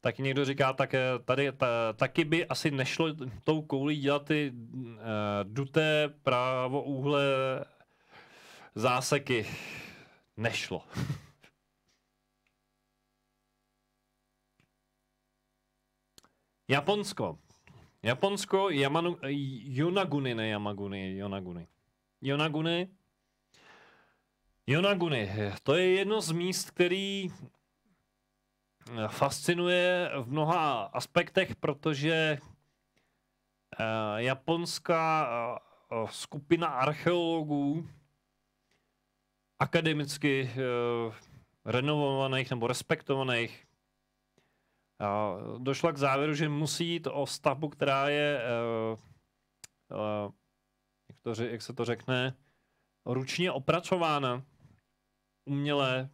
A: tak někdo říká, tak eh, tady ta, taky by asi nešlo tou koulí dělat ty uh, duté právoúhle záseky. Nešlo. Japonsko. Japonsko, Yamanu, Yonaguni, ne Yamaguni, Yonaguni. Yonaguni. Yonaguni, to je jedno z míst, který fascinuje v mnoha aspektech, protože eh, japonská eh, skupina archeologů akademicky eh, renovovaných nebo respektovaných došla k závěru, že musí jít o stavbu, která je jak, to, jak se to řekne ručně opracována uměle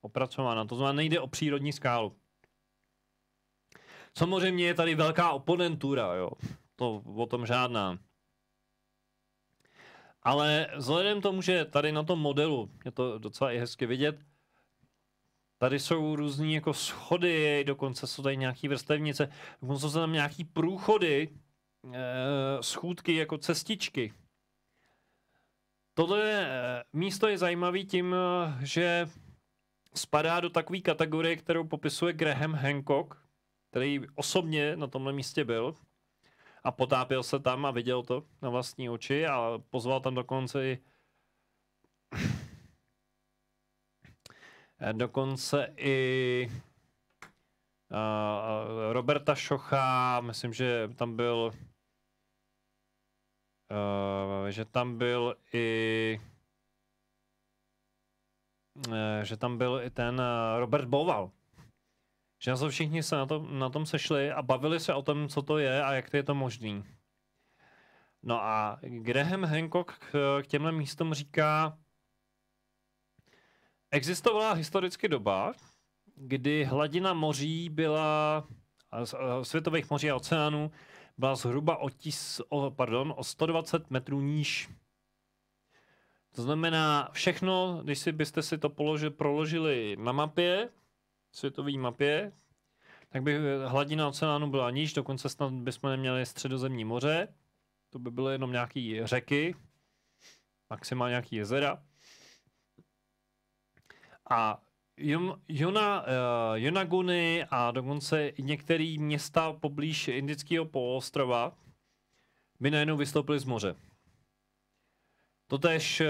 A: opracována. To znamená, nejde o přírodní skálu. Samozřejmě je tady velká oponentura, jo. To o tom žádná. Ale vzhledem tomu, že tady na tom modelu, je to docela i hezky vidět, tady jsou různý jako schody, dokonce jsou tady nějaký vrstevnice, dokonce jsou tam nějaký průchody, eh, schůdky jako cestičky. Tohle eh, místo je zajímavé tím, eh, že spadá do takové kategorie, kterou popisuje Graham Hancock, který osobně na tomhle místě byl a potápěl se tam a viděl to na vlastní oči a pozval tam dokonce i eh, dokonce i eh, eh, Roberta Šocha, myslím, že tam byl že tam byl i Eh, že tam byl i ten eh, Robert Boval. Že se všichni se na, to, na tom sešli a bavili se o tom, co to je a jak to je to možný. No a Graham Hancock k, k těmhle místům říká, existovala historicky doba, kdy hladina moří byla, eh, světových moří a oceánů, byla zhruba o, tis, o, pardon, o 120 metrů níž to znamená, všechno, když si byste si to položili, proložili na mapě, světové mapě, tak by eh, hladina oceánu byla níž, dokonce snad bychom neměli středozemní moře, to by byly jenom nějaké řeky, maximálně nějaké jezera. A Jona, uh, eh, Jonaguny a dokonce některé města poblíž Indického poloostrova by najednou vystoupily z moře. Totež eh,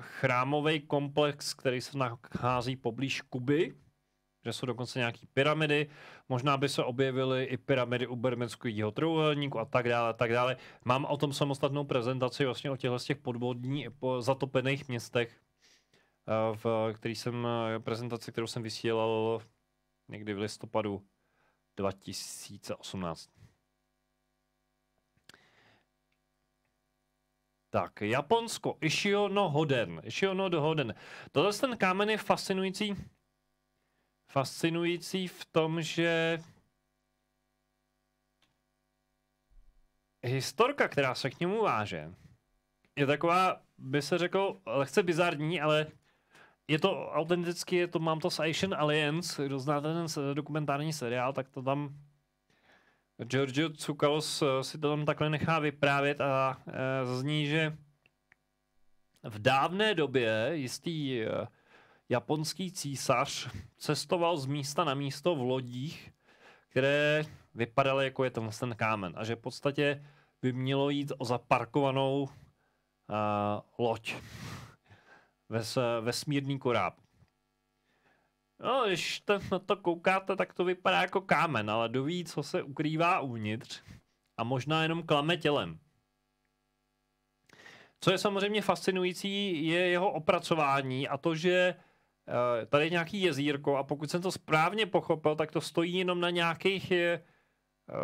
A: chrámový komplex, který se nachází poblíž Kuby, že jsou dokonce nějaký pyramidy, možná by se objevily i pyramidy u Bermudského trojuhelníku a tak dále, tak dále. Mám o tom samostatnou prezentaci vlastně o těchto těch podvodní zatopených městech, eh, v který jsem, eh, prezentaci, kterou jsem vysílal někdy v listopadu 2018. Tak, Japonsko, Ishiono Hoden. Ishiono do Hoden. Tohle ten kámen je fascinující. Fascinující v tom, že historka, která se k němu váže, je taková, by se řekl, lehce bizarní, ale je to autenticky, je to, mám to s Asian Alliance, kdo znáte ten dokumentární seriál, tak to tam Giorgio Tsukalos eh, si to tam takhle nechá vyprávět a eh, zní, že v dávné době jistý eh, japonský císař cestoval z místa na místo v lodích, které vypadaly jako je ten ten kámen a že v podstatě by mělo jít o zaparkovanou uh, loď. ve smírný koráb. No, když to, na to koukáte, tak to vypadá jako kámen, ale doví, co se ukrývá uvnitř a možná jenom klame tělem. Co je samozřejmě fascinující, je jeho opracování a to, že eh, tady je nějaký jezírko a pokud jsem to správně pochopil, tak to stojí jenom na nějakých eh, eh,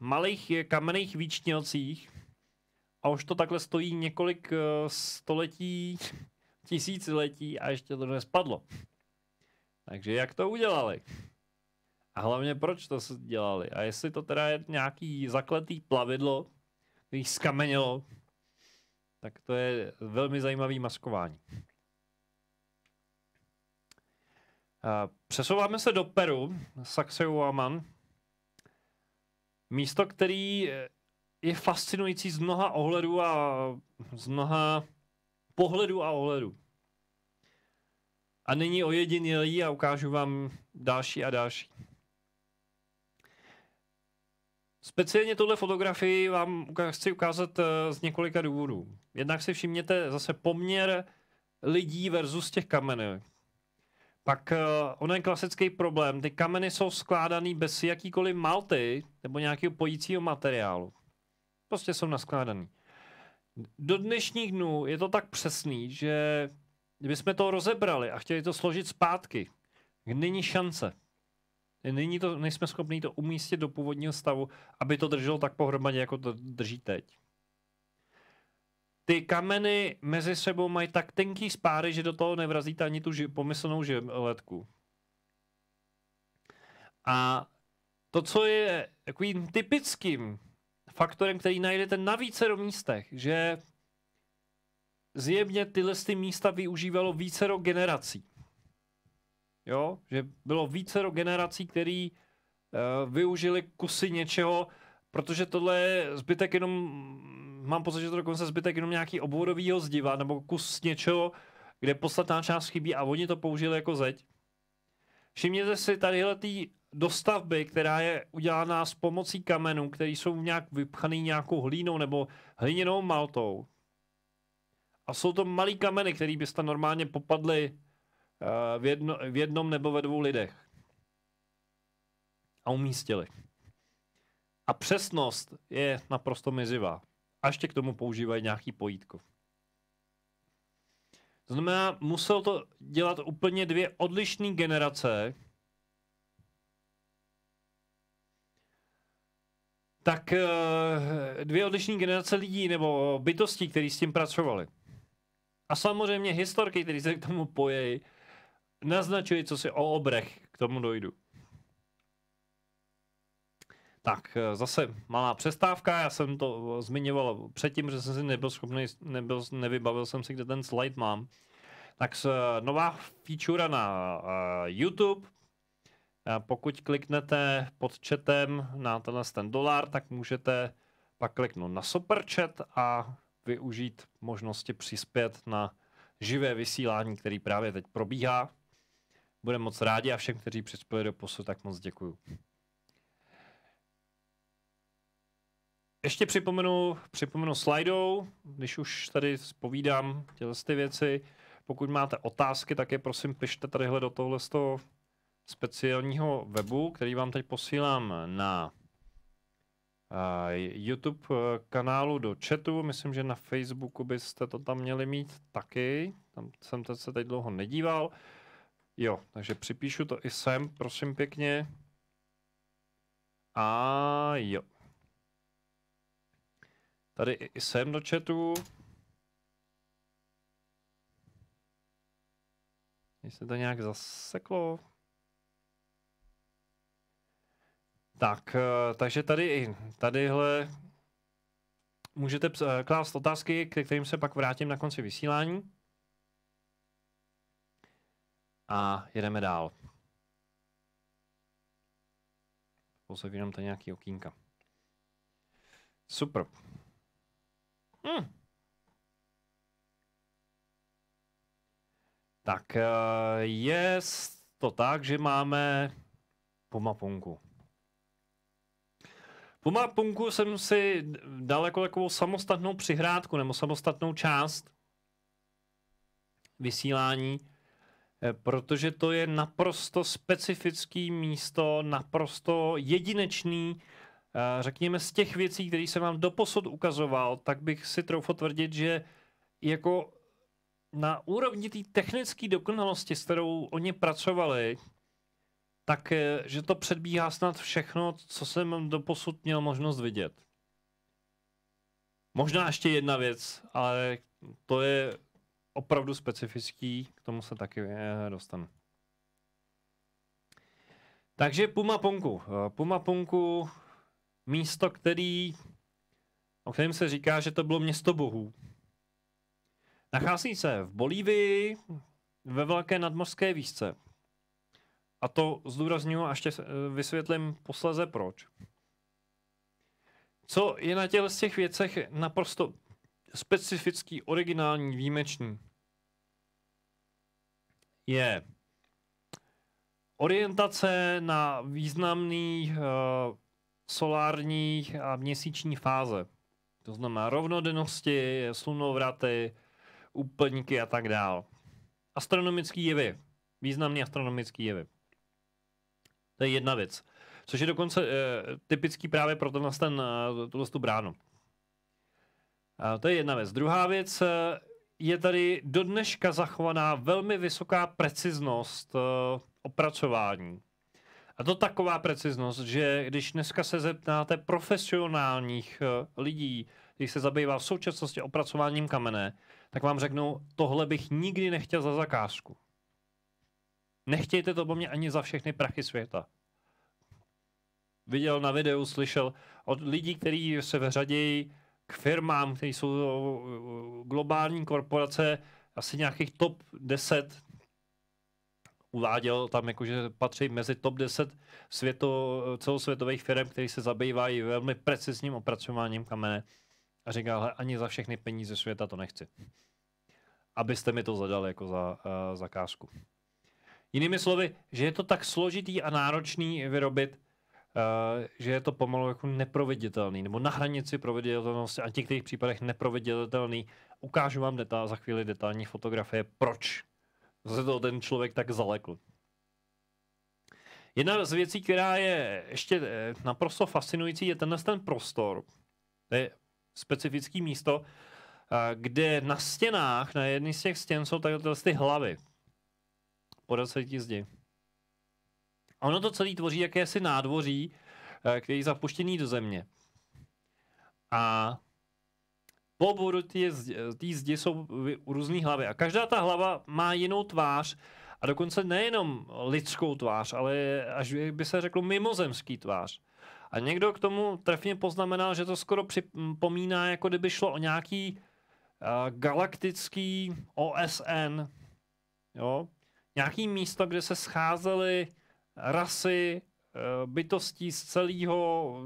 A: malých kamenných výčnělcích a už to takhle stojí několik století, tisíciletí a ještě to nespadlo. Takže jak to udělali? A hlavně proč to dělali? A jestli to teda je nějaký zakletý plavidlo, který skamenilo, tak to je velmi zajímavý maskování. Přesouváme se do Peru, Sacsayhuaman. Místo, který je fascinující z mnoha ohledů a z mnoha pohledů a ohledů. A není ojedinělý a ukážu vám další a další. Speciálně tuhle fotografii vám chci ukázat eh, z několika důvodů. Jednak si všimněte zase poměr lidí versus těch kamenů. Pak uh, onen klasický problém, ty kameny jsou skládaný bez jakýkoliv malty nebo nějakého pojícího materiálu. Prostě jsou naskládaný. Do dnešních dnů je to tak přesný, že kdybychom to rozebrali a chtěli to složit zpátky, není šance. Není to, nejsme schopni to umístit do původního stavu, aby to drželo tak pohromadě, jako to drží teď. Ty kameny mezi sebou mají tak tenký spáry, že do toho nevrazíte ani tu ži- pomyslnou žiletku. A to, co je takovým typickým faktorem, který najdete na více místech, že zjevně tyhle ty místa využívalo vícero generací. Jo, že bylo vícero generací, který uh, využili kusy něčeho, protože tohle je zbytek jenom, mám pocit, že to dokonce zbytek jenom nějaký obvodovýho zdiva, nebo kus něčeho, kde podstatná část chybí a oni to použili jako zeď. Všimněte si tadyhle ty dostavby, která je udělána s pomocí kamenů, které jsou nějak vypchaný nějakou hlínou nebo hliněnou maltou. A jsou to malý kameny, který byste normálně popadli eh, v, jedno, v jednom nebo ve dvou lidech. A umístili. A přesnost je naprosto mizivá. A ještě k tomu používají nějaký pojítko. To znamená, musel to dělat úplně dvě odlišné generace, tak eh, dvě odlišné generace lidí nebo bytostí, kteří s tím pracovali. A samozřejmě historky, které se k tomu pojejí, naznačují, co si o obrech k tomu dojdu. Tak, eh, zase malá přestávka, já jsem to eh, zmiňoval předtím, že jsem si nebyl schopný, nebyl, nevybavil jsem si, kde ten slide mám. Tak eh, nová feature na uh, YouTube, pokud kliknete pod chatem na tenhle ten dolar, tak můžete pak kliknout na super chat a využít možnosti přispět na živé vysílání, který právě teď probíhá. Budeme moc rádi a všem, kteří přispěli do posud, tak moc děkuju. Ještě připomenu, připomenu slajdou, když už tady spovídám těle ty věci. Pokud máte otázky, tak je prosím pište tadyhle do tohle z toho speciálního webu, který vám teď posílám na YouTube eh, kanálu do chatu. Myslím, že na Facebooku byste to tam měli mít taky. Tam jsem teď se teď dlouho nedíval. Jo, takže připíšu to i sem, prosím pěkně. A jo. Tady i sem do chatu. Jestli to nějak zaseklo, Tak, eh, takže tady i tadyhle můžete eh, klást otázky, k kterým se pak vrátím na konci vysílání. A jedeme dál. Pozavírám tady nějaký okýnka. Super. Hmm. Tak eh, je to tak, že máme pomaponku. V mapunku jsem si dal jako takovou samostatnou přihrádku nebo samostatnou část vysílání, eh, protože to je naprosto specifický místo, naprosto jedinečný. Eh, řekněme, z těch věcí, které jsem vám doposud ukazoval, tak bych si troufal tvrdit, že jako na úrovni té technické dokonalosti, s kterou oni pracovali, tak eh, že to předbíhá snad všechno, co jsem doposud měl možnost vidět. Možná ještě jedna věc, ale to je opravdu specifický, k tomu se taky eh, dostanu. Takže Puma Punku. Eh, Puma Punku, místo, který, o kterém se říká, že to bylo město bohů. Nachází se v Bolívii ve velké nadmořské výšce. A to zdůraznuju a ještě eh, vysvětlím posleze proč. Co je na těle z těch věcech naprosto specifický, originální, výjimečný, je orientace na významný uh, eh, solární a měsíční fáze. To znamená rovnodennosti, slunovraty, úplníky a tak dál. Astronomický jevy. Významný astronomický jevy. To je jedna věc. Což je dokonce e, typický právě pro ten, ten, eh, tuto tu bránu. A to je jedna věc. Druhá věc eh, je tady do dneška zachovaná velmi vysoká preciznost e, opracování. A to taková preciznost, že když dneska se zeptáte profesionálních lidí, když se zabývá v současnosti opracováním kamene, tak vám řeknou, tohle bych nikdy nechtěl za zakázku. Nechtějte to po mně ani za všechny prachy světa. Viděl na videu, slyšel od lidí, kteří se veřadějí k firmám, které jsou eh, globální korporace, asi nějakých top 10 uváděl tam, jakože patří mezi top 10 světo, celosvětových firm, které se zabývají velmi precizním opracováním kamene. A říká, ale ani za všechny peníze světa to nechci. Abyste mi to zadali jako za uh, zakázku. Jinými slovy, že je to tak složitý a náročný vyrobit, Uh, že je to pomalu jako neproveditelný, nebo na hranici proveditelnosti a v některých případech neproveditelný. Ukážu vám detail, za chvíli detailní fotografie, proč se to ten člověk tak zalekl. Jedna z věcí, která je ještě eh, naprosto fascinující, je tenhle ten prostor. To je specifické místo, eh, kde na stěnách, na jedné z těch stěn jsou takhle ty hlavy podaseti zdi. A ono to celé tvoří jakési nádvoří, eh, který je zapuštěný do země. A po obvodu té zdi jsou různé hlavy. A každá ta hlava má jinou tvář, a dokonce nejenom lidskou tvář, ale až by se řeklo mimozemský tvář. A někdo k tomu trefně poznamenal, že to skoro připomíná, jako kdyby šlo o nějaký uh, galaktický OSN, jo, nějaký místo, kde se scházely rasy eh, bytostí z celého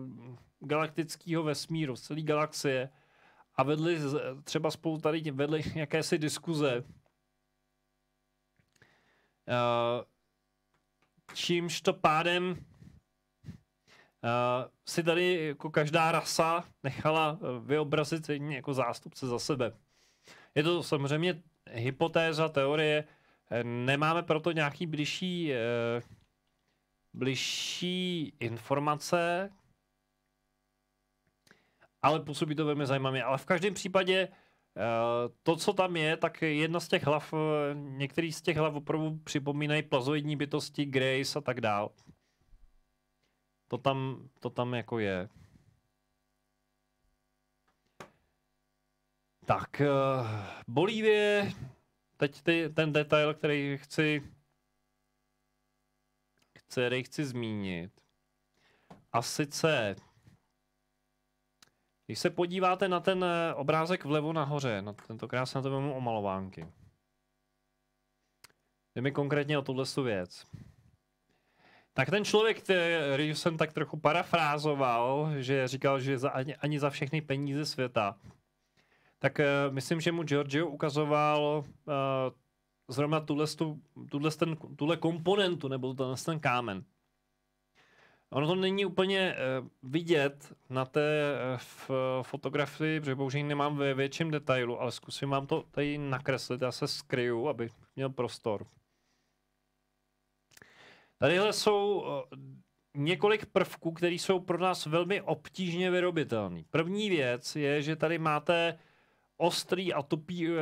A: galaktického vesmíru, z celé galaxie a vedli třeba spolu tady vedli jakési diskuze. Eh, čímž to pádem eh, si tady jako každá rasa nechala vyobrazit jako zástupce za sebe. Je to samozřejmě hypotéza, teorie, Eh, nemáme proto nějaký bližší, eh, bližší informace, ale působí to velmi zajímavě. Ale v každém případě eh, to, co tam je, tak jedna z těch hlav, některý z těch hlav opravdu připomínají plazoidní bytosti, Grace a tak dál. To tam, to tam jako je. Tak, Bolívie, teď ty, ten detail, který chci, který chci zmínit, a sice, když se podíváte na ten eh, obrázek vlevo nahoře, na tentokrát se na to mám omalovánky, jde mi konkrétně o tuhle věc. Tak ten člověk, eh, který jsem tak trochu parafrázoval, že říkal, že za, ani, ani za všechny peníze světa tak uh, myslím, že mu Giorgio ukazoval uh, zrovna tuhle, tuhle, ten, tuhle komponentu nebo ten, ten kámen. Ono to není úplně uh, vidět na té uh, fotografii, protože bohužel nemám ve větším detailu, ale zkusím vám to tady nakreslit. Já se skryju, abych měl prostor. Tadyhle jsou uh, několik prvků, které jsou pro nás velmi obtížně vyrobitelné. První věc je, že tady máte uh, ostrý a tupý, uh,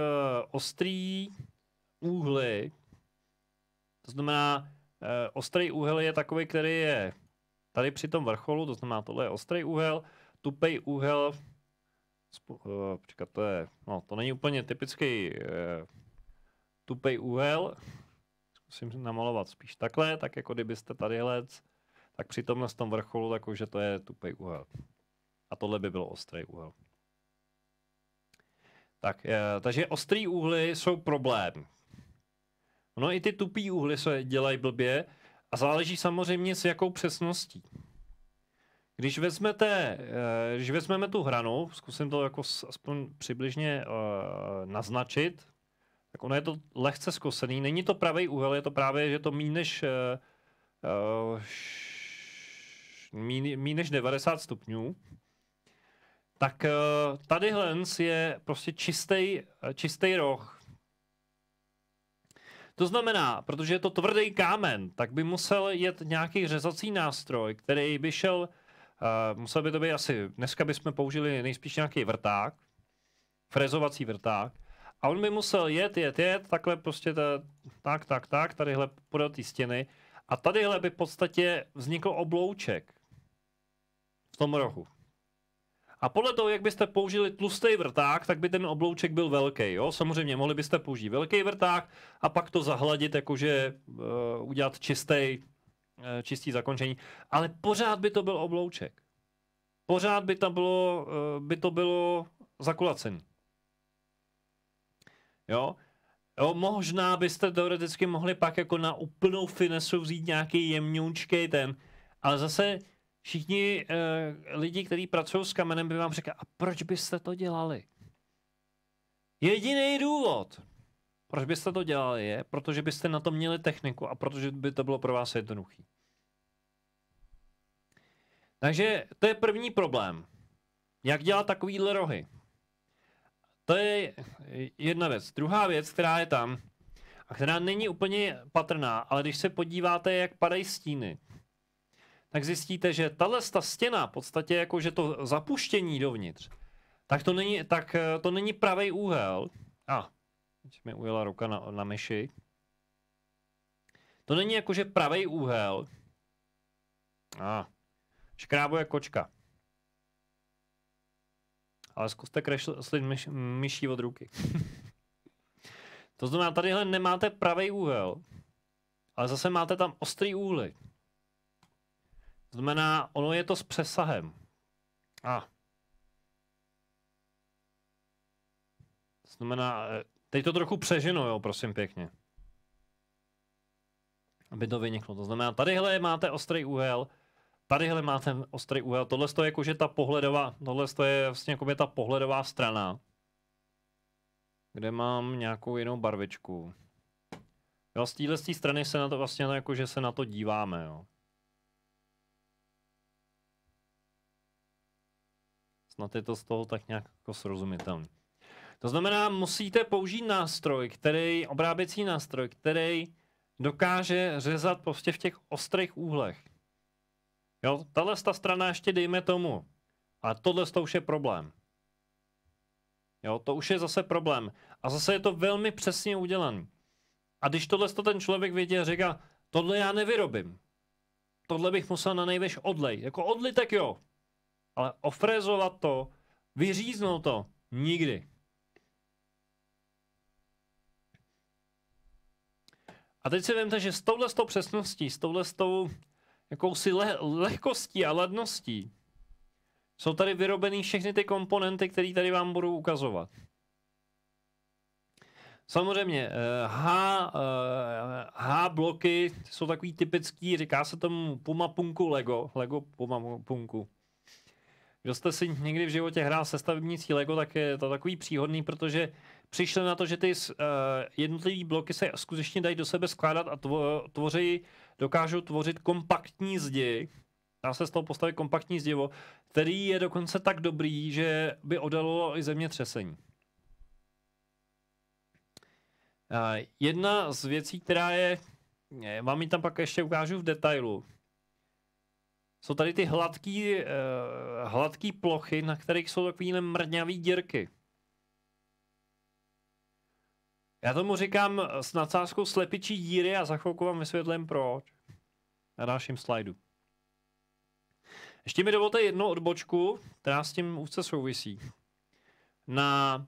A: ostrý úhly. To znamená, uh, ostrý úhel je takový, který je tady při tom vrcholu, to znamená, tohle je ostrý úhel, tupej úhel, uh, počkat, to je, no, to není úplně typický uh, tupej úhel, zkusím namalovat spíš takhle, tak jako kdybyste tady lec, tak při tomhle tom vrcholu, takže to je tupej úhel. A tohle by byl ostrý úhel. Tak, eh, takže ostrý úhly jsou problém. No i ty tupý úhly se dělají blbě a záleží samozřejmě s jakou přesností. Když, vezmete, eh, když vezmeme tu hranu, zkusím to jako aspoň přibližně eh, naznačit, tak ono je to lehce zkosený. Není to pravý úhel, je to právě, že to míň než, míň, míň než 90 stupňů. Tak eh, Hlens je prostě čistý, eh, čistý roh. To znamená, protože je to tvrdý kámen, tak by musel jet nějaký řezací nástroj, který by šel, eh, musel by to být asi, dneska bychom použili nejspíš nějaký vrták, frezovací vrták, a on by musel jet, jet, jet, takhle prostě ta, tak, tak, tak, tadyhle podél té stěny a tadyhle by v podstatě vznikl oblouček v tom rohu. A podle toho, jak byste použili tlustý vrták, tak by ten oblouček byl velký. Jo? Samozřejmě mohli byste použít velký vrták a pak to zahladit, jakože uh, udělat čistý, uh, eh, čistý zakončení. Ale pořád by to byl oblouček. Pořád by, tam bylo, uh, by to bylo zakulacený. Jo? Jo, možná byste teoreticky mohli pak jako na úplnou finesu vzít nějaký jemňoučkej ten, ale zase Všichni uh, lidi, kteří pracují s kamenem, by vám řekli, a proč byste to dělali? Jediný důvod, proč byste to dělali, je, protože byste na to měli techniku a protože by to bylo pro vás jednoduché. Takže to je první problém. Jak dělat takovýhle rohy? To je jedna věc. Druhá věc, která je tam, a která není úplně patrná, ale když se podíváte, jak padají stíny, tak zjistíte, že tahle ta stěna, v podstatě jako, že to zapuštění dovnitř, tak to není, tak eh, to není pravý úhel. A, ah, teď mi ujela ruka na, na myši. To není jakože pravý úhel. A, ah, škrábo je kočka. Ale zkuste kreslit myš, myší od ruky. to znamená, tadyhle nemáte pravý úhel, ale zase máte tam ostrý úhly. To znamená, ono je to s přesahem. A. Ah. To znamená, eh, teď to trochu přeženo, jo, prosím pěkně. Aby to vyniklo. To znamená, tadyhle máte ostrý úhel, tadyhle máte ostrý úhel. Tohle je jakože ta pohledová, tohle je vlastně jako ta pohledová strana, kde mám nějakou jinou barvičku. Jo, z téhle strany se na to vlastně jako, že se na to díváme, jo. Snad je to z toho tak nějak jako srozumitelný. To znamená, musíte použít nástroj, který, obráběcí nástroj, který dokáže řezat prostě v těch ostrých úhlech. Jo, tahle ta strana ještě dejme tomu. A tohle to už je problém. Jo, to už je zase problém. A zase je to velmi přesně udělaný. A když tohle to ten člověk vidí a říká, tohle já nevyrobím. Tohle bych musel na nejveš odlej. Jako odlitek jo, ale ofrezovat to, vyříznout to, nikdy. A teď si vemte, že s touhle s tou přesností, s touhle s tou jakousi le- lehkostí a ladností jsou tady vyrobený všechny ty komponenty, které tady vám budu ukazovat. Samozřejmě eh, H, eh, H bloky jsou takový typický, říká se tomu Puma Punku Lego, Lego Puma Punku. Kdo jste si někdy v životě hrál se stavebnicí Lego, tak je to takový příhodný, protože přišli na to, že ty uh, eh, jednotlivé bloky se skutečně dají do sebe skládat a tvo, tvoří, dokážou tvořit kompaktní zdi. Dá se z toho postavit kompaktní zdivo, který je dokonce tak dobrý, že by odalo i zemětřesení. Uh, jedna z věcí, která je, vám eh, ji tam pak ještě ukážu v detailu, jsou tady ty hladký, uh, hladký plochy, na kterých jsou takový mrňavý dírky. Já tomu říkám s nadsázkou slepičí díry a za chvilku vám vysvětlím proč. Na dalším slajdu. Ještě mi dovolte jednu odbočku, která s tím úzce souvisí. Na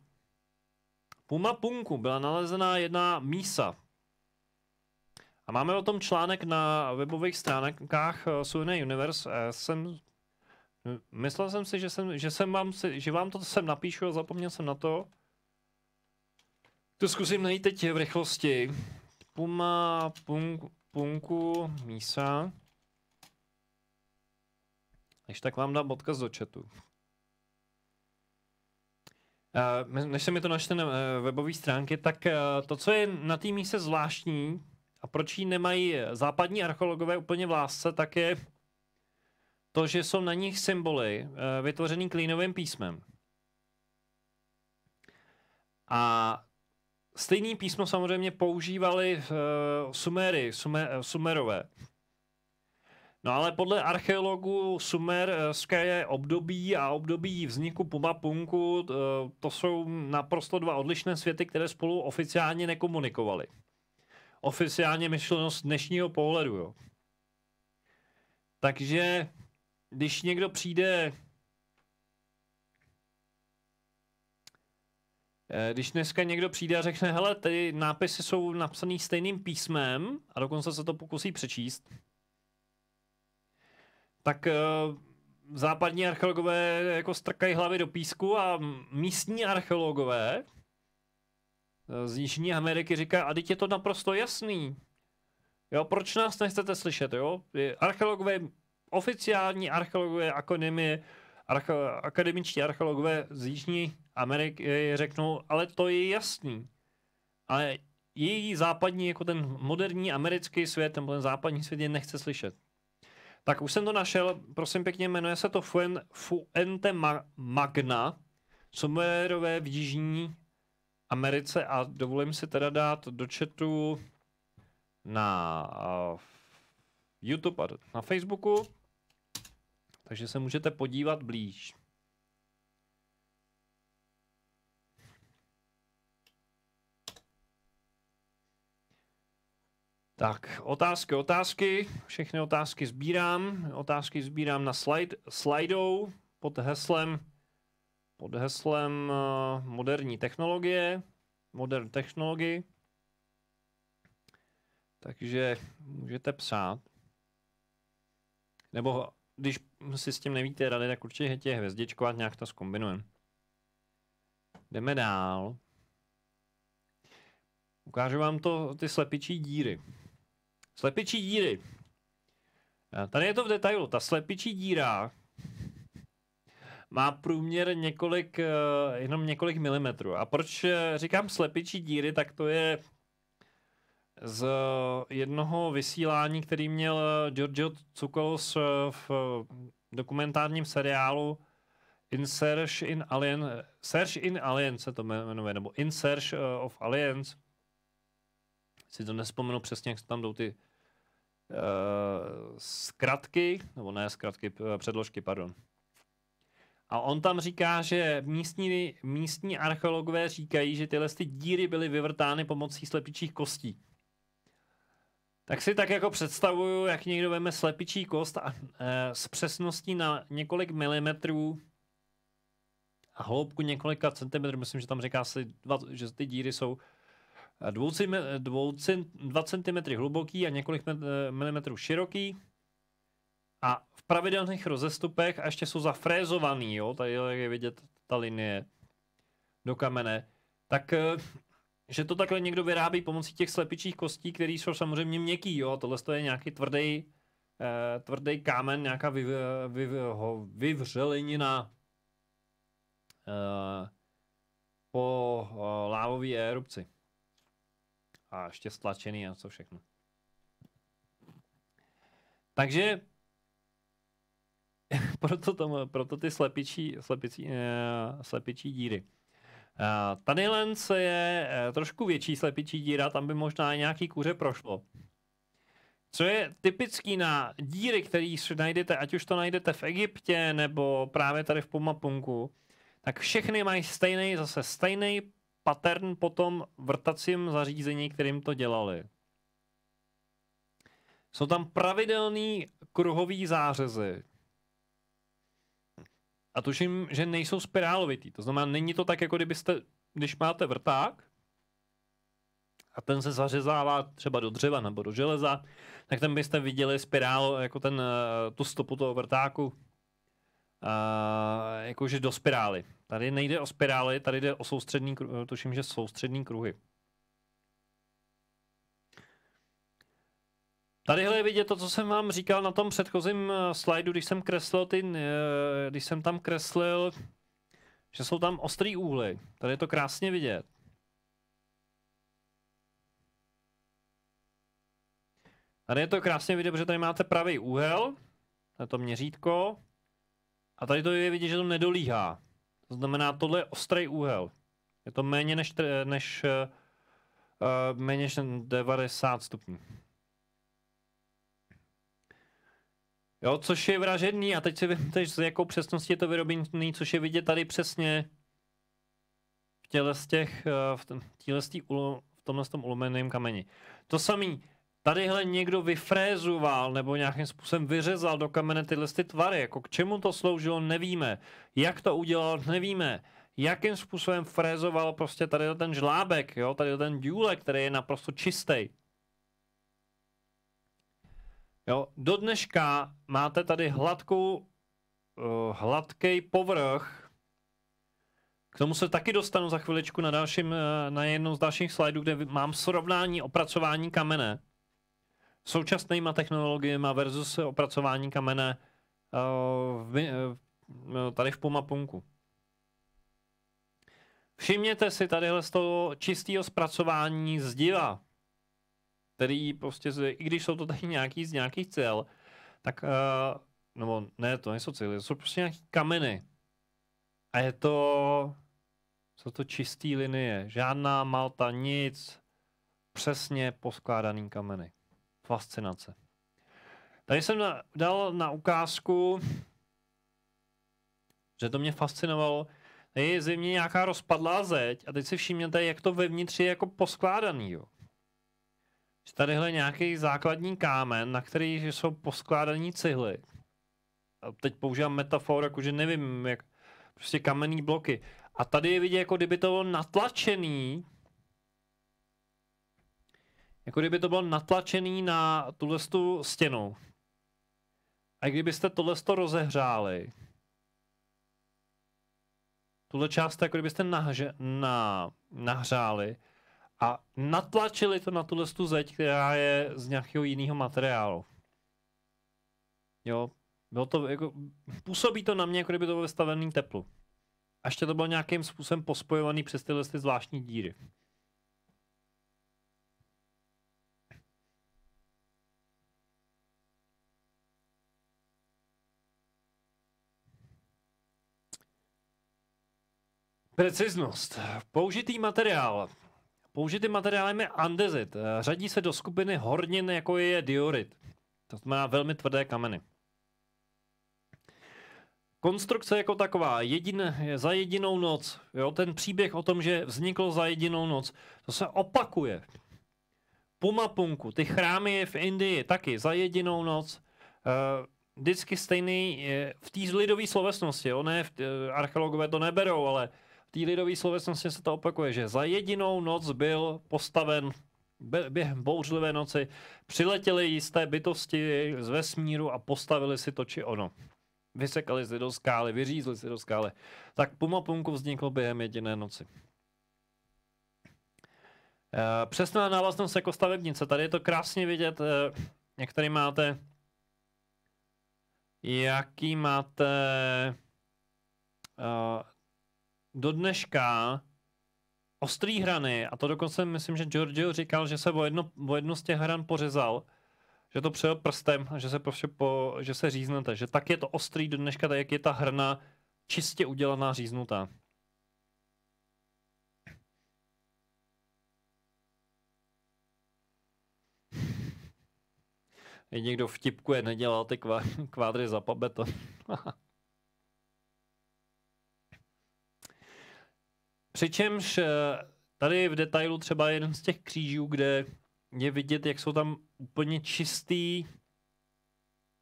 A: Puma Punku byla nalezená jedna mísa, a máme o tom článek na webových stránkách eh, Sune Universe. Já eh, jsem Myslel jsem si, že, jsem, že, jsem vám, že vám to sem napíšu a zapomněl jsem na to. To zkusím najít teď v rychlosti. Puma, punk, punku, mísa. Než tak vám dám odkaz do chatu. Eh, než se mi to načte na webové stránky, tak to, co je na té míse zvláštní, a proč ji nemají eh, západní archeologové úplně v lásce, tak je to, že jsou na nich symboly eh, vytvořený klínovým písmem. A stejný písmo samozřejmě používali eh, suméry, sumer, sumerové. No ale podle archeologů sumerské období a období vzniku puma punku to jsou naprosto dva odlišné světy, které spolu oficiálně nekomunikovaly oficiálně myšlenost z dnešního pohledu. Jo. Takže když někdo přijde, eh, když dneska někdo přijde a řekne, hele, ty nápisy jsou napsaný stejným písmem a dokonce se to pokusí přečíst, tak eh, západní archeologové jako strkají hlavy do písku a místní archeologové Eh, z Jižní Ameriky říká, a teď je to naprosto jasný. Jo, proč nás nechcete slyšet, jo? Archeologové, oficiální archeologové akademie, arche, akademičtí archeologové z Jižní Ameriky řeknou, ale to je jasný. Ale její západní, jako ten moderní americký svět, ten, ten západní svět je nechce slyšet. Tak už jsem to našel, prosím pěkně, jmenuje se to Fuente Magna, Somerové v Jižní Americe a dovolím si teda dát do chatu na uh, YouTube a na Facebooku, takže se můžete podívat blíž. Tak, otázky, otázky. Všechny otázky sbírám. Otázky sbírám na slide, slidou pod heslem pod heslem eh, moderní technologie, modern technologie. Takže můžete psát. Nebo když si s tím nevíte rady, tak určitě je tě hvězdičkovat, nějak to zkombinujeme. Jdeme dál. Ukážu vám to, ty slepičí díry. Slepičí díry. Eh, tady je to v detailu. Ta slepičí díra má průměr několik, eh, jenom několik milimetrů. A proč eh, říkám slepičí díry, tak to je z jednoho vysílání, který měl eh, Giorgio Tsoukalos v dokumentárním seriálu In Search in Alien, Search in Alien se to jmenuje, nebo In Search of Aliens. Si to nespomenu přesně, jak se tam jdou ty uh, zkratky, nebo ne zkratky, předložky, pardon. A on tam říká, že místní, místní archeologové říkají, že tyhle ty díry byly vyvrtány pomocí slepičích kostí. Tak si tak jako představuju, jak někdo veme slepičí kost a, e, s přesností na několik milimetrů a hloubku několika centimetrů, myslím, že tam říká si, dva, že ty díry jsou 2 e, cm hluboký a několik e, milimetrů široký a v pravidelných rozestupech a ještě jsou zafrézovaný, jo, tady jak je vidět ta linie do kamene, tak eh, že to takhle někdo vyrábí pomocí těch slepičích kostí, které jsou samozřejmě měkký, jo, a tohle je nějaký tvrdý, eh, tvrdý kámen, nějaká vy, eh, vy, ho, vyvřelinina eh, po eh, lávové erupci. A ještě stlačený a co všechno. Takže proto, tam, proto ty slepičí, slepicí, eh, slepičí díry. Eh, tady len se je eh, trošku větší slepičí díra, tam by možná nějaký kuře prošlo. Co je typický na díry, které najdete, ať už to najdete v Egyptě nebo právě tady v Pumapunku, tak všechny mají stejný, zase stejný pattern po tom vrtacím zařízení, kterým to dělali. Jsou tam pravidelný kruhový zářezy, a tuším, že nejsou spirálovitý. To znamená, není to tak, jako kdybyste, když máte vrták a ten se zařezává třeba do dřeva nebo do železa, tak tam byste viděli spirálu jako ten, eh, tu stopu toho vrtáku, a, eh, jakože do spirály. Tady nejde o spirály, tady jde o soustřední, tuším, že soustřední kruhy. Tadyhle je vidět to, co jsem vám říkal na tom předchozím eh, slajdu, když jsem kreslil ty, eh, když jsem tam kreslil, že jsou tam ostrý úhly. Tady je to krásně vidět. Tady je to krásně vidět, protože tady máte pravý úhel, To je to měřítko, a tady to je vidět, že to nedolíhá. To znamená, tohle je ostrý úhel. Je to méně než, než, uh, méně než 90 stupňů. Jo, což je vražedný a teď si vymteš, s jakou přesností je to vyrobený, což je vidět tady přesně v těle z těch, eh, v, těle z tý, v tomhle tom ulomeném kameni. To samý, tadyhle někdo vyfrézoval nebo nějakým způsobem vyřezal do kamene tyhle ty tvary, jako k čemu to sloužilo, nevíme. Jak to udělal, nevíme. Jakým způsobem frézoval prostě tady ten žlábek, jo, tady ten důlek, který je naprosto čistý. Jo, do dneška máte tady hladkou, uh, eh, hladký povrch. K tomu se taky dostanu za chviličku na, dalším, uh, na jednom z dalších slajdů, kde mám srovnání opracování kamene současnýma technologiemi versus opracování kamene uh, v, uh, tady v punku. Všimněte si tadyhle z toho čistého zpracování zdiva který prostě, i když jsou to tady nějaký z nějakých cel, tak, uh, nebo ne, to nejsou cely, to jsou prostě nějaký kameny. A je to, jsou to čistý linie, žádná malta, nic, přesně poskládaný kameny. Fascinace. Tady jsem na, dal na ukázku, že to mě fascinovalo, je zimně nějaká rozpadlá zeď a teď si všimněte, jak to vevnitř je jako poskládaný. Jo. Tadyhle nějaký základní kámen, na který jsou poskládaní cihly. A teď používám metafor, jakože nevím, jak prostě kamenný bloky. A tady je vidět, jako kdyby to bylo natlačený, jako kdyby to bylo natlačený na tuhle stěnu. A kdybyste tohle to rozehřáli, tuhle část, jako kdybyste nahře, na, nahřáli, a natlačili to na tuhle tu zeď, která je z nějakého jiného materiálu. Jo, bylo to jako, působí to na mě, jako kdyby to bylo vystavený teplu. A ještě to bylo nějakým způsobem pospojovaný přes tyhle ty zvláštní díry. Preciznost. Použitý materiál. Použitým materiálem je andezit. Eh, řadí se do skupiny hornin, jako je diorit. To znamená velmi tvrdé kameny. Konstrukce jako taková, jedin, za jedinou noc, jo, ten příběh o tom, že vzniklo za jedinou noc, to se opakuje. Pumapunku, ty chrámy je v Indii taky za jedinou noc. Uh, vždycky stejný eh, v té lidové slovesnosti, jo, ne, archeologové to neberou, ale v té lidové slovesnosti se to opakuje, že za jedinou noc byl postaven během bouřlivé noci přiletěly jisté bytosti z vesmíru a postavili si to či ono. Vysekali si do skály, vyřízli si do skály. Tak Puma Punku vzniklo během jediné noci. Eh, přesná návaznost jako stavebnice. Tady je to krásně vidět, eh, jak tady máte jaký máte eh, do dneška ostrý hrany, a to dokonce myslím, že Giorgio říkal, že se o, jedno, o jednu z těch hran pořezal, že to přejel prstem a že se prostě po, že se říznete, že tak je to ostrý do dneška, tak jak je ta hrna čistě udělaná říznutá. Je někdo vtipkuje, nedělal ty kvádry za pabeton. Přičemž eh, tady v detailu třeba jeden z těch křížů, kde je vidět, jak jsou tam úplně čistý,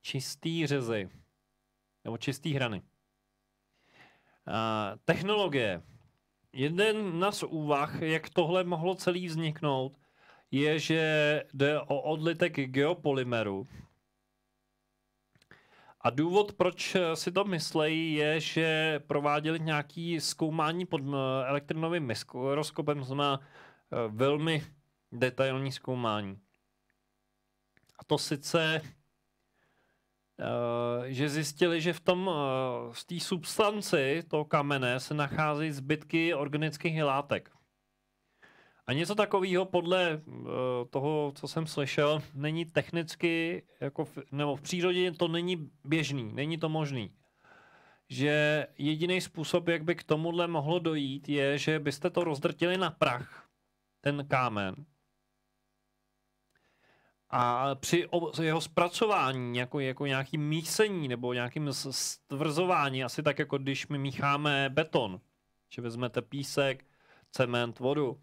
A: čistý řezy. Nebo čistý hrany. A technologie. Jeden z úvah, jak tohle mohlo celý vzniknout, je, že jde o odlitek geopolymeru, a důvod, proč eh, si to myslejí, je, že prováděli nějaké zkoumání pod eh, elektronovým mikroskopem, to znamená eh, velmi detailní zkoumání. A to sice, že zjistili, že v tom, v té substanci toho kamene se nacházejí zbytky organických látek. A něco takového podle uh, toho, co jsem slyšel, není technicky, jako v, nebo v přírodě to není běžný, není to možný. Že jediný způsob, jak by k tomuhle mohlo dojít, je, že byste to rozdrtili na prach, ten kámen. A při jeho zpracování, jako, jako nějaký mísení nebo nějakým stvrzování, asi tak jako když my mícháme beton, že vezmete písek, cement, vodu,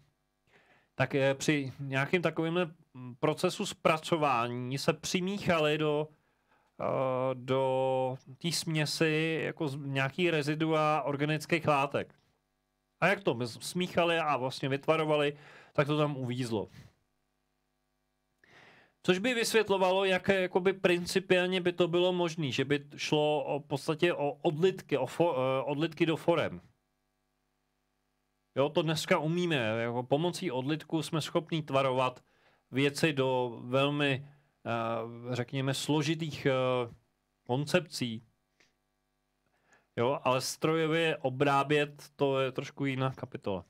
A: tak je, eh, při nějakým takovým eh, procesu zpracování se přimíchaly do, eh, do té směsi jako nějaký rezidua organických látek. A jak to smíchali a vlastně vytvarovali, tak to tam uvízlo. Což by vysvětlovalo, jak jakoby principiálně by to bylo možné, že by šlo o, v podstatě o odlitky, o fo, odlitky do forem. Jo, to dneska umíme. Jako pomocí odlitku jsme schopni tvarovat věci do velmi, eh, řekněme, složitých eh, koncepcí. Jo, ale strojově obrábět, to je trošku jiná kapitola.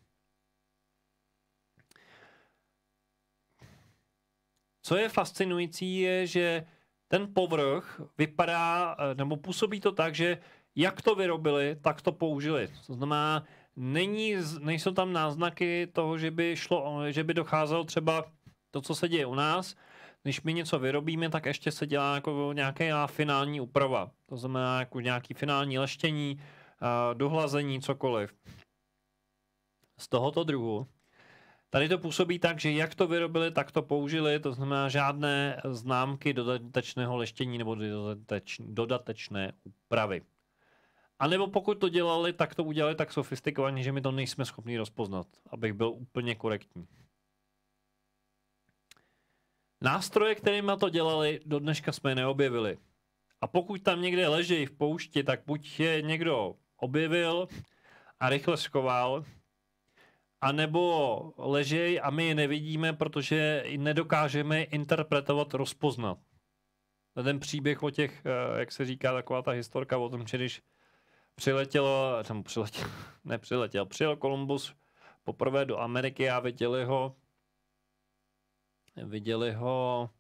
A: Co je fascinující, je, že ten povrch vypadá, eh, nebo působí to tak, že jak to vyrobili, tak to použili. To znamená, není, nejsou tam náznaky toho, že by, šlo, že by docházelo třeba to, co se děje u nás, když my něco vyrobíme, tak ještě se dělá jako nějaká finální úprava. To znamená jako nějaký finální leštění, dohlazení, cokoliv. Z tohoto druhu. Tady to působí tak, že jak to vyrobili, tak to použili, to znamená žádné známky dodatečného leštění nebo dodatečné úpravy. A nebo pokud to dělali, tak to udělali tak sofistikovaně, že my to nejsme schopni rozpoznat, abych byl úplně korektní. Nástroje, kterými to dělali, do dneška jsme neobjevili. A pokud tam někde leží v poušti, tak buď je někdo objevil a rychle schoval, nebo ležej a my je nevidíme, protože nedokážeme interpretovat, rozpoznat. Ten příběh o těch, eh, jak se říká taková ta historka o tom, že když Přiletělo, tam přiletěl, nepřiletěl, přijel Kolumbus poprvé do Ameriky a viděli ho, viděli ho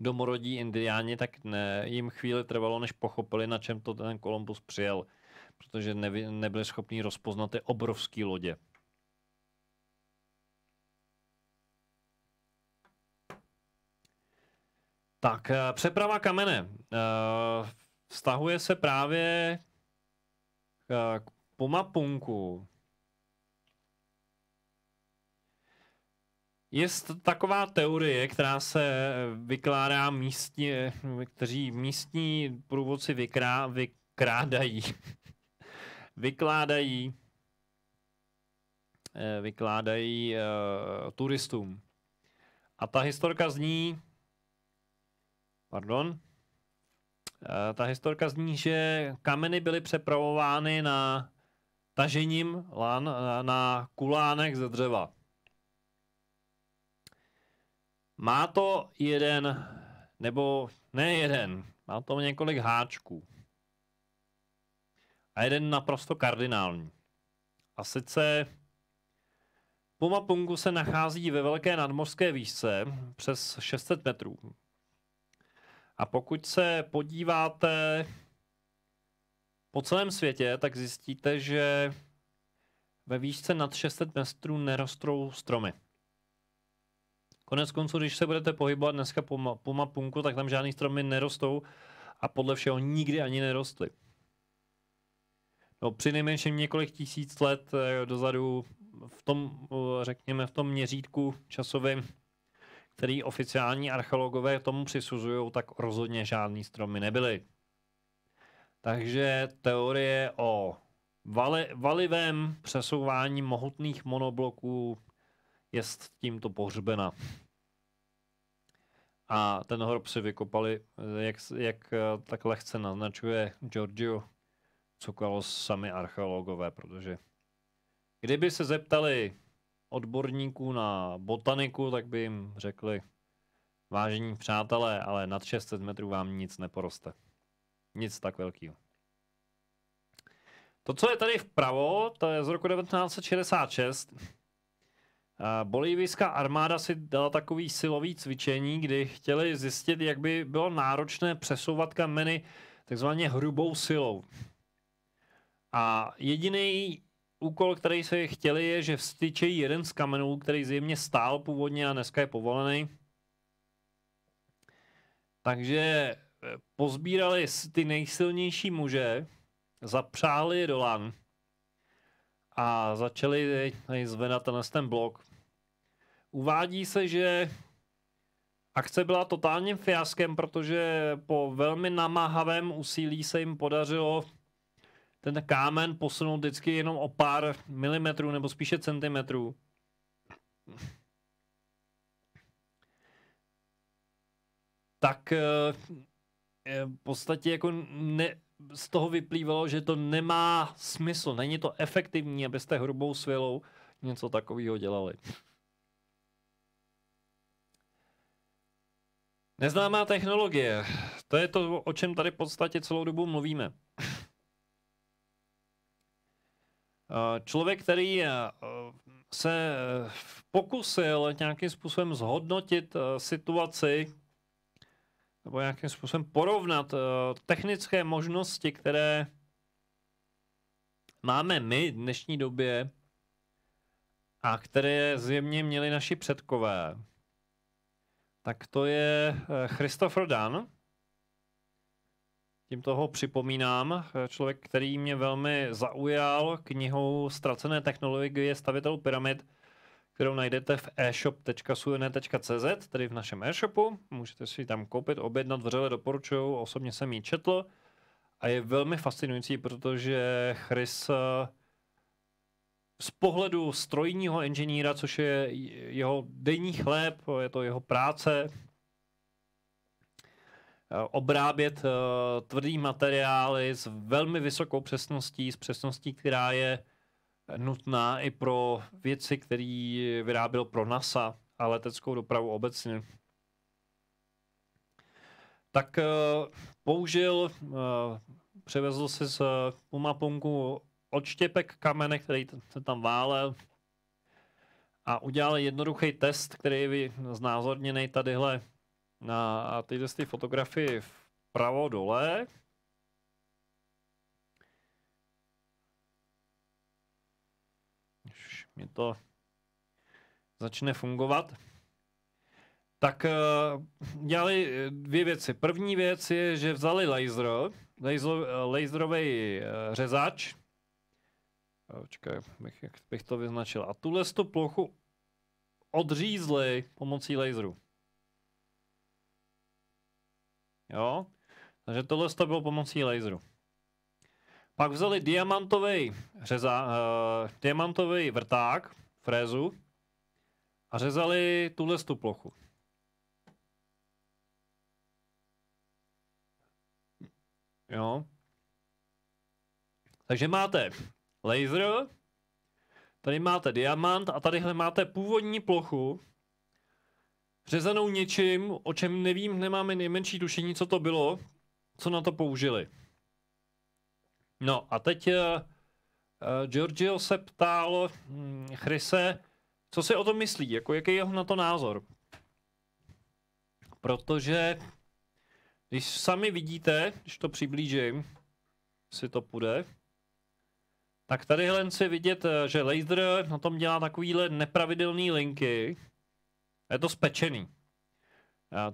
A: domorodí indiáni, tak ne, jim chvíli trvalo, než pochopili, na čem to ten Kolumbus přijel, protože ne, nebyli schopni rozpoznat ty obrovské lodě. Tak, eh, přeprava kamene. Eh, vztahuje se právě k eh, pomapunku. Je taková teorie, která se vykládá místně, kteří místní průvodci vykrá, vykrádají. vykládají eh, vykládají uh, turistům. A ta historka zní, pardon, Eh, ta historka zní, že kameny byly přepravovány na tažením lan na kulánek ze dřeva. Má to jeden, nebo ne jeden, má to několik háčků. A jeden naprosto kardinální. A sice Pumapungu se nachází ve velké nadmořské výšce přes 600 metrů. A pokud se podíváte po celém světě, tak zjistíte, že ve výšce nad 600 metrů nerostou stromy. Konec konců, když se budete pohybovat dneska po, po mapunku, tak tam žádný stromy nerostou a podle všeho nikdy ani nerostly. No, při nejmenším několik tisíc let eh, dozadu v tom, eh, řekněme, v tom měřítku časovém který oficiální archeologové tomu přisuzují, tak rozhodně žádný stromy nebyly. Takže teorie o vali, valivém přesouvání mohutných monobloků je s tímto pohřbena. A ten hrob si vykopali, jak, jak tak lehce naznačuje Giorgio Cukalos sami archeologové, protože kdyby se zeptali odborníků na botaniku, tak by jim řekli, vážení přátelé, ale nad 600 metrů vám nic neporoste. Nic tak velkého. To, co je tady vpravo, to je z roku 1966. Bolivijská armáda si dala takový silový cvičení, kdy chtěli zjistit, jak by bylo náročné přesouvat kameny takzvaně hrubou silou. A jediný úkol, který se chtěli, je, že vstyčejí jeden z kamenů, který zjevně stál původně a dneska je povolený. Takže eh, pozbírali ty nejsilnější muže, zapřáli je do lan a začali tady zvedat tenhle ten blok. Uvádí se, že akce byla totálním fiaskem, protože po velmi namáhavém úsilí se jim podařilo ten kámen posunout vždycky jenom o pár milimetrů nebo spíše centimetrů. Tak eh, eh, v podstatě jako ne, z toho vyplývalo, že to nemá smysl, není to efektivní, abyste hrubou svilou něco takového dělali. Neznámá technologie, to je to, o čem tady v podstatě celou dobu mluvíme. Eh, člověk, který eh, se eh, pokusil nějakým způsobem zhodnotit situaci nebo nějakým způsobem porovnat technické možnosti, které máme my v dnešní době a které zjemně měli naši předkové, tak to je Christopher Dunn, tím toho připomínám. Člověk, který mě velmi zaujal knihou Ztracené technologie stavitel pyramid, kterou najdete v e shopsujenecz tedy v našem e-shopu. Můžete si ji tam koupit, objednat, vřele doporučuju, osobně jsem ji četl. A je velmi fascinující, protože Chris eh, z pohledu strojního inženýra, což je jeho denní chléb, je to jeho práce, Eh, obrábět eh, tvrdý materiály s velmi vysokou přesností, s přesností, která je nutná i pro věci, které vyráběl pro NASA a leteckou dopravu obecně. Tak eh, použil, převezl si z Pumapunku odštěpek kamene, který se tam válel a udělal jednoduchý test, který je znázorněný tadyhle na tyhle ty fotografii vpravo dole. Už to začne fungovat. Tak eh, dělali dvě věci. První věc je, že vzali laser, laser laserový eh, řezač. Eh, počkej, bych, jak bych to vyznačil. A tuhle tu plochu odřízli pomocí laseru. Jo? Takže tohle to bylo pomocí laseru. Pak vzali diamantový, řeza, uh, eh, diamantový vrták, frézu, a řezali tuhle tu plochu. Jo. Takže máte laser, tady máte diamant a tadyhle máte původní plochu, Řezanou něčím, o čem nevím, nemáme nejmenší tušení, co to bylo, co na to použili. No a teď uh, Giorgio se ptal hm, Chryse, co si o tom myslí, jako jaký je jeho na to názor. Protože když sami vidíte, když to přiblížím, si to půjde, tak tady len si vidět, eh, že laser na tom dělá takovýhle nepravidelné linky, je to spečený.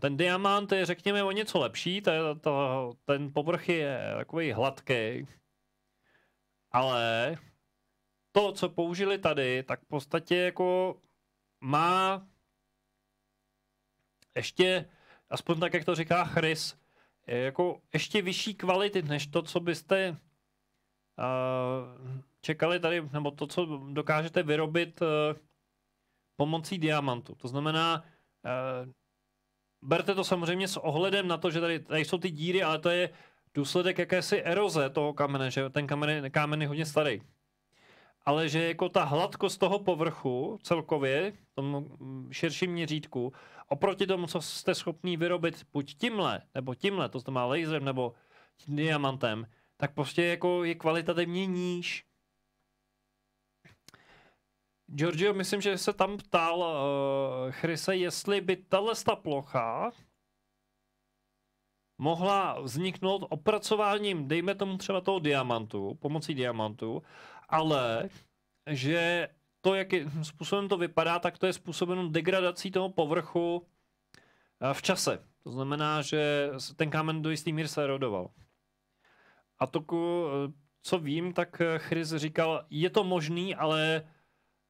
A: Ten diamant je, řekněme, o něco lepší, to, to, ten povrch je takový hladký, ale to, co použili tady, tak v podstatě jako má ještě, aspoň tak, jak to říká Chris, je jako ještě vyšší kvality, než to, co byste uh, čekali tady, nebo to, co dokážete vyrobit uh, pomocí diamantu. To znamená, eh, berte to samozřejmě s ohledem na to, že tady, tady jsou ty díry, ale to je důsledek jakési eroze toho kamene, že ten kamen, kámen je hodně starý. Ale že jako ta hladkost toho povrchu celkově, v tom širším měřítku, oproti tomu, co jste schopný vyrobit buď tímhle, nebo tímhle, to znamená laserem, nebo tím diamantem, tak prostě jako je kvalitativně níž. Giorgio, myslím, že se tam ptal uh, Chrise, jestli by tahle plocha mohla vzniknout opracováním, dejme tomu třeba toho diamantu, pomocí diamantu, ale že to, jakým způsobem to vypadá, tak to je způsobeno degradací toho povrchu eh, v čase. To znamená, že ten kámen do jistý míry se erodoval. A to, co vím, tak eh, Chris říkal, je to možný, ale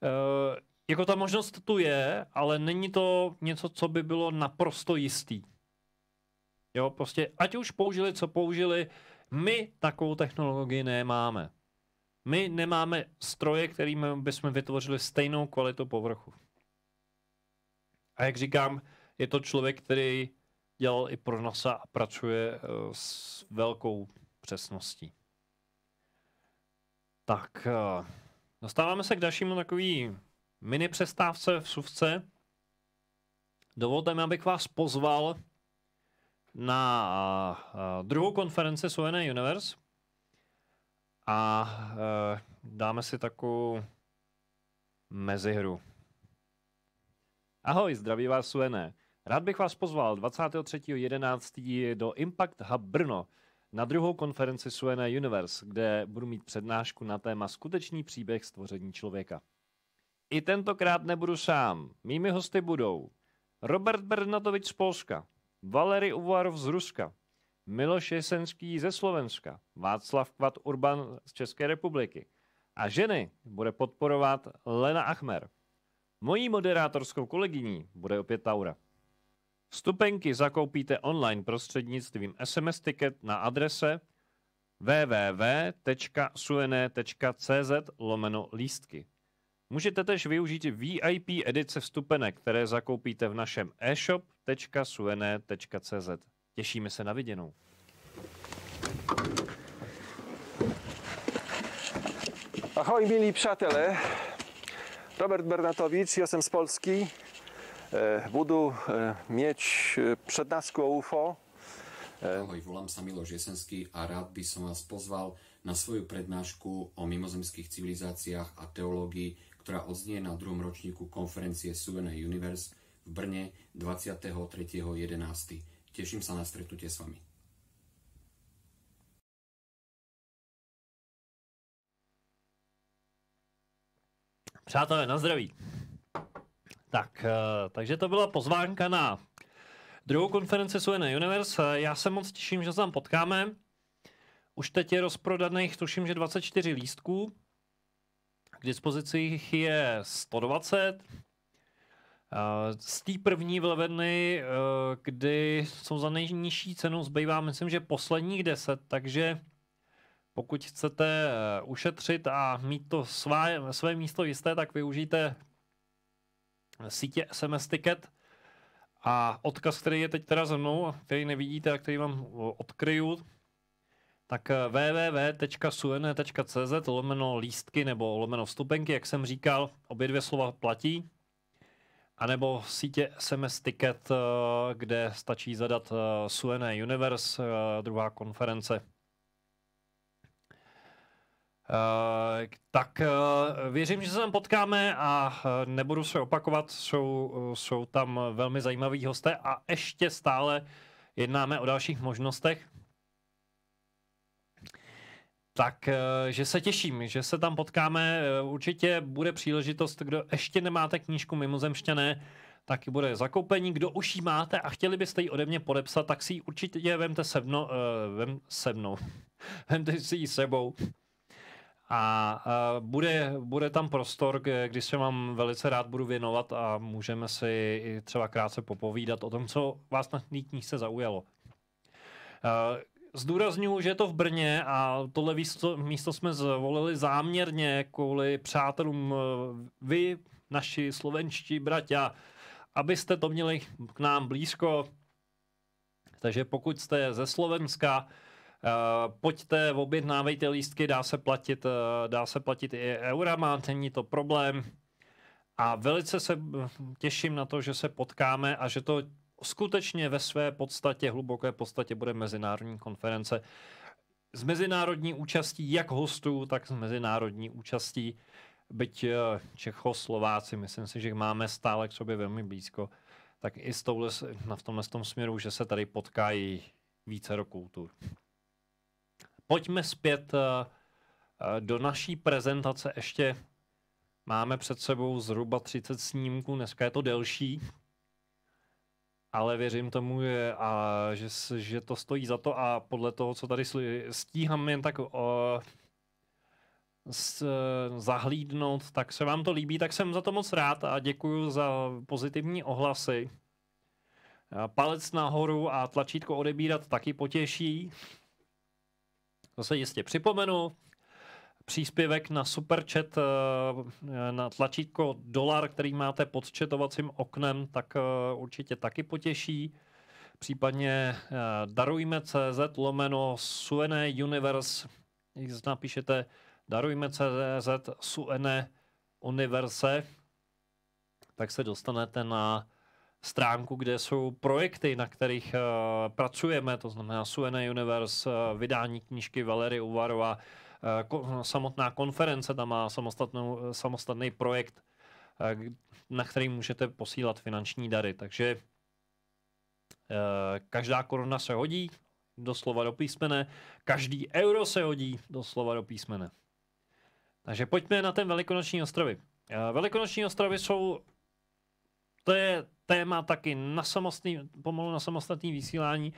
A: Eh, jako ta možnost tu je, ale není to něco, co by bylo naprosto jistý. Jo, prostě ať už použili, co použili, my takovou technologii nemáme. My nemáme stroje, kterými bychom vytvořili stejnou kvalitu povrchu. A jak říkám, je to člověk, který dělal i pro NASA a pracuje eh, s velkou přesností. Tak, eh, Dostáváme se k dalšímu takový mini přestávce v suvce. Dovolte mi, abych vás pozval na eh, druhou konferenci Suené Universe a eh, dáme si takovou mezihru. Ahoj, zdraví vás Suené. Rád bych vás pozval 23.11. do Impact Hub Brno na druhou konferenci Suena Universe, kde budu mít přednášku na téma skutečný příběh stvoření člověka. I tentokrát nebudu sám. Mými hosty budou Robert Bernatovič z Polska, Valery Uvarov z Ruska, Miloš Jesenský ze Slovenska, Václav Kvat Urban z České republiky a ženy bude podporovat Lena Achmer. Mojí moderátorskou kolegyní bude opět Taura. Vstupenky zakoupíte online prostřednictvím SMS ticket na adrese www.suene.cz lomeno lístky. Můžete tež využít VIP edice vstupenek, které zakoupíte v našem e-shop.suene.cz. Těšíme se na viděnou. Ahoj milí přátelé, Robert já jsem z Polsky. Eh, budu eh, mít eh, přednášku jako UFO. Ahoj, volám se Miloš Jesenský a rád by som vás pozval na svoju prednášku o mimozemských civilizáciách a teologii, která odznie na druhém ročníku konferencie Suvené Universe v Brně 23.11. Teším se na stretnutie s vami. Přátelé, na zdraví. Tak, eh, takže to byla pozvánka na druhou konferenci Suena Universe. Já se moc těším, že se tam potkáme. Už teď je rozprodaných, tuším, že 24 lístků. K dispozici jich je 120. Eh, z té první vlevedny, eh, kdy jsou za nejnižší cenu, zbývá, myslím, že posledních 10, takže pokud chcete ušetřit a mít to své, své místo jisté, tak využijte sítě SMS Ticket. A odkaz, který je teď teda za mnou, který nevidíte a který vám odkryju, tak eh, www.suene.cz lomeno lístky nebo lomeno vstupenky, jak jsem říkal, obě dvě slova platí. A nebo sítě SMS Ticket, eh, kde stačí zadat eh, Suene Universe, druhá konference Eh, tak uh, věřím, že se tam potkáme a uh, nebudu se opakovat, jsou, jsou tam velmi zajímaví hosté a ještě stále jednáme o dalších možnostech. Tak, že se těším, že se tam potkáme. Určitě bude příležitost, kdo ještě nemáte knížku Mimozemšťané, taky bude zakoupení. Kdo už ji máte a chtěli byste ji ode mě podepsat, tak si ji určitě vemte se uh, Vem se mnou. Vemte si ji sebou. A bude, bude tam prostor, kdy se vám velice rád budu věnovat a můžeme si i třeba krátce popovídat o tom, co vás na té se zaujalo. Zdůraznuju, že je to v Brně a tohle místo, místo jsme zvolili záměrně kvůli přátelům e, vy, naši slovenští bratia, abyste to měli k nám blízko. Takže pokud jste ze Slovenska, Eh, pojďte, objednávejte lístky, dá se platit, eh, dá se platit i eurama, není to problém. A velice se hm, těším na to, že se potkáme a že to skutečně ve své podstatě, hluboké podstatě bude mezinárodní konference s mezinárodní účastí jak hostů, tak s mezinárodní účastí byť eh, Čechoslováci, myslím si, že máme stále k sobě velmi blízko, tak i s touhle, v tomhle tom směru, že se tady potkají více kultur pojďme zpět eh, eh, do naší prezentace. Ještě máme před sebou zhruba 30 snímků, dneska je to delší, ale věřím tomu, že, a, že, že to stojí za to a podle toho, co tady stíhám jen tak o, s, zahlídnout, tak se vám to líbí, tak jsem za to moc rád a děkuji za pozitivní ohlasy. Eh, palec nahoru a tlačítko odebírat taky potěší zase jistě připomenu, příspěvek na superchat eh, na tlačítko dolar, který máte pod četovacím oknem, tak eh, určitě taky potěší. Případně eh, darujme CZ lomeno Suene Universe. Když napíšete darujme CZ Suene Universe, tak se dostanete na stránku, kde jsou projekty, na kterých uh, pracujeme, to znamená Suene Universe, uh, vydání knížky Valery Uvarova, uh, eh, ko- samotná konference, tam má samostatnou, samostatný projekt, uh, na který můžete posílat finanční dary. Takže uh, každá koruna se hodí, doslova do písmene, každý euro se hodí doslova do písmene. Takže pojďme na ten Velikonoční ostrovy. Velikonoční ostrovy jsou to je téma taky na samostný, pomalu na samostatný vysílání.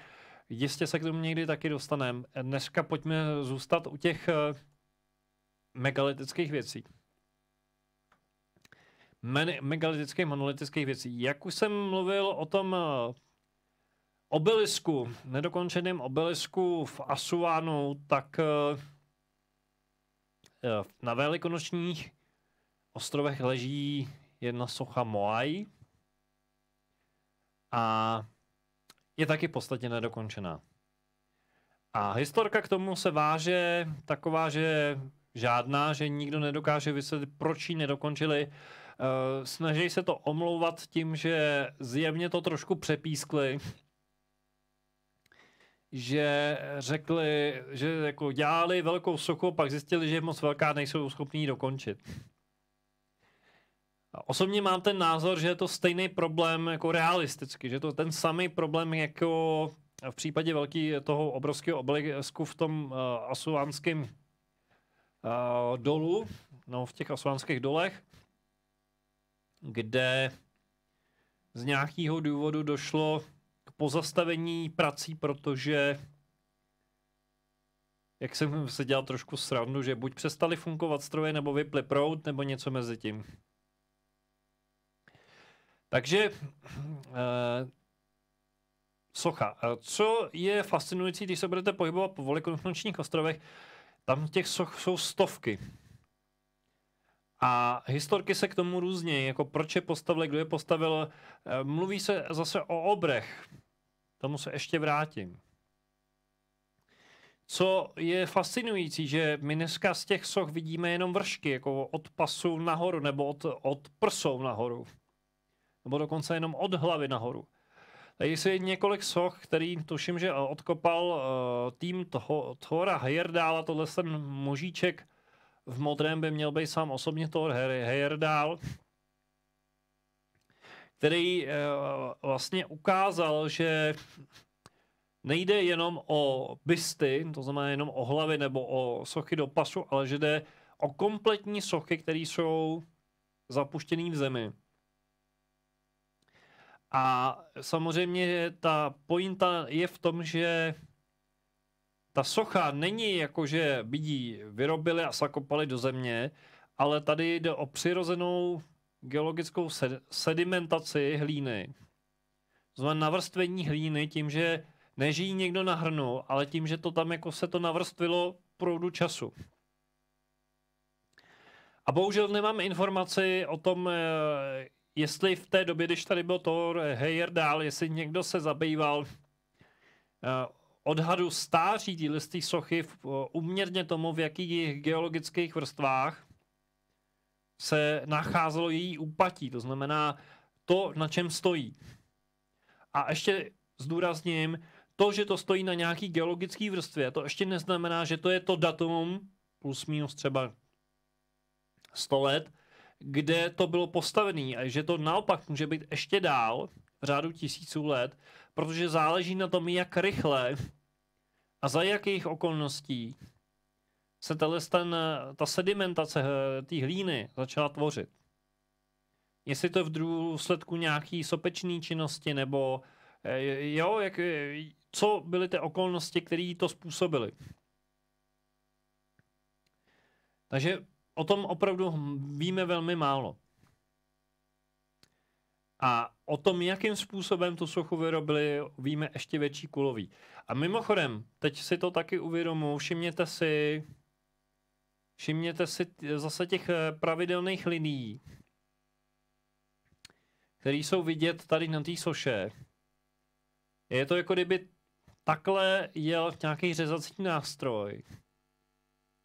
A: Jistě se k tomu někdy taky dostaneme. Dneska pojďme zůstat u těch eh, megalitických věcí. Men- megalitických, monolitických věcí. Jak už jsem mluvil o tom eh, obelisku, nedokončeném obelisku v Asuánu, tak eh, na velikonočních ostrovech leží jedna socha Moai, a je taky podstatně nedokončená. A historka k tomu se váže taková, že žádná, že nikdo nedokáže vysvětlit, proč ji nedokončili. Eh, snaží se to omlouvat tím, že zjevně to trošku přepískli, že řekli, že jako dělali velkou sochu, pak zjistili, že je moc velká, nejsou schopní dokončit. Osobně mám ten názor, že je to stejný problém jako realisticky, že je to ten samý problém jako v případě velký toho obrovského obelisku v tom uh, asuánském uh, dolu, no v těch asuánských dolech, kde z nějakého důvodu došlo k pozastavení prací, protože jak jsem se dělal trošku srandu, že buď přestali fungovat stroje, nebo vyply prout, nebo něco mezi tím. Takže uh, socha. Co je fascinující, když se budete pohybovat po velikonočních ostrovech, tam těch soch jsou stovky. A historky se k tomu různě, jako proč je postavil, kdo je postavil. Eh, mluví se zase o obrech. Tomu se ještě vrátím. Co je fascinující, že my dneska z těch soch vidíme jenom vršky, jako od pasu nahoru nebo od, od prsou nahoru nebo dokonce jenom od hlavy nahoru. Tady je několik soch, který tuším, že odkopal uh, tým toho, Thora A tohle ten mužíček v modrém by měl být sám osobně Thor Heyerdahl, který uh, vlastně ukázal, že nejde jenom o bysty, to znamená jenom o hlavy nebo o sochy do pasu, ale že jde o kompletní sochy, které jsou zapuštěné v zemi. A samozřejmě ta pointa je v tom, že ta socha není jako, že by ji vyrobili a zakopali do země, ale tady jde o přirozenou geologickou sed- sedimentaci hlíny. Znamená navrstvení hlíny tím, že nežijí někdo na hrnu, ale tím, že to tam jako se to navrstvilo proudu času. A bohužel nemám informaci o tom, eh, jestli v té době, když tady byl Thor eh, Heyer dál, jestli někdo se zabýval eh, odhadu stáří té sochy v, eh, uměrně tomu, v jakých geologických vrstvách se nacházelo její úpatí, to znamená to, na čem stojí. A ještě zdůrazním, to, že to stojí na nějaký geologický vrstvě, to ještě neznamená, že to je to datum, plus minus třeba 100 let, kde to bylo postavené a že to naopak může být ještě dál, v řádu tisíců let, protože záleží na tom, jak rychle a za jakých okolností se ten, ta sedimentace eh, té hlíny začala tvořit. Jestli to je v důsledku nějaký sopečné činnosti, nebo eh, jo, jak, eh, co byly ty okolnosti, které to způsobily. Takže o tom opravdu hm, víme velmi málo. A o tom, jakým způsobem tu sochu vyrobili, víme ještě větší kulový. A mimochodem, teď si to taky uvědomu, všimněte si, všimněte si zase těch eh, pravidelných lidí, které jsou vidět tady na té soše. Je to jako kdyby takhle jel nějaký řezací nástroj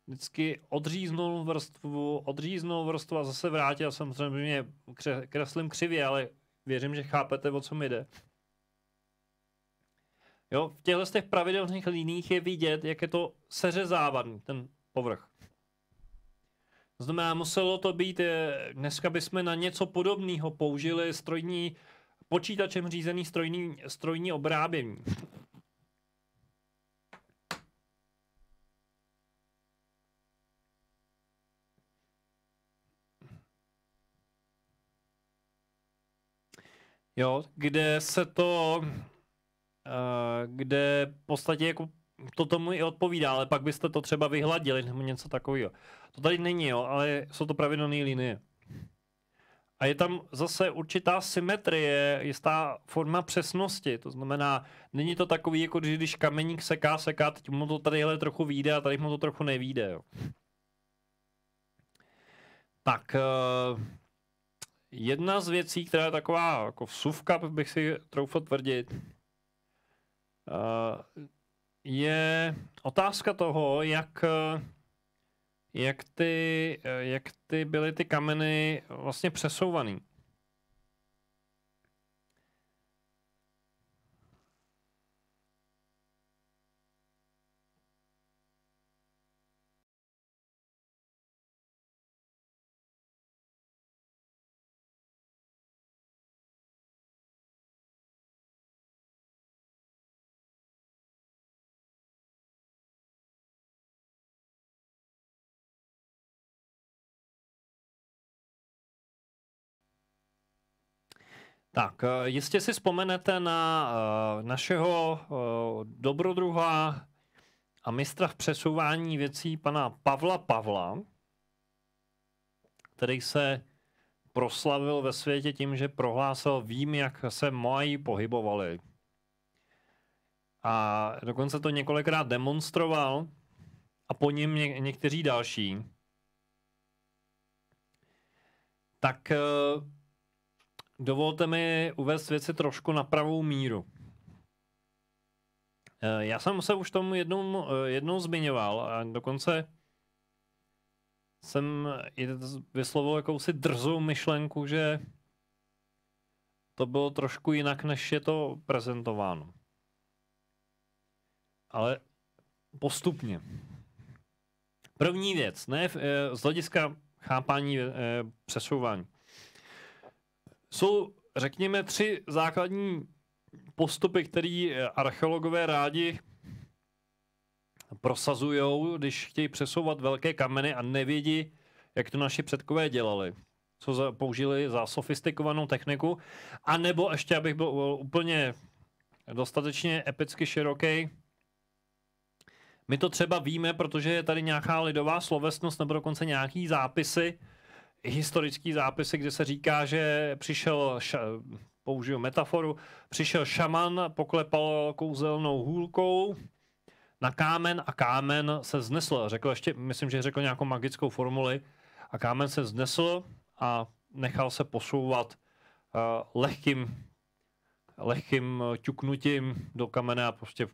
A: vždycky odříznul vrstvu, odříznul vrstvu a zase vrátil. Samozřejmě kreslím křivě, ale věřím, že chápete, o co mi jde. Jo, v těchto z těch pravidelných liních je vidět, jak je to seřezávaný, ten povrch. To znamená, muselo to být, eh, dneska bychom na něco podobného použili strojní, počítačem řízený strojní, strojní obrábění. jo, kde se to, eh, kde v podstatě jako to tomu i odpovídá, ale pak byste to třeba vyhladili nebo něco takového. To tady není, jo, ale jsou to pravidelné linie. A je tam zase určitá symetrie, jistá forma přesnosti. To znamená, není to takový, jako když kameník seká, seká, teď mu to tadyhle trochu vyjde a tady mu to trochu nevíde. Jo. Tak, eh, jedna z věcí, která je taková jako vsuvka, bych si troufal tvrdit, eh, je otázka toho, jak, eh, jak, ty, eh, jak ty byly ty kameny vlastně přesouvaný. Tak, eh, jistě si vzpomenete na eh, našeho eh, dobrodruha a mistra v přesouvání věcí pana Pavla Pavla, který se proslavil ve světě tím, že prohlásil, vím, jak se mají pohybovali. A dokonce to několikrát demonstroval a po něm ně- někteří další. Tak dovolte mi uvést věci trošku na pravou míru. Eh, já jsem se už tomu jednou, eh, jednou zmiňoval a dokonce jsem vyslovil jakousi drzou myšlenku, že to bylo trošku jinak, než je to prezentováno. Ale postupně. První věc, ne eh, z hlediska chápání přesouvání jsou, řekněme, tři základní postupy, které eh, archeologové rádi prosazují, když chtějí přesouvat velké kameny a nevědí, jak to naši předkové dělali co za, použili za sofistikovanou techniku, a nebo ještě, abych byl úplně dostatečně epicky široký, my to třeba víme, protože je tady nějaká lidová slovesnost nebo dokonce nějaký zápisy, historický zápisy, kde se říká, že přišel, ša, použiju metaforu, přišel šaman, poklepal kouzelnou hůlkou na kámen a kámen se znesl. Řekl ještě, myslím, že řekl nějakou magickou formuli a kámen se znesl a nechal se posouvat uh, lehkým, lehkým ťuknutím do kamene a prostě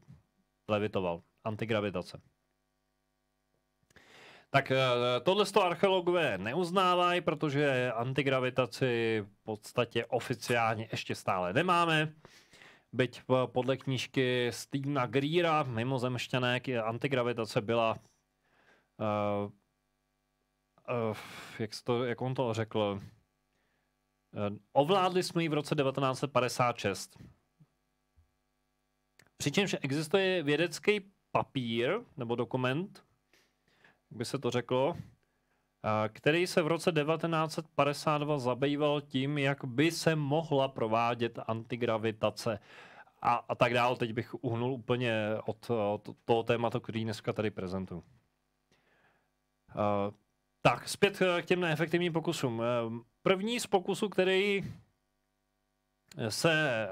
A: levitoval. Antigravitace. Tak eh, tohle to archeologové neuznávají, protože antigravitaci v podstatě oficiálně ještě stále nemáme. Byť eh, podle knížky Stevena Greera, mimozemšťanek, antigravitace byla uh, uh, jak, to, jak on to řekl, uh, ovládli jsme ji v roce 1956. Přičemž existuje vědecký papír nebo dokument, by se to řeklo, který se v roce 1952 zabýval tím, jak by se mohla provádět antigravitace a, a tak dále. Teď bych uhnul úplně od, toho tématu, který dneska tady prezentuju. tak, zpět k těm neefektivním pokusům. E, první z pokusů, který se e,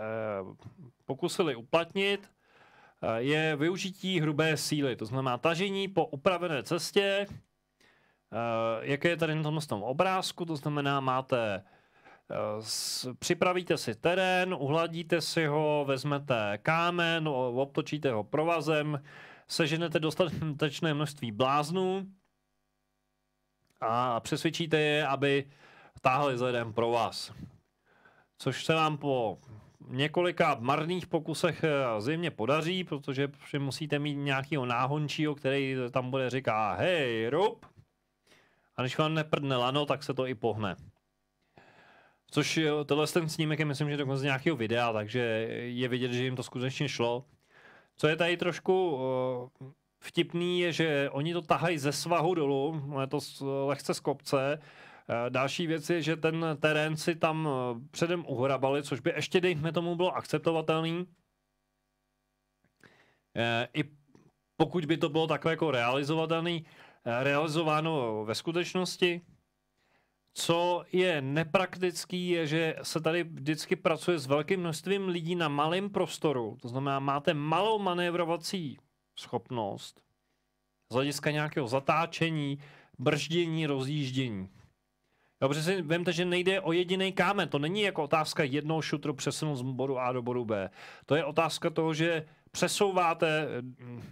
A: pokusili uplatnit, Eh, je využití hrubé síly, to znamená tažení po upravené cestě, eh, jaké je tady na tom, tom obrázku, to znamená máte eh, připravíte si terén, uhladíte si ho, vezmete kámen, obtočíte ho provazem, seženete dostatečné množství bláznů a přesvědčíte je, aby táhli za jeden provaz. Což se vám po několika marných pokusech eh, zimně podaří, protože musíte mít nějakého náhončího, který tam bude říká, hej, rup. A když vám neprdne lano, tak se to i pohne. Což eh, tohle ten snímek je myslím, že dokonce nějakého videa, takže je vidět, že jim to skutečně šlo. Co je tady trošku eh, vtipný je, že oni to tahají ze svahu dolů, je to lehce z kopce, Eh, další věc je, že ten terén si tam eh, předem uhrabali, což by ještě, dejme tomu, bylo akceptovatelný. Eh, I pokud by to bylo takové jako realizovatelný, realizováno ve skutečnosti. Co je nepraktický, je, že se tady vždycky pracuje s velkým množstvím lidí na malém prostoru. To znamená, máte malou manévrovací schopnost z hlediska nějakého zatáčení, brždění, rozjíždění. Dobře si vemte, že nejde o jediný kámen. To není jako otázka jednoho šutru přesunout z bodu A do bodu B. To je otázka toho, že přesouváte,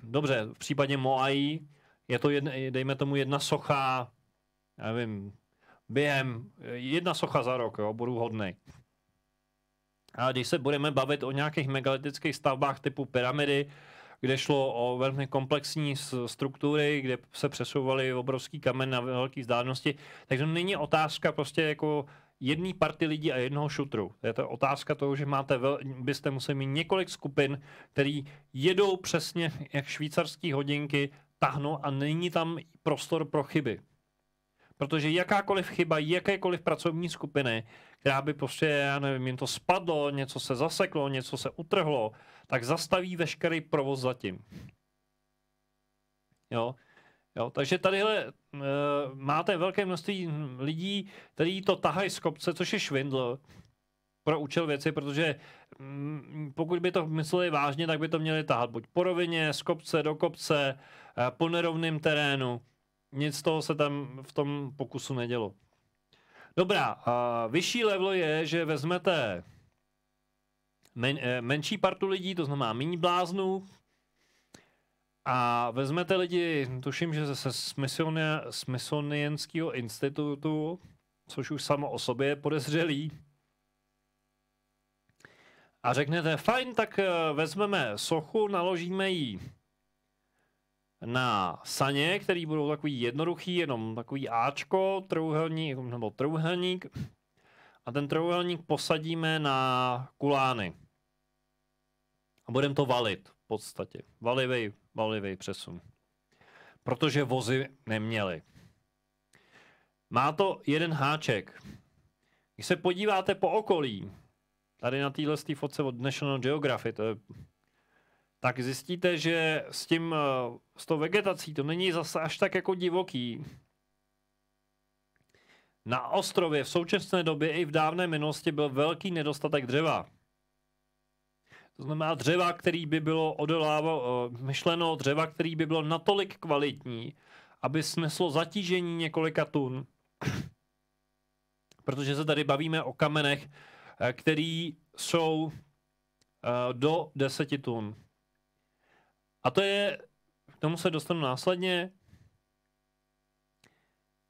A: dobře, v případě Moai je to, jedne, dejme tomu, jedna socha, já nevím, během, jedna socha za rok, jo, budu hodný. A když se budeme bavit o nějakých megalitických stavbách typu pyramidy, kde šlo o velmi komplexní struktury, kde se přesouvaly obrovský kamen na velké vzdálenosti. Takže není otázka prostě jako jedné party lidí a jednoho šutru. Je to otázka toho, že máte vel, byste museli mít několik skupin, který jedou přesně jak švýcarské hodinky, tahnou a není tam prostor pro chyby. Protože jakákoliv chyba jakékoliv pracovní skupiny, která by prostě, já nevím, jim to spadlo, něco se zaseklo, něco se utrhlo, tak zastaví veškerý provoz zatím. Jo? Jo, takže tadyhle e, máte velké množství lidí, kteří to tahají z kopce, což je švindl pro účel věci, protože mm, pokud by to mysleli vážně, tak by to měli tahat buď po rovině, z kopce do kopce, e, po nerovném terénu nic z toho se tam v tom pokusu nedělo. Dobrá, a vyšší level je, že vezmete men, eh, menší partu lidí, to znamená méně bláznů, a vezmete lidi, tuším, že ze Smithsonianského institutu, což už samo o sobě je podezřelý, a řeknete, fajn, tak eh, vezmeme sochu, naložíme ji na saně, který budou takový jednoduchý, jenom takový Ačko, trouhelník, nebo trouhelník. A ten trouhelník posadíme na kulány. A budeme to valit v podstatě. Valivej, valivej přesun. Protože vozy neměly. Má to jeden háček. Když se podíváte po okolí, tady na téhle fotce od National Geography, to je tak zjistíte, že s tím, eh, s tou vegetací to není zase až tak jako divoký. Na ostrově v současné době i v dávné minulosti byl velký nedostatek dřeva. To znamená dřeva, který by bylo odolávo, eh, myšleno dřeva, který by bylo natolik kvalitní, aby sneslo zatížení několika tun. Protože se tady bavíme o kamenech, eh, který jsou do 10 tun. A to je, k tomu se dostanu následně,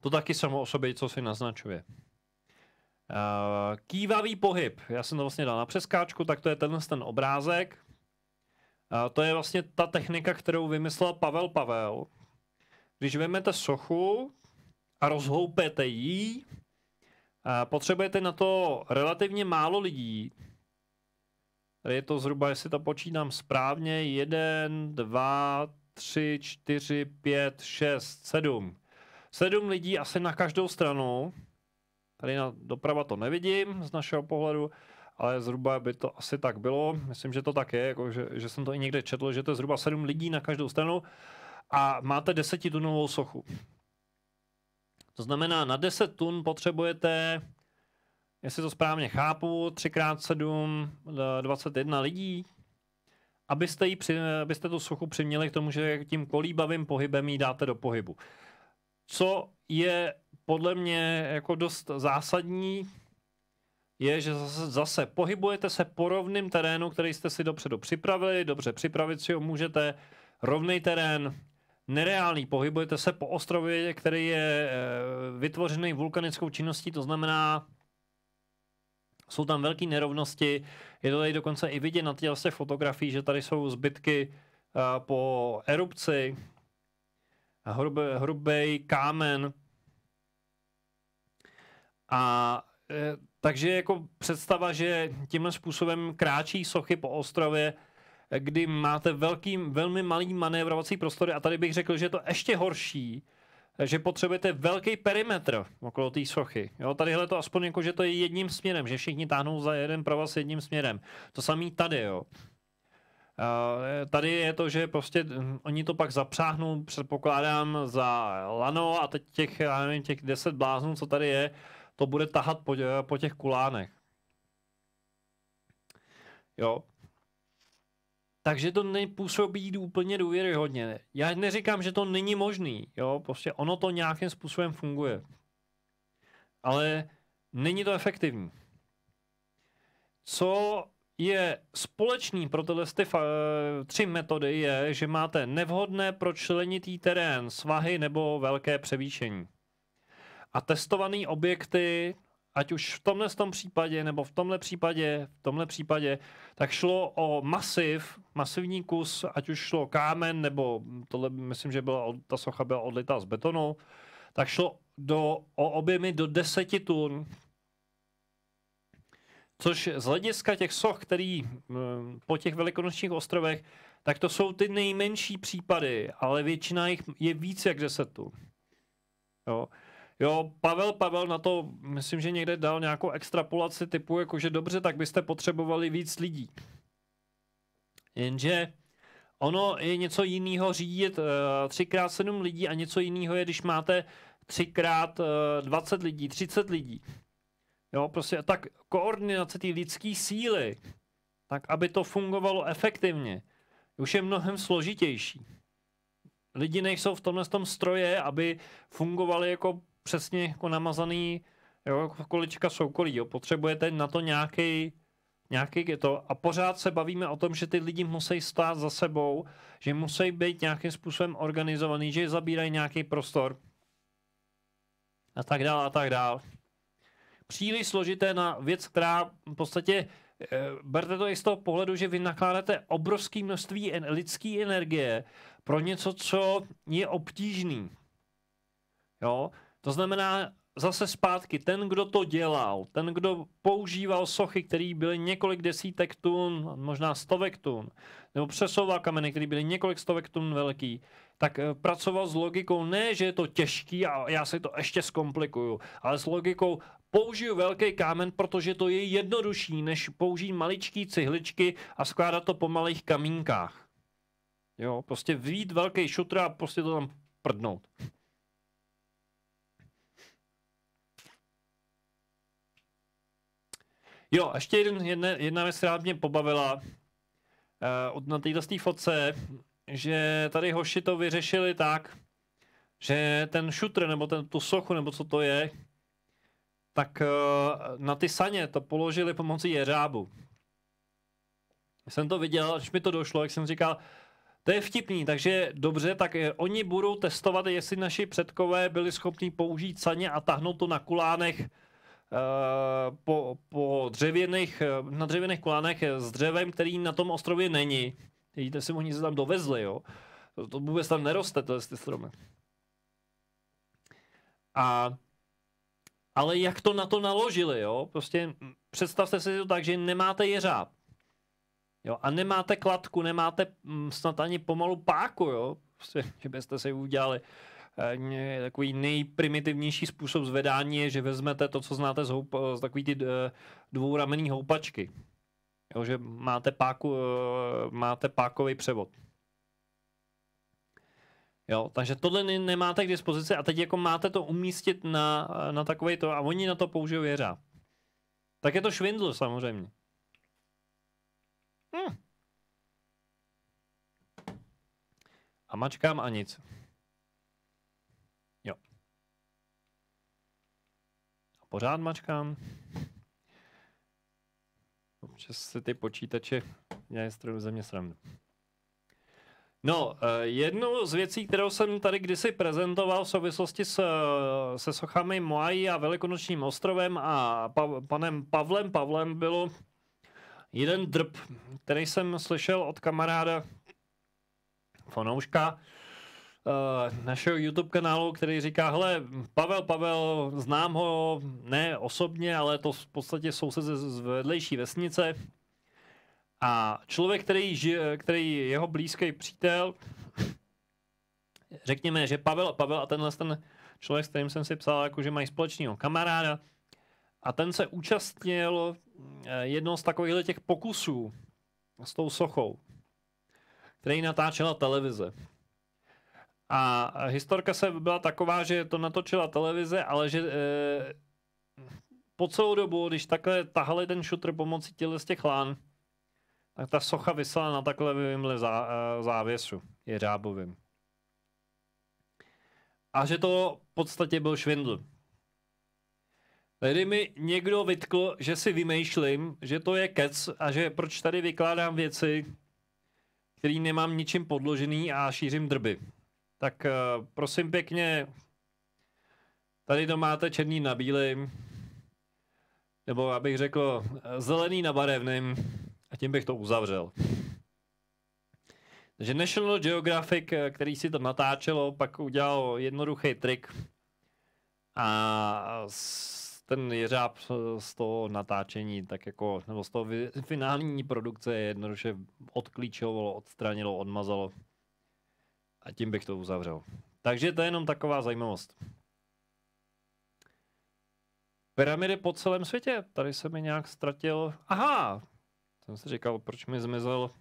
A: to taky samo o sobě, co si naznačuje. Uh, kývavý pohyb, já jsem to vlastně dal na přeskáčku, tak to je tenhle ten obrázek. Uh, to je vlastně ta technika, kterou vymyslel Pavel Pavel. Když vezmete sochu a rozhoupete ji, uh, potřebujete na to relativně málo lidí, Tady je to zhruba, jestli to počítám správně, 1, 2, 3, 4, 5, 6, 7. 7 lidí asi na každou stranu. Tady na doprava to nevidím z našeho pohledu, ale zhruba by to asi tak bylo. Myslím, že to tak je, jako že, že jsem to i někde četl, že to je zhruba 7 lidí na každou stranu a máte 10 tunovou sochu. To znamená, na 10 tun potřebujete jestli to správně chápu, 3x7, 21 eh, lidí, abyste, jí při, abyste tu sochu přiměli k tomu, že tím kolíbavým pohybem ji dáte do pohybu. Co je podle mě jako dost zásadní, je, že zase, zase pohybujete se po rovném terénu, který jste si dopředu připravili, dobře připravit si ho můžete, rovný terén, nereálný, pohybujete se po ostrově, který je eh, vytvořený vulkanickou činností, to znamená, jsou tam velké nerovnosti, je to tady dokonce i vidět na těch fotografií, že tady jsou zbytky eh, po erupci, hrubý, hrubý kámen. A eh, takže jako představa, že tímhle způsobem kráčí sochy po ostrově, eh, kdy máte velký, velmi malý manévrovací prostory a tady bych řekl, že je to ještě horší, takže potřebujete velký perimetr okolo té sochy. Jo, tadyhle to aspoň jako, že to je jedním směrem, že všichni táhnou za jeden pro s jedním směrem. To samý tady, jo. Uh, tady je to, že prostě hm, oni to pak zapřáhnou, předpokládám, za lano a teď těch, já nevím, těch 10 bláznů, co tady je, to bude tahat po, eh, po těch kulánech. Jo takže to nepůsobí úplně důvěryhodně. Já neříkám, že to není možný, jo, prostě ono to nějakým způsobem funguje. Ale není to efektivní. Co je společný pro tyhle tři metody je, že máte nevhodné pro členitý terén, svahy nebo velké převýšení. A testované objekty ať už v tomhle tom případě, nebo v tomhle případě, v tomhle případě, tak šlo o masiv, masivní kus, ať už šlo kámen, nebo tohle myslím, že byla, ta socha byla odlitá z betonu, tak šlo do, o objemy do 10 tun, což z hlediska těch soch, který eh, po těch velikonočních ostrovech, tak to jsou ty nejmenší případy, ale většina jich je víc jak 10 tun. Jo. Jo, Pavel Pavel na to, myslím, že někde dal nějakou extrapolaci typu, jakože dobře, tak byste potřebovali víc lidí. Jenže ono je něco jiného řídit eh, třikrát 3x7 lidí a něco jiného je, když máte 3x20 eh, lidí, 30 lidí. Jo, prostě tak koordinace té lidské síly, tak aby to fungovalo efektivně, už je mnohem složitější. Lidi nejsou v tomhle tom stroje, aby fungovali jako přesně jako namazaný jo, jako količka soukolí. Jo. Potřebujete na to nějaký nějaký je to. A pořád se bavíme o tom, že ty lidi musí stát za sebou, že musí být nějakým způsobem organizovaný, že zabírají nějaký prostor. A tak dál, a tak dál. Příliš složité na věc, která v podstatě eh, berte to i z toho pohledu, že vy nakládáte obrovské množství lidské energie pro něco, co je obtížný. Jo? To znamená, zase zpátky, ten, kdo to dělal, ten, kdo používal sochy, které byly několik desítek tun, možná stovek tun, nebo přesouval kameny, které byly několik stovek tun velký, tak eh, pracoval s logikou ne, že je to těžký a já si to ještě zkomplikuju, ale s logikou použiju velký kámen, protože to je jednodušší, než použít maličký cihličky a skládat to po malých kamínkách. Jo, prostě vít velký šutr a prostě to tam prdnout. Jo, a ještě jeden, jedna, jedna věc, která mě pobavila uh, od na této fotce, že tady hoši to vyřešili tak, že ten šutr nebo ten, tu sochu nebo co to je, tak uh, na ty saně to položili pomocí jeřábu. Jsem to viděl, až mi to došlo, jak jsem říkal, to je vtipný, takže dobře, tak eh, oni budou testovat, jestli naši předkové byli schopni použít saně a tahnout to na kulánech Eh, po, po dřevěných, eh, na dřevěných kolánech s dřevem, který na tom ostrově není. Vidíte si, oni se tam dovezli, jo. To vůbec tam neroste, to ty stromy. A ale jak to na to naložili, jo? Prostě představte si to tak, že nemáte jeřáb. Jo, a nemáte kladku, nemáte mm, snad ani pomalu páku, jo? Prostě, že byste si udělali takový nejprimitivnější způsob zvedání je, že vezmete to, co znáte z, houp, z takový ty eh, dvouramený houpačky. Jo, že máte, páku, eh, máte pákový převod. Jo, takže tohle nemáte k dispozici a teď jako máte to umístit na, eh, na takový to a oni na to použijou věřa. Tak je to švindl samozřejmě. Hm. A mačkám a nic. pořád mačkám. Občas se ty počítače já je ze mě srandu. No, eh, jednu z věcí, kterou jsem tady kdysi prezentoval v souvislosti s, eh, se sochami Moai a Velikonočním ostrovem a pa, panem Pavlem Pavlem bylo jeden drb, který jsem slyšel od kamaráda fanouška, Eh, našeho YouTube kanálu, který říká, hele, Pavel, Pavel, znám ho, ne osobně, ale to v podstatě soused z vedlejší vesnice. A člověk, který, žije, který je jeho blízký přítel, řekněme, že Pavel a Pavel a tenhle ten člověk, s kterým jsem si psal, jako že mají společného kamaráda, a ten se účastnil eh, jednoho z takových těch pokusů s tou sochou, který natáčela televize. A historka se byla taková, že to natočila televize, ale že e, po celou dobu, když takhle tahali ten šutr pomocí těle z těch lán, tak ta socha vysela na takhle vymle zá, eh, závěsu, je řábovým. A že to v podstatě byl švindl. Tady mi někdo vytkl, že si vymýšlím, že to je kec a že proč tady vykládám věci, které nemám ničím podložený a šířím drby. Tak eh, prosím pěkně, tady to máte černý na bílým, nebo abych řekl eh, zelený na barevným a tím bych to uzavřel. Takže National Geographic, eh, který si to natáčelo, pak udělal jednoduchý trik a ten jeřáb z toho natáčení, tak jako, nebo z toho finální produkce jednoduše odklíčovalo, odstranilo, odmazalo. A tím bych to uzavřel. Takže to je jenom taková zajímavost. Pyramidy po celém světě. Tady se mi nějak ztratil. Aha! Jsem si říkal, proč mi zmizel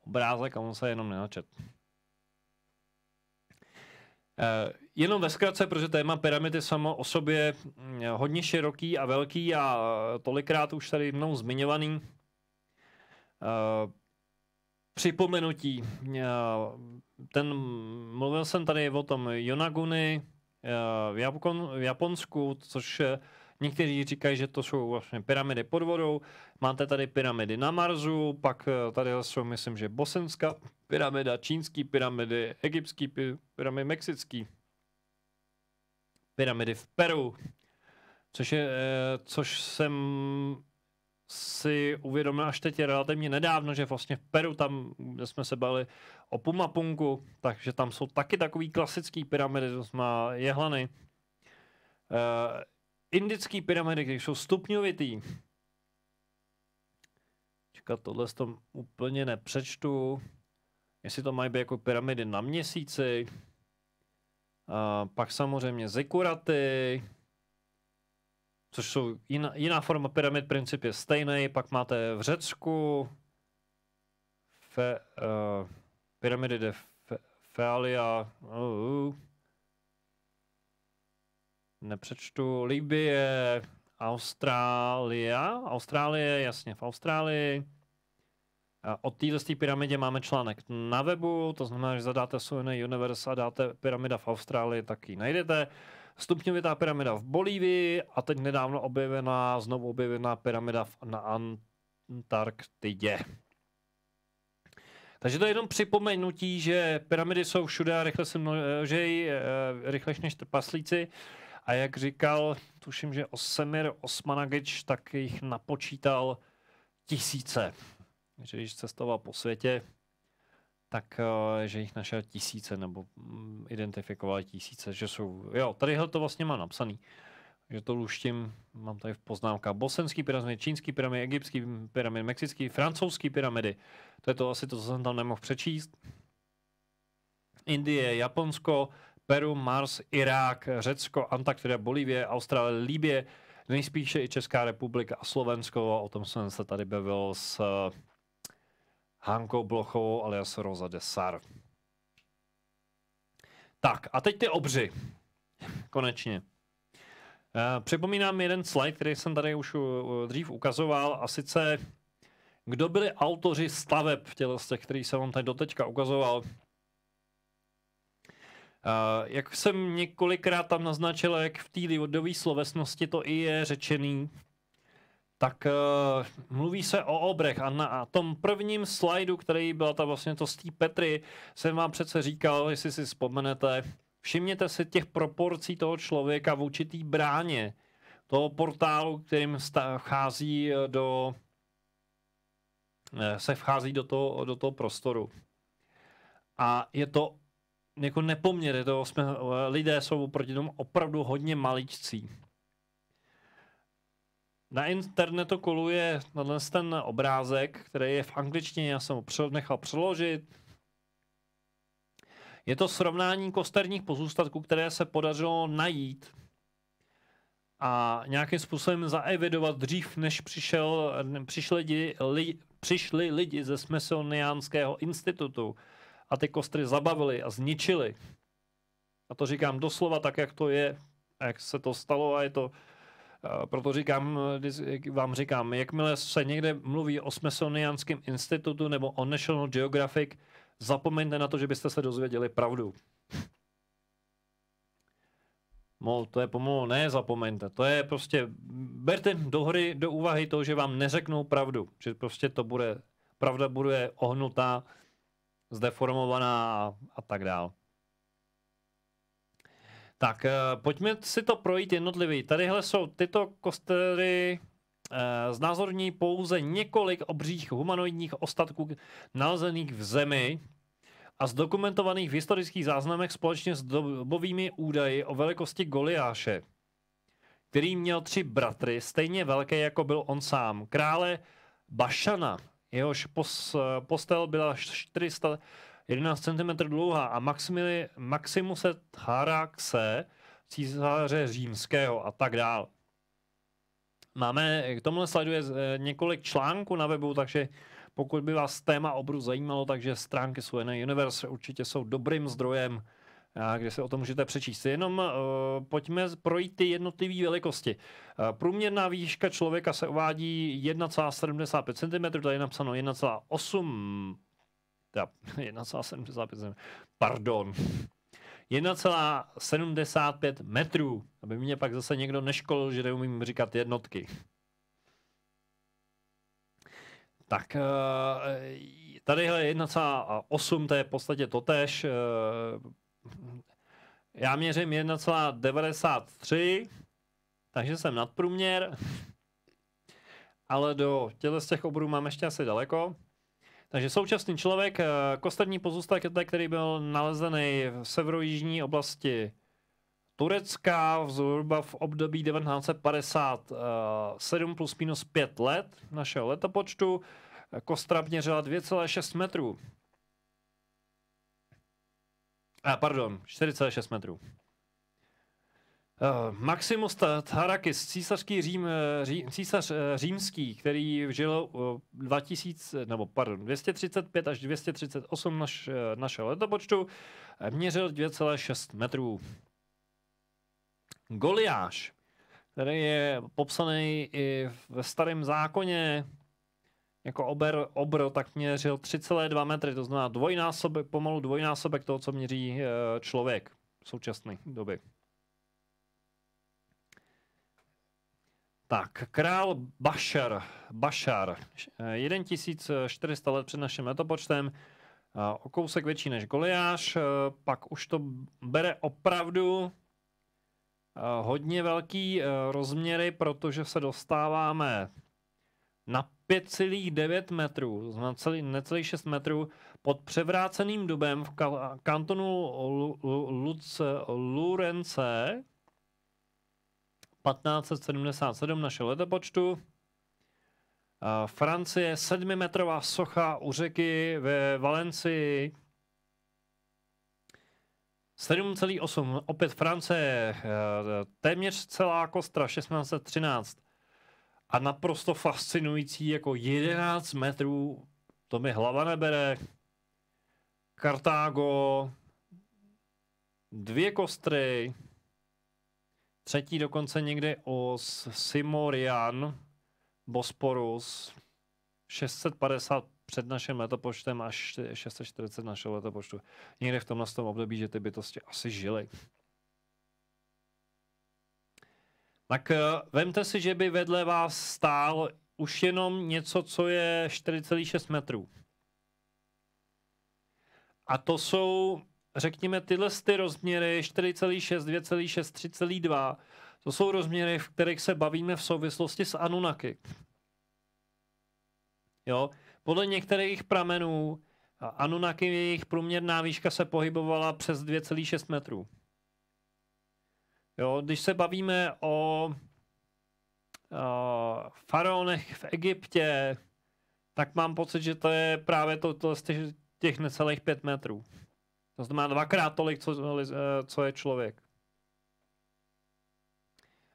A: obrázek a on se jenom nenačet. Eh, jenom ve zkratce, protože téma pyramidy samo o sobě mm, hodně široký a velký a eh, tolikrát už tady mnou zmiňovaný. Eh, připomenutí ten, mluvil jsem tady o tom Yonaguni eh, v, Japon, v Japonsku, což eh, Někteří říkají, že to jsou vlastně pyramidy pod vodou. Máte tady pyramidy na Marsu, pak eh, tady jsou, myslím, že bosenská pyramida, čínský pyramidy, egyptský pyramidy, mexický pyramidy v Peru. Což, je, což jsem si uvědomil až teď relativně nedávno, že vlastně v Peru, tam, kde jsme se bali o Pumapunku, takže tam jsou taky takový klasický pyramidy, to má jehlany. E, indický pyramidy, které jsou stupňovitý. Čeká, tohle s tom úplně nepřečtu. Jestli to mají být jako pyramidy na měsíci. E, pak samozřejmě zikuraty, což jsou jiná, jiná forma pyramid, princip je stejný, pak máte v Řecku fe, uh, pyramidy de fe, Fealia, uh, uh, nepřečtu, Libie, Austrália, Austrálie, jasně, v Austrálii. A od této té pyramidě máme článek na webu, to znamená, že zadáte Sony Universe a dáte pyramida v Austrálii, tak ji najdete stupňovitá pyramida v Bolívii a teď nedávno objevená, znovu objevená pyramida v, na Antarktidě. Takže to je jenom připomenutí, že pyramidy jsou všude a rychle se množejí, eh, rychle než trpaslíci. A jak říkal, tuším, že Osemir Osmanagič, tak jich napočítal tisíce. Když cestoval po světě, tak eh, že jich našel tisíce, nebo mm, identifikoval tisíce, že jsou, jo, tadyhle to vlastně má napsaný, že to luštím, mám tady v poznámkách, bosenský pyramid, čínský pyramid, egyptský pyramid, mexický, francouzský pyramidy, to je to asi to, co jsem tam nemohl přečíst, Indie, Japonsko, Peru, Mars, Irák, Řecko, Antarktida, Bolívie, Austrálie, Líbě, nejspíše i Česká republika a Slovensko, o tom jsem se tady bavil s Hankou Blochovou alias Rosa Desar. Tak a teď ty obři. Konečně. Eh, připomínám jeden slide, který jsem tady už eh, dřív ukazoval, a sice kdo byli autoři staveb v těch, který jsem vám tady doteďka ukazoval. Eh, jak jsem několikrát tam naznačil, jak v té lidové slovesnosti to i je řečený, tak uh, mluví se o obrech a na tom prvním slajdu, který byla ta vlastně to z té Petry, jsem vám přece říkal, jestli si vzpomenete, všimněte si těch proporcí toho člověka v určitý bráně, toho portálu, kterým vchází eh, do, eh, se vchází do toho, do toho prostoru. A je to jako nepoměr, je to jsme, lidé jsou proti tomu opravdu hodně maličcí. Na internetu koluje ten obrázek, který je v angličtině, já jsem ho nechal přeložit. Je to srovnání kosterních pozůstatků, které se podařilo najít a nějakým způsobem zaevidovat dřív, než přišel, přišli, lidi, li, přišli lidi ze Smithsonianského institutu a ty kostry zabavili a zničili. A to říkám doslova tak, jak to je, jak se to stalo a je to proto říkám, vám říkám, jakmile se někde mluví o Smithsonianském institutu nebo o National Geographic, zapomeňte na to, že byste se dozvěděli pravdu. No, to je pomalu, ne, zapomeňte. To je prostě, berte do hry, do úvahy to, že vám neřeknou pravdu. Že prostě to bude, pravda bude ohnutá, zdeformovaná a tak dále. Tak eh, pojďme si to projít jednotlivý. Tadyhle jsou tyto kostery eh, znázorní pouze několik obřích humanoidních ostatků nalezených v zemi a zdokumentovaných v historických záznamech společně s dobovými údaji o velikosti Goliáše, který měl tři bratry, stejně velké jako byl on sám. Krále Bašana, jehož pos, postel byla 400 11 cm dlouhá a Maximili, Maximuse Haraxe, císaře římského a tak dál. Máme, k tomhle sleduje několik článků na webu, takže pokud by vás téma obru zajímalo, takže stránky Suena Universe určitě jsou dobrým zdrojem, kde se o tom můžete přečíst. Jenom uh, pojďme projít ty jednotlivé velikosti. Uh, průměrná výška člověka se uvádí 1,75 cm, tady je napsáno 1,75, pardon, 1,75 metrů, aby mě pak zase někdo neškolil, že neumím říkat jednotky. Tak eh, tadyhle 1,8 to je v podstatě totež. Eh, já měřím 1,93, takže jsem nadprůměr, ale do těle z těch obrů mám ještě asi daleko. Takže současný člověk, eh, kosterní pozůstatek, který byl nalezený v severojižní oblasti Turecka v zhruba v období 1957 plus minus 5 let našeho letopočtu. Kostra měřila 2,6 metrů. A eh, pardon, 4,6 metrů. Eh, Maximus Tharakis, císařský Řím, eh, ří, císař eh, římský, který žil 2000, nebo pardon, 235 až 238 naš, našeho letopočtu, měřil 2,6 metrů. Goliáš, který je popsaný i ve starém zákoně jako ober, obr, tak měřil 3,2 metry, to znamená dvojnásobek, pomalu dvojnásobek toho, co měří člověk v současné doby. Tak, král Bašar, Bašar, 1400 eh, let před naším letopočtem, o kousek větší než Goliáš, eh, pak už to bere opravdu eh, hodně velký rozměry, protože se dostáváme na 5,9 metrů, na celý, necelých 6 metrů, pod převráceným dubem v kantonu Lurence, 1577 našeho letopočtu. Francie, sedmimetrová socha u řeky ve Valencii. 7,8, opět Francie, eh, téměř celá kostra 1613. A naprosto fascinující, jako 11 metrů, to mi hlava nebere. Kartágo, dvě kostry, Třetí dokonce někdy o Simorian Bosporus 650 před naším letopočtem až 640 našeho letopočtu. Někde v tomhle tom období, že ty bytosti asi žily. Tak eh, vemte si, že by vedle vás stál už jenom něco, co je 4,6 metrů. A to jsou řekněme tyhle ty rozměry 4,6, 2,6, 3,2, to jsou rozměry, v kterých se bavíme v souvislosti s anunaky. Jo, podle některých pramenů Anunaky, jejich průměrná výška se pohybovala přes 2,6 metrů. Jo, když se bavíme o, o faraonech v Egyptě, tak mám pocit, že to je právě to, to z těch necelých 5 metrů. To znamená dvakrát tolik, co, eh, co je člověk.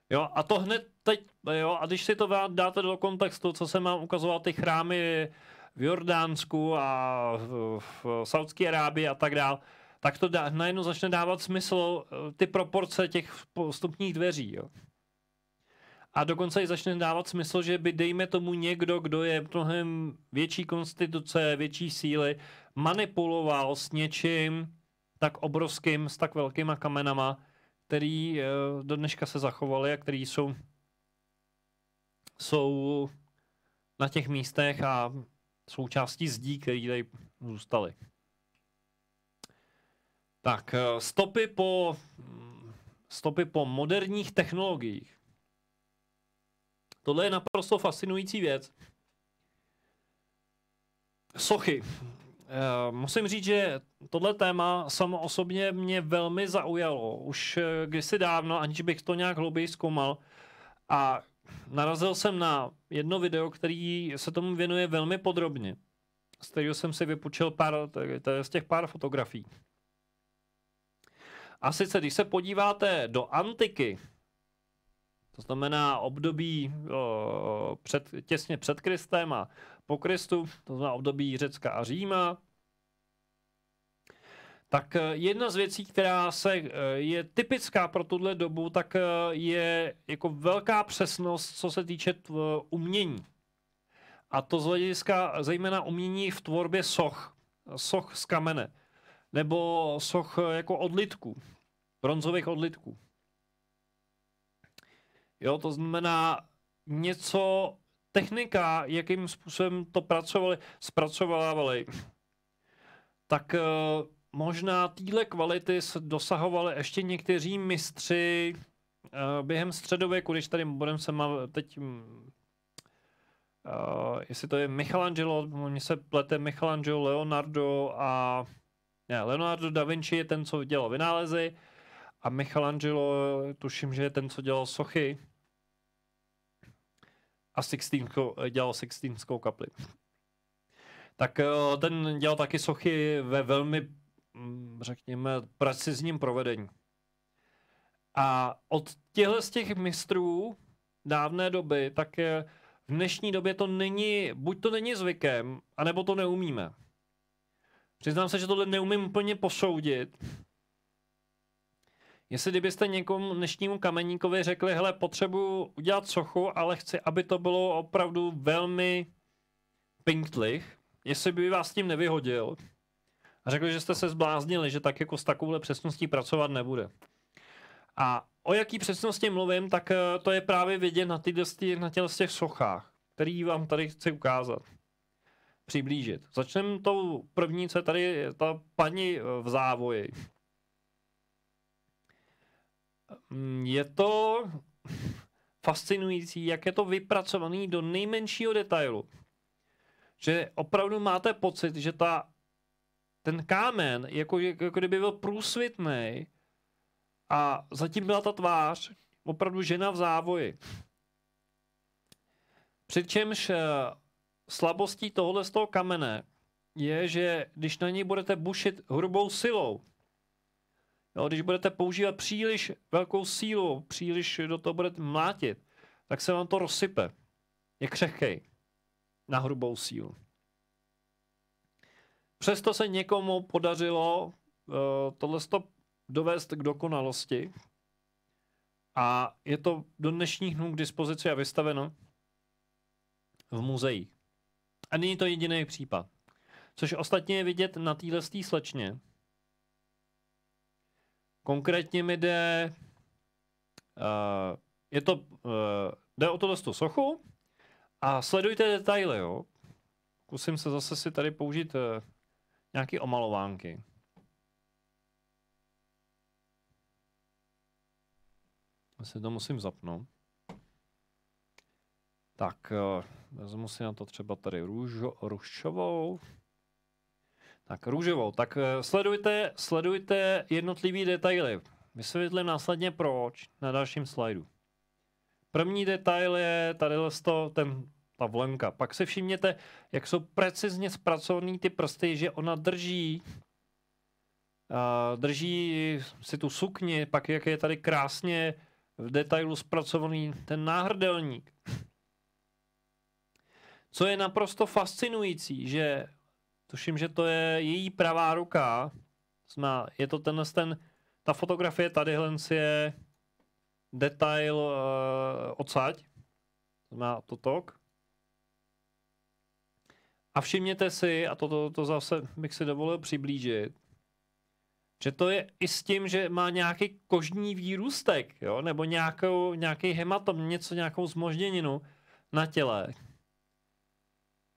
A: Jo, a to hned teď, jo, a když si to dáte do kontextu, co jsem vám ukazoval, ty chrámy v Jordánsku a v, v Saudské Arábii a tak dál, tak to dá, najednou začne dávat smysl eh, ty proporce těch vstupních dveří, jo. A dokonce i začne dávat smysl, že by, dejme tomu, někdo, kdo je mnohem větší konstituce, větší síly, manipuloval s něčím tak obrovským, s tak velkýma kamenama, který eh, do dneška se zachovaly a který jsou, jsou na těch místech a součástí zdí, které tady zůstaly. Tak, eh, stopy po, stopy po moderních technologiích. Tohle je naprosto fascinující věc. Sochy. Eh, musím říct, že tohle téma samo osobně mě velmi zaujalo. Už eh, kdysi dávno, aniž bych to nějak hlouběji zkoumal. A narazil jsem na jedno video, který se tomu věnuje velmi podrobně. Z kterého jsem si vypučil pár, z těch pár fotografií. A sice, když se podíváte do antiky, to znamená období o, eh, před, těsně před Kristem a po Kristu, to znamená období Řecka a Říma, tak eh, jedna z věcí, která se eh, je typická pro tuhle dobu, tak eh, je jako velká přesnost, co se týče umění. A to z hlediska zejména umění v tvorbě soch, soch z kamene, nebo soch jako odlitků, bronzových odlitků. Jo, to znamená něco, technika, jakým způsobem to pracovali, zpracovávali, tak eh, možná týhle kvality dosahovali ještě někteří mistři eh, během středověku, když tady budeme se má teď Uh, jestli to je Michelangelo, mně se plete Michelangelo, Leonardo a ne, Leonardo da Vinci je ten, co dělal vynálezy a Michelangelo tuším, že je ten, co dělal sochy a Sixtínko, dělal Sixtínskou kapli. Tak eh, ten dělal taky sochy ve velmi, mm, řekněme, precizním provedení. A od těchto z těch mistrů dávné doby, tak je, eh, v dnešní době to není, buď to není zvykem, anebo to neumíme. Přiznám se, že tohle neumím úplně posoudit, Jestli kdybyste někomu dnešnímu kameníkovi řekli, hele, potřebuju udělat sochu, ale chci, aby to bylo opravdu velmi pinktlich, jestli by vás s tím nevyhodil a řekl, že jste se zbláznili, že tak jako s takovouhle přesností pracovat nebude. A o jaký přesnosti mluvím, tak eh, to je právě vidět na, těch, na těch, těch sochách, který vám tady chci ukázat, přiblížit. Začneme tou první, co je tady ta paní eh, v závoji. Mm, je to fascinující, jak je to vypracovaný do nejmenšího detailu. Že opravdu máte pocit, že ta, ten kámen, jako, jako kdyby byl průsvitný a zatím byla ta tvář, opravdu žena v závoji. Přičemž eh, slabostí tohohle z toho kamene je, že když na něj budete bušit hrubou silou, Jo, no, když budete používat příliš velkou sílu, příliš do toho budete mlátit, tak se vám to rozsype. Je křehkej na hrubou sílu. Přesto se někomu podařilo uh, eh, tohle dovést k dokonalosti a je to do dnešních dnů k dispozici a vystaveno v muzeích. A není to jediný případ. Což ostatně je vidět na téhle slečně, Konkrétně mi jde, uh, je to, uh, jde o tohle sochu a sledujte detaily, jo. Kusím se zase si tady použít uh, eh, nějaké omalovánky. Asi to musím zapnout. Tak, vezmu si na to třeba tady růžo, růžovou. Tak růžovou. Tak eh, sledujte, sledujte jednotlivý detaily. Vysvětlím následně proč na dalším slajdu. První detail je tady to, ten, ta vlenka. Pak si všimněte, jak jsou precizně zpracovaný ty prsty, že ona drží uh, drží si tu sukni, pak jak je tady krásně v detailu zpracovaný ten náhrdelník. Co je naprosto fascinující, že Tuším, že to je její pravá ruka. Zná, je to ten, ten ta fotografie tady je detail uh, odsaď. Zná to tok. A všimněte si, a to, to, to zase bych si dovolil přiblížit, že to je i s tím, že má nějaký kožní výrůstek, jo? nebo nějakou, nějaký hematom, něco, nějakou zmožděninu na těle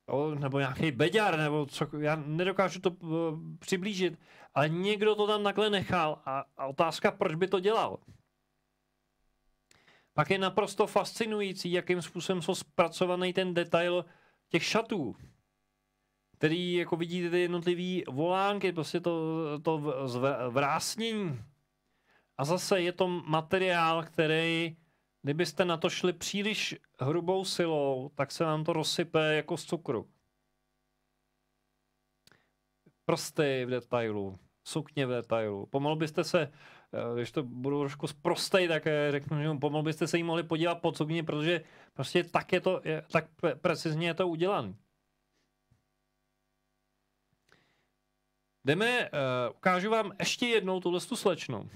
A: jo, nebo nějaký beďar, nebo co, já nedokážu to uh, přiblížit, ale někdo to tam takhle nechal a, a otázka, proč by to dělal. Pak je naprosto fascinující, jakým způsobem jsou zpracovaný ten detail těch šatů, který jako vidíte ty jednotlivý volánky, prostě to, to vrásnění. A zase je to materiál, který Kdybyste na to šli příliš hrubou silou, tak se vám to rozsype jako z cukru. Prsty v detailu, sukně v detailu. Pomalu byste se, eh, když to budu trošku zprostej, tak eh, řeknu, že pomalu byste se jí mohli podívat pod sukně, protože prostě tak je to, tak precizně je to udělané. Jdeme, uh, ukážu vám ještě jednou tuhle slečnu.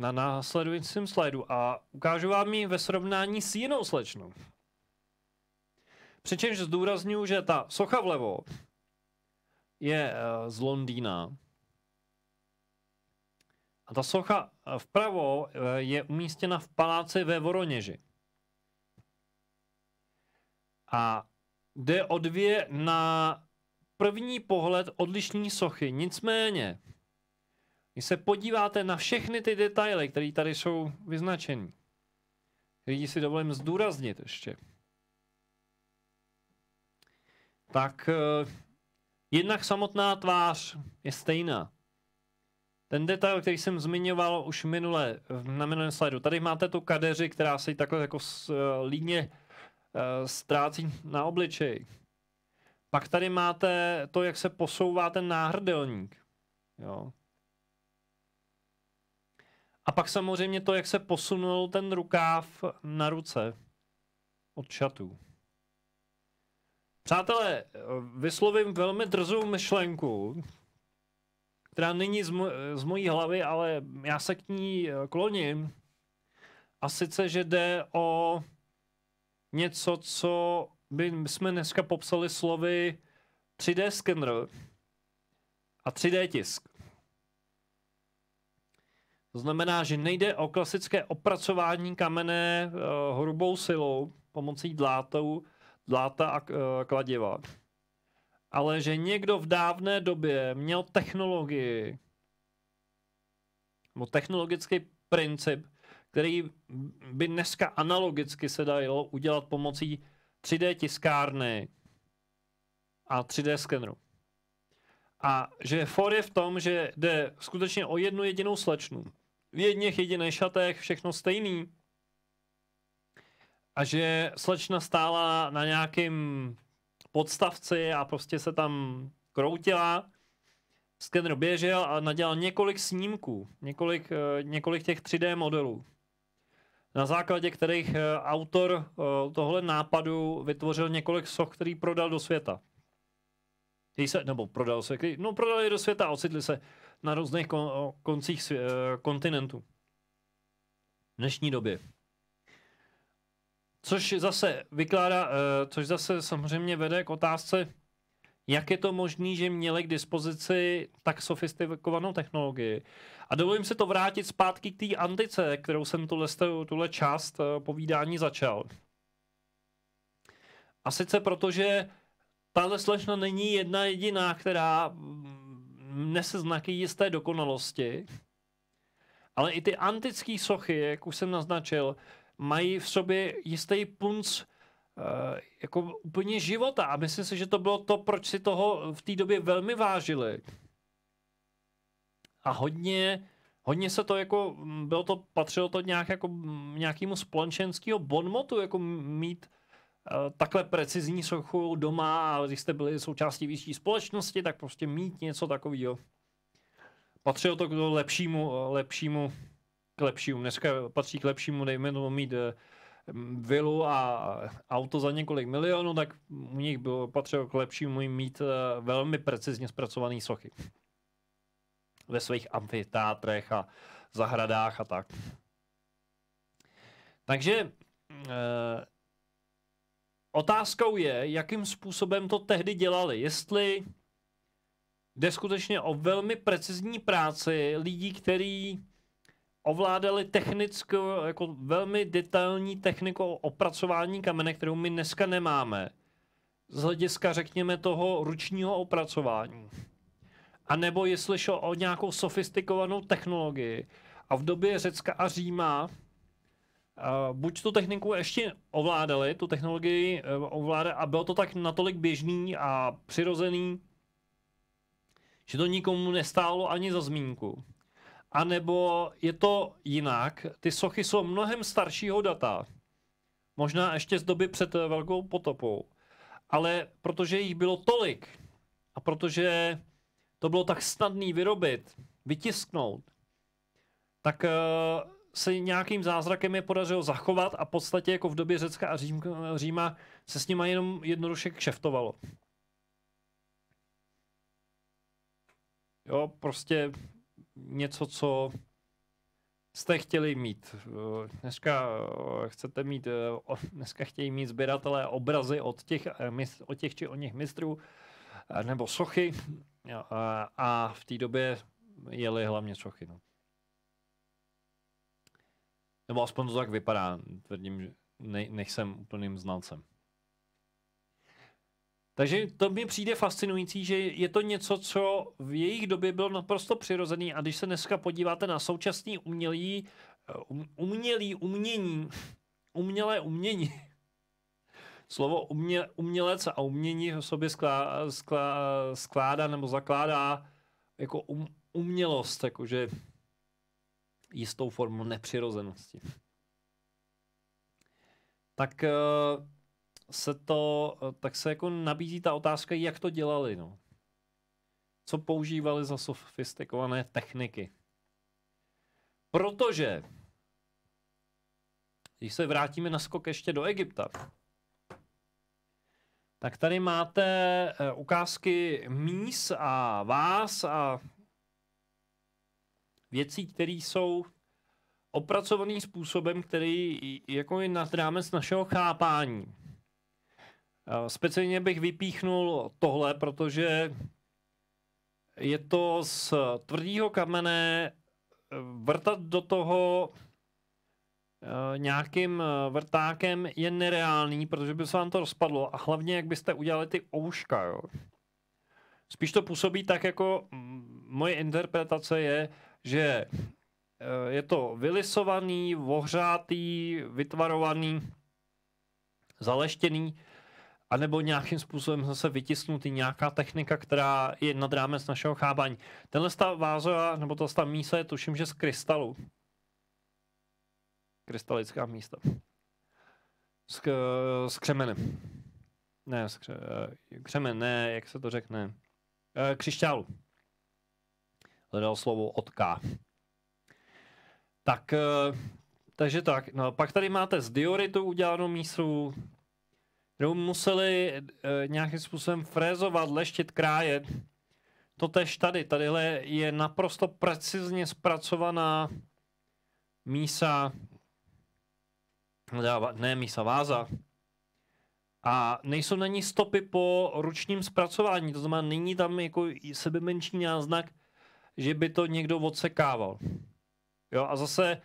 A: na následujícím slajdu a ukážu vám ji ve srovnání s jinou slečnou. Přičemž zdůraznuju, že ta socha vlevo je eh, z Londýna a ta socha eh, vpravo eh, je umístěna v paláci ve Voroněži. A jde o dvě na první pohled odlišní sochy. Nicméně, když se podíváte na všechny ty detaily, které tady jsou vyznačeny, které si dovolím zdůraznit ještě, tak eh, jednak samotná tvář je stejná. Ten detail, který jsem zmiňoval už minule, na minulém slajdu. Tady máte tu kadeři, která se takhle jako s, uh, eh, líně uh, eh, ztrácí na obličeji. Pak tady máte to, jak se posouvá ten náhrdelník. Jo. A pak samozřejmě to, jak se posunul ten rukáv na ruce od šatů. Přátelé, vyslovím velmi drzou myšlenku, která není z, mo- z mojí hlavy, ale já se k ní eh, kloním. A sice, že jde o něco, co by jsme dneska popsali slovy 3D skener a 3D tisk. To znamená, že nejde o klasické opracování kamene uh, hrubou silou pomocí dlátou, dláta a uh, kladiva. Ale že někdo v dávné době měl technologii nebo technologický princip, který by dneska analogicky se dalo udělat pomocí 3D tiskárny a 3D skeneru. A že for je v tom, že jde skutečně o jednu jedinou slečnu, v jedněch jediných šatech, všechno stejný. A že slečna stála na nějakém podstavci a prostě se tam kroutila. Skener běžel a nadělal několik snímků, několik, eh, několik těch 3D modelů, na základě kterých eh, autor eh, tohle nápadu vytvořil několik soch, který prodal do světa. se, nebo prodal se, který, no prodali do světa, ocitli se na různých kon- koncích svě- eh, kontinentu. V dnešní době. Což zase vykládá, eh, což zase samozřejmě vede k otázce, jak je to možné, že měli k dispozici tak sofistikovanou technologii. A dovolím se to vrátit zpátky k té antice, kterou jsem tuhle, tuhle část eh, povídání začal. A sice proto, že tahle slečna není jedna jediná, která nese znaky jisté dokonalosti, ale i ty antické sochy, jak už jsem naznačil, mají v sobě jistý punc eh, jako úplně života. A myslím si, že to bylo to, proč si toho v té době velmi vážili. A hodně, hodně se to jako, mm, bylo to, patřilo to nějak jako mm, nějakému společenskému bonmotu, jako mít Eh, takhle precizní sochu doma, ale když jste byli součástí vyšší společnosti, tak prostě mít něco takového. Patřilo to k lepšímu, eh, lepšímu, k lepšímu. Dneska patří k lepšímu, dejme tomu mít eh, vilu a auto za několik milionů, tak u nich bylo patřilo k lepšímu mít velmi precizně zpracované sochy. Ve svých amfiteátrech a zahradách a tak. Takže Otázkou je, jakým způsobem to tehdy dělali. Jestli jde skutečně o velmi precizní práci lidí, kteří ovládali technickou, jako velmi detailní techniku opracování kamene, kterou my dneska nemáme. Z hlediska, řekněme, toho ručního opracování. A nebo jestli šlo o nějakou sofistikovanou technologii. A v době Řecka a Říma buď tu techniku ještě ovládali, tu technologii eh, ovládali a bylo to tak natolik běžný a přirozený, že to nikomu nestálo ani za zmínku. A nebo je to jinak, ty sochy jsou mnohem staršího data, možná ještě z doby před eh, velkou potopou, ale protože jich bylo tolik a protože to bylo tak snadné vyrobit, vytisknout, tak uh, se nějakým zázrakem je podařilo zachovat a v podstatě jako v době Řecka a Řím, Říma se s nima jenom jednoduše kšeftovalo. Jo, prostě něco, co jste chtěli mít. Dneska eh, chcete mít, eh, dneska chtějí mít sběratelé obrazy od těch, eh, od těch či o nich mistrů, nebo sochy a, a v té době jeli hlavně sochy. No. Nebo aspoň to tak vypadá. Tvrdím, že ne, nejsem úplným znalcem. Takže to mi přijde fascinující, že je to něco, co v jejich době bylo naprosto přirozený a když se dneska podíváte na současný umělý, um, umělý umění, umělé umění, slovo umě, umělec a umění v sobě sklá, sklá, skládá nebo zakládá jako um, umělost, jakože jistou formu nepřirozenosti. Tak eh, se to, eh, tak se jako nabízí ta otázka, jak to dělali, no. Co používali za sofistikované techniky. Protože, když se vrátíme na skok ještě do Egypta, tak tady máte eh, ukázky míst a vás a věcí, které jsou opracovaný způsobem, který jako je nad rámec našeho chápání. Speciálně bych vypíchnul tohle, protože je to z tvrdého kamene eh, vrtat do toho eh, nějakým eh, vrtákem je nereálný, protože by se vám to rozpadlo a hlavně, jak byste udělali ty ouška, jo. Spíš to působí tak, jako moje interpretace je, že eh, je to vylisovaný, ohřátý, vytvarovaný, zaleštěný, anebo nějakým způsobem zase vytisnutý nějaká technika, která je nad rámec našeho chápání. Tenhle ta váza, nebo ta, ta mísa je tuším, že z krystalu. Krystalická místa. Z, z křemene. Ne, z kře, eh, křemen, ne, jak se to řekne. Eh, křišťálu hledal slovo od K. Tak, eh, takže tak. No, pak tady máte z dioritu udělanou mísu, kterou museli e, nějakým způsobem frézovat, leštit, krájet. To tež tady. Tadyhle je naprosto precizně zpracovaná mísa, ne mísa, váza. A nejsou na ní stopy po ručním zpracování, to znamená, není tam jako sebemenší náznak že by to někdo odsekával. Jo, a zase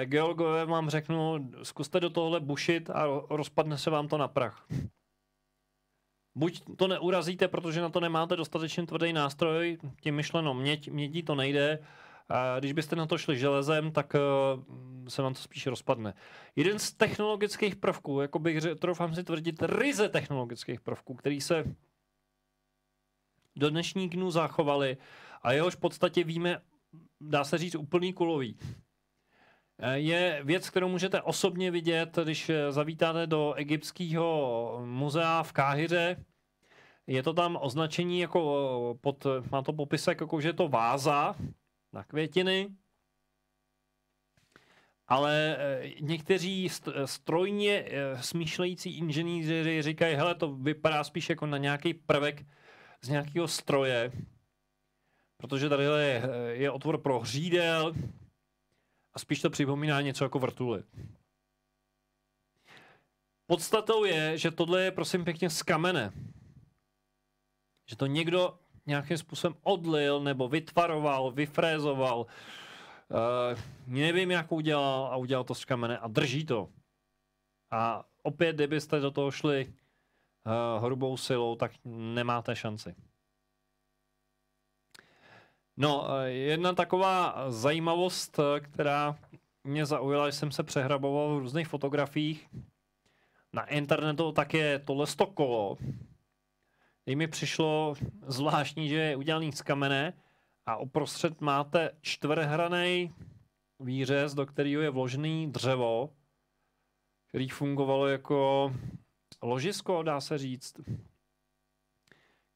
A: eh, geologové vám řeknu, zkuste do tohle bušit a rozpadne se vám to na prach. Buď to neurazíte, protože na to nemáte dostatečně tvrdý nástroj, tím myšleno měď, mědí to nejde, a když byste na to šli železem, tak eh, se vám to spíš rozpadne. Jeden z technologických prvků, jako bych řekl, troufám si tvrdit, ryze technologických prvků, který se do dnešních dnů zachovali a jehož v podstatě víme, dá se říct, úplný kulový. Eh, je věc, kterou můžete osobně vidět, když eh, zavítáte do egyptského muzea v Káhyře. Je to tam označení jako eh, pod, má to popisek, jako že je to váza na květiny, ale někteří strojně smýšlející inženýři říkají, hele, to vypadá spíš jako na nějaký prvek z nějakého stroje, protože tady je, je otvor pro hřídel a spíš to připomíná něco jako vrtuly. Podstatou je, že tohle je prosím pěkně z kamene. Že to někdo nějakým způsobem odlil nebo vytvaroval, vyfrézoval, uh, nevím, jak udělal a udělal to z kamene a drží to. A opět, kdybyste do toho šli uh, hrubou silou, tak nemáte šanci. No, eh, jedna taková zajímavost, eh, která mě zaujala, že jsem se přehraboval v různých fotografiích na internetu, tak je tohle stokolo. Teď mi přišlo zvláštní, že je udělaný z kamene a uprostřed máte čtverhraný výřez, do kterého je vložený dřevo, který fungovalo jako ložisko, dá se říct,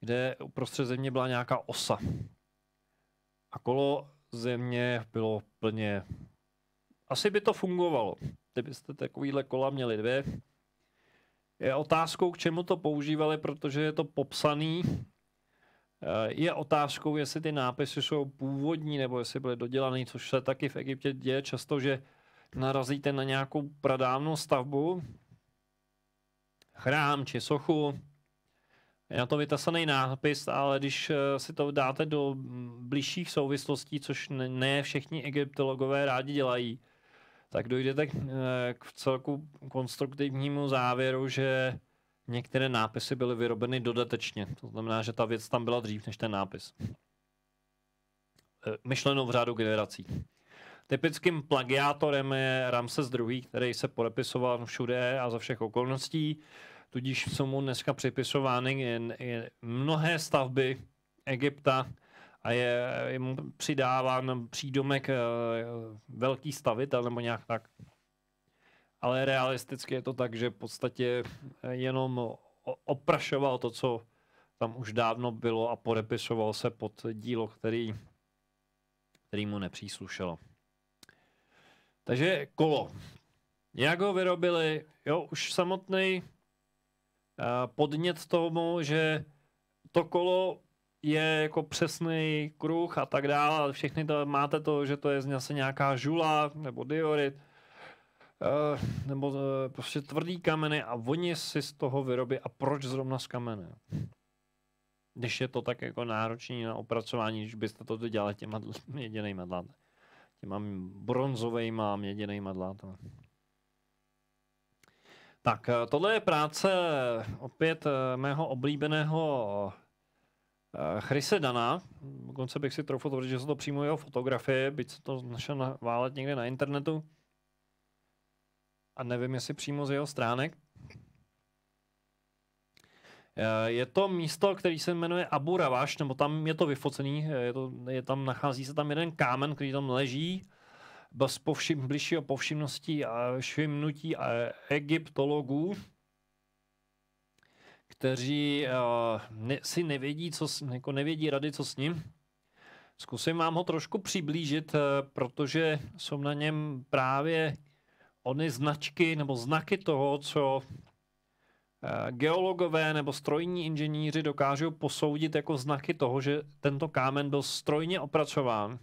A: kde uprostřed země byla nějaká osa a kolo země bylo plně... Asi by to fungovalo, kdybyste takovýhle kola měli dvě. Je otázkou, k čemu to používali, protože je to popsaný. Eh, je otázkou, jestli ty nápisy jsou původní, nebo jestli byly dodělané, což se taky v Egyptě děje často, že narazíte na nějakou pradávnou stavbu, chrám či sochu, je na to vytasaný nápis, ale když eh, si to dáte do mm, blížších souvislostí, což ne všichni egyptologové rádi dělají, tak dojdete eh, k, k celku konstruktivnímu závěru, že některé nápisy byly vyrobeny dodatečně. To znamená, že ta věc tam byla dřív než ten nápis. Eh, myšleno v řádu generací. Typickým plagiátorem je Ramses II., který se podepisoval všude a za všech okolností tudíž jsou mu dneska připisovány je mnohé stavby Egypta a je, je mu přidáván přídomek eh, velký stavitel nebo nějak tak. Ale realisticky je to tak, že v podstatě eh, jenom oprašoval to, co tam už dávno bylo a podepisoval se pod dílo, který, který mu nepříslušelo. Takže kolo. Jak ho vyrobili? Jo, už samotný Eh, podnět tomu, že to kolo je jako přesný kruh a tak dále. Všechny to máte to, že to je zase nějaká žula nebo diorit eh, nebo eh, prostě tvrdý kameny a oni si z toho vyrobí a proč zrovna z kamene? Když je to tak jako náročný na opracování, když byste to dělali těma jedinýma dlátama. Těma bronzovejma měděnýma dlátama. Tak, eh, tohle je práce eh, opět eh, mého oblíbeného Chrise Dana. Dokonce bych si troufal tvrdit, že jsou to přímo jeho fotografie, byť se to našel válet někde na internetu. A nevím, jestli přímo z jeho stránek. Je to místo, který se jmenuje Abu Ravaš, nebo tam je to vyfocený, je, to, je tam, nachází se tam jeden kámen, který tam leží bez povšim, bližšího povšimnosti a všimnutí egyptologů, kteří uh, ne, si nevědí, co, s, jako nevědí rady, co s ním. Zkusím vám ho trošku přiblížit, uh, protože jsou na něm právě ony značky nebo znaky toho, co eh, geologové nebo strojní inženýři dokážou posoudit jako znaky toho, že tento kámen byl strojně opracován.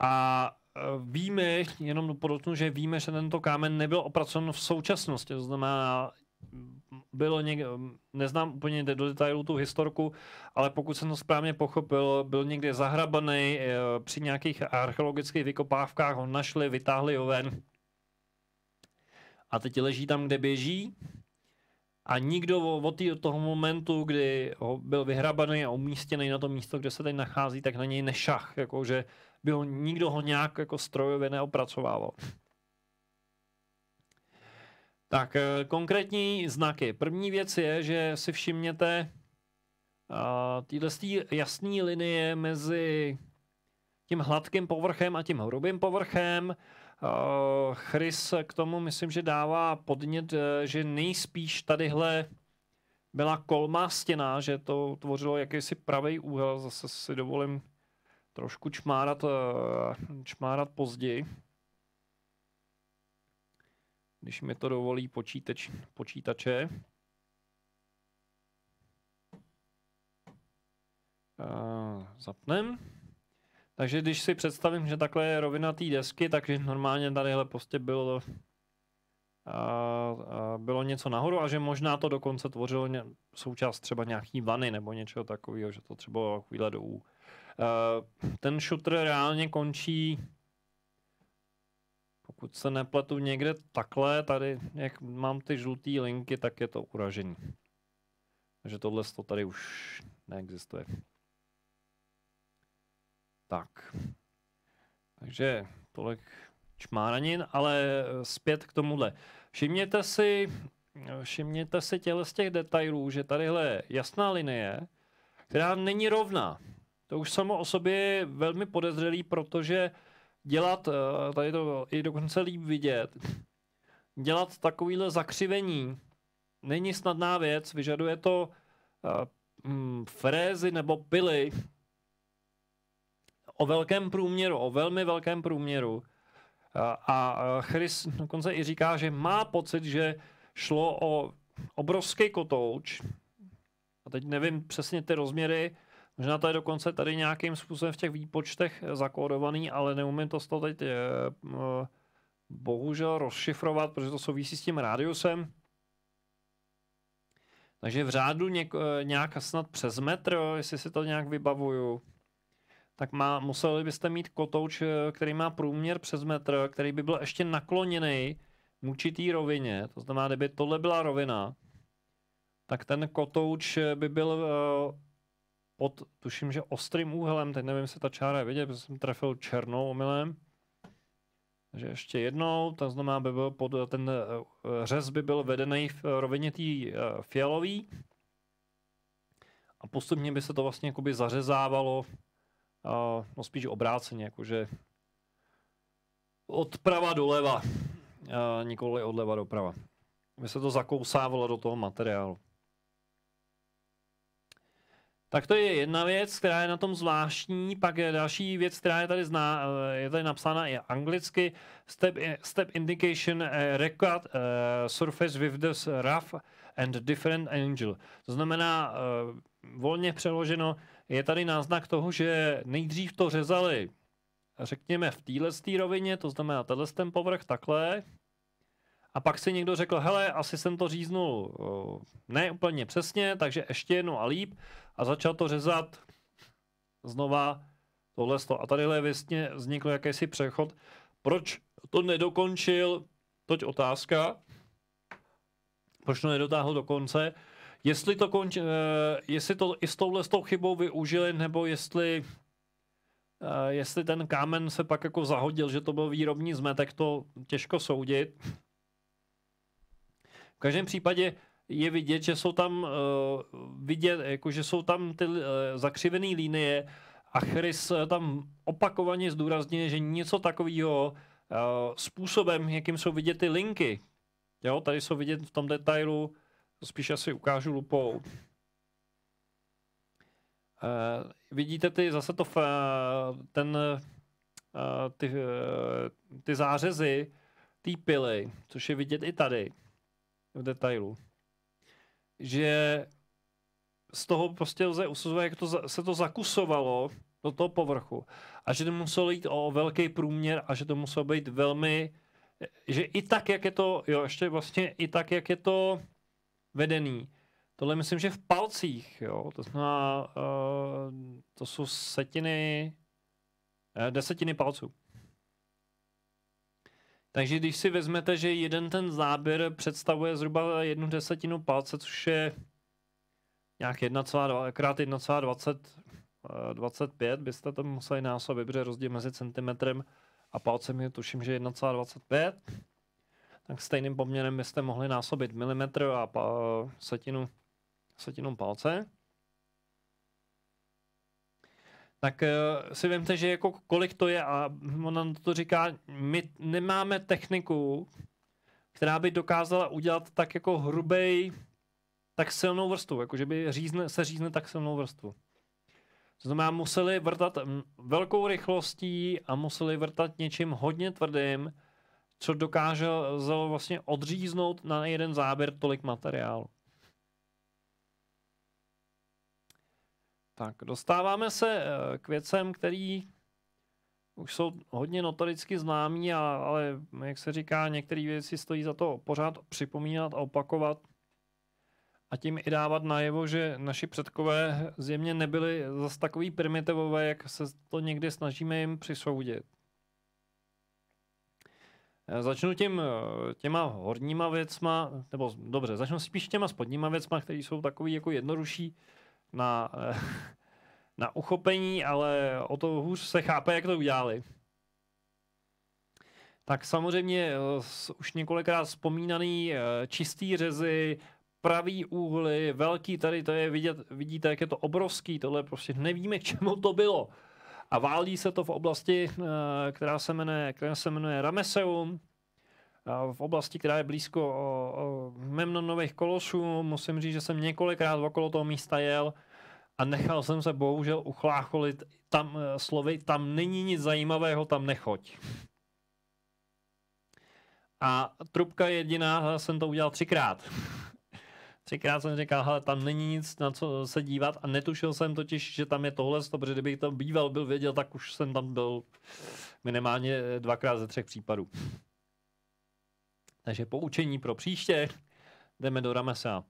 A: A e, víme, jenom podotknu, že víme, že tento kámen nebyl opracován v současnosti, to znamená, bylo někde, neznám úplně do detailu tu historku, ale pokud jsem to správně pochopil, byl někde zahrabaný, e, při nějakých archeologických vykopávkách ho našli, vytáhli ho ven. A teď leží tam, kde běží. A nikdo od toho momentu, kdy ho byl vyhrabaný a umístěný na to místo, kde se teď nachází, tak na něj nešach. Jakože bylo, nikdo ho nějak jako strojově neopracovával. Tak, eh, konkrétní znaky. První věc je, že si všimněte tyhle jasné linie mezi tím hladkým povrchem a tím hrubým povrchem. Chris k tomu myslím, že dává podnět, eh, že nejspíš tadyhle byla kolmá stěna, že to tvořilo jakýsi pravý úhel, zase si dovolím trošku čmárat, eh, čmárat později, když mi to dovolí počítač, počítače. Eh, zapnem. Takže když si představím, že takhle je rovina té desky, takže normálně tadyhle prostě bylo, a, eh, a bylo něco nahoru a že možná to dokonce tvořilo ně, součást třeba nějaký vany nebo něčeho takového, že to třeba chvíle dolů Eh, ten shooter reálně končí pokud se nepletu někde takhle, tady, jak mám ty žluté linky, tak je to uražení. Takže tohle to tady už neexistuje. Tak. Takže tolik čmáranin, ale eh, zpět k tomuhle. Všimněte si, všimněte si těle z těch detailů, že tadyhle je jasná linie, která není rovná. To už samo o sobě je velmi podezřelý, protože dělat, eh, tady to i dokonce líp vidět, dělat takovýhle zakřivení není snadná věc, vyžaduje to eh, mm, frézy nebo pily o velkém průměru, o velmi velkém průměru. A Chris dokonce i říká, že má pocit, že šlo o obrovský kotouč. A teď nevím přesně ty rozměry, Možná to je dokonce tady nějakým způsobem v těch výpočtech eh, zakódovaný, ale neumím to z toho teď eh, eh, bohužel rozšifrovat, protože to souvisí s tím rádiusem. Takže v řádu něk, nějak snad přes metr, jestli si to nějak vybavuju, tak má, museli byste mít kotouč, který má průměr přes metr, který by byl ještě nakloněný v určitý rovině. To znamená, kdyby tohle byla rovina, tak ten kotouč by byl pod, tuším, že ostrým úhlem, teď nevím, jestli ta čára je vidět, protože jsem trefil černou omylem. Takže ještě jednou, to znamená, by byl pod, ten eh, řez by byl vedený v rovině tý eh, fialový. A postupně by se to vlastně jakoby zařezávalo, no spíš obráceně, jakože odprava doleva, nikoli odleva doprava. By se to zakousávalo do toho materiálu. Tak to je jedna věc, která je na tom zvláštní. Pak je další věc, která je tady, zná, eh, je tady napsána i anglicky. Step, step indication eh, record uh, surface with the rough and different angel. To znamená, uh, volně přeloženo, je tady náznak toho, že nejdřív to řezali, řekněme, v téhle rovině, to znamená tenhle ten povrch takhle, a pak si někdo řekl, hele, asi jsem to říznul eh, ne úplně přesně, takže ještě jednou a líp. A začal to řezat znova tohle sto. A tadyhle vlastně vznikl jakýsi přechod. Proč to nedokončil? Toť otázka. Proč to nedotáhl do konce? Jestli to, konč, eh, jestli to i s touhle s tou chybou využili, nebo jestli, eh, jestli ten kámen se pak jako zahodil, že to byl výrobní zmetek, to těžko soudit. V každém případě je vidět, že jsou tam uh, vidět, jako, že jsou tam ty uh, zakřivené linie a Chris eh, tam opakovaně zdůrazňuje, že něco takového uh, způsobem, jakým jsou vidět ty linky, jo, tady jsou vidět v tom detailu, spíš asi ukážu lupou. Uh, vidíte ty zase to, uh, ten, uh, ty, uh, ty zářezy té pily, což je vidět i tady v detailu, že z toho prostě lze usuzovat, jak to, se to zakusovalo do toho povrchu a že to muselo jít o velký průměr a že to muselo být velmi, že i tak, jak je to, jo, ještě vlastně i tak, jak je to vedený, tohle myslím, že v palcích, jo, to znamená, uh, to jsou setiny, eh, desetiny palců. Takže když si vezmete, že jeden ten záběr představuje zhruba jednu desetinu palce, což je nějak 1,2 krát 1,25, 25 byste to museli násobit, protože rozdíl mezi centimetrem a palcem je tuším, že 1,25 tak stejným poměrem byste mohli násobit milimetr a eh, setinu, setinu palce tak eh, si vímte, že jako kolik to je a ona to říká, my nemáme techniku, která by dokázala udělat tak jako hrubej, tak silnou vrstvu, jako že by řízne, se řízne tak silnou vrstvu. To znamená, museli vrtat velkou rychlostí a museli vrtat něčím hodně tvrdým, co dokáže vlastně odříznout na jeden záběr tolik materiálu. Tak, dostáváme se eh, k věcem, který už jsou hodně notoricky známí, ale jak se říká, některé věci stojí za to pořád připomínat a opakovat a tím i dávat najevo, že naši předkové zjemně nebyli zas takový primitivové, jak se to někdy snažíme jim přisoudit. Eh, začnu tím, eh, těma horníma věcma, nebo dobře, začnu spíš těma spodníma věcma, které jsou takový jako jednodušší na, na uchopení, ale o to hůř se chápe, jak to udělali. Tak samozřejmě eh, už několikrát vzpomínaný eh, čistý řezy, pravý úhly, velký tady, to je vidět, vidíte, jak je to obrovský, tohle prostě nevíme, k čemu to bylo. A válí se to v oblasti, eh, která se jmenuje, která se jmenuje Rameseum, v oblasti, která je blízko Memnonových kolosů. Musím říct, že jsem několikrát okolo toho místa jel a nechal jsem se bohužel uchlácholit tam e, slovy, tam není nic zajímavého, tam nechoď. A trubka jediná, jsem to udělal třikrát. Třikrát jsem říkal, ale tam není nic na co se dívat a netušil jsem totiž, že tam je tohle, protože kdybych to býval byl věděl, tak už jsem tam byl minimálně e, dvakrát ze třech případů. Takže poučení pro příště, jdeme do Ramesa.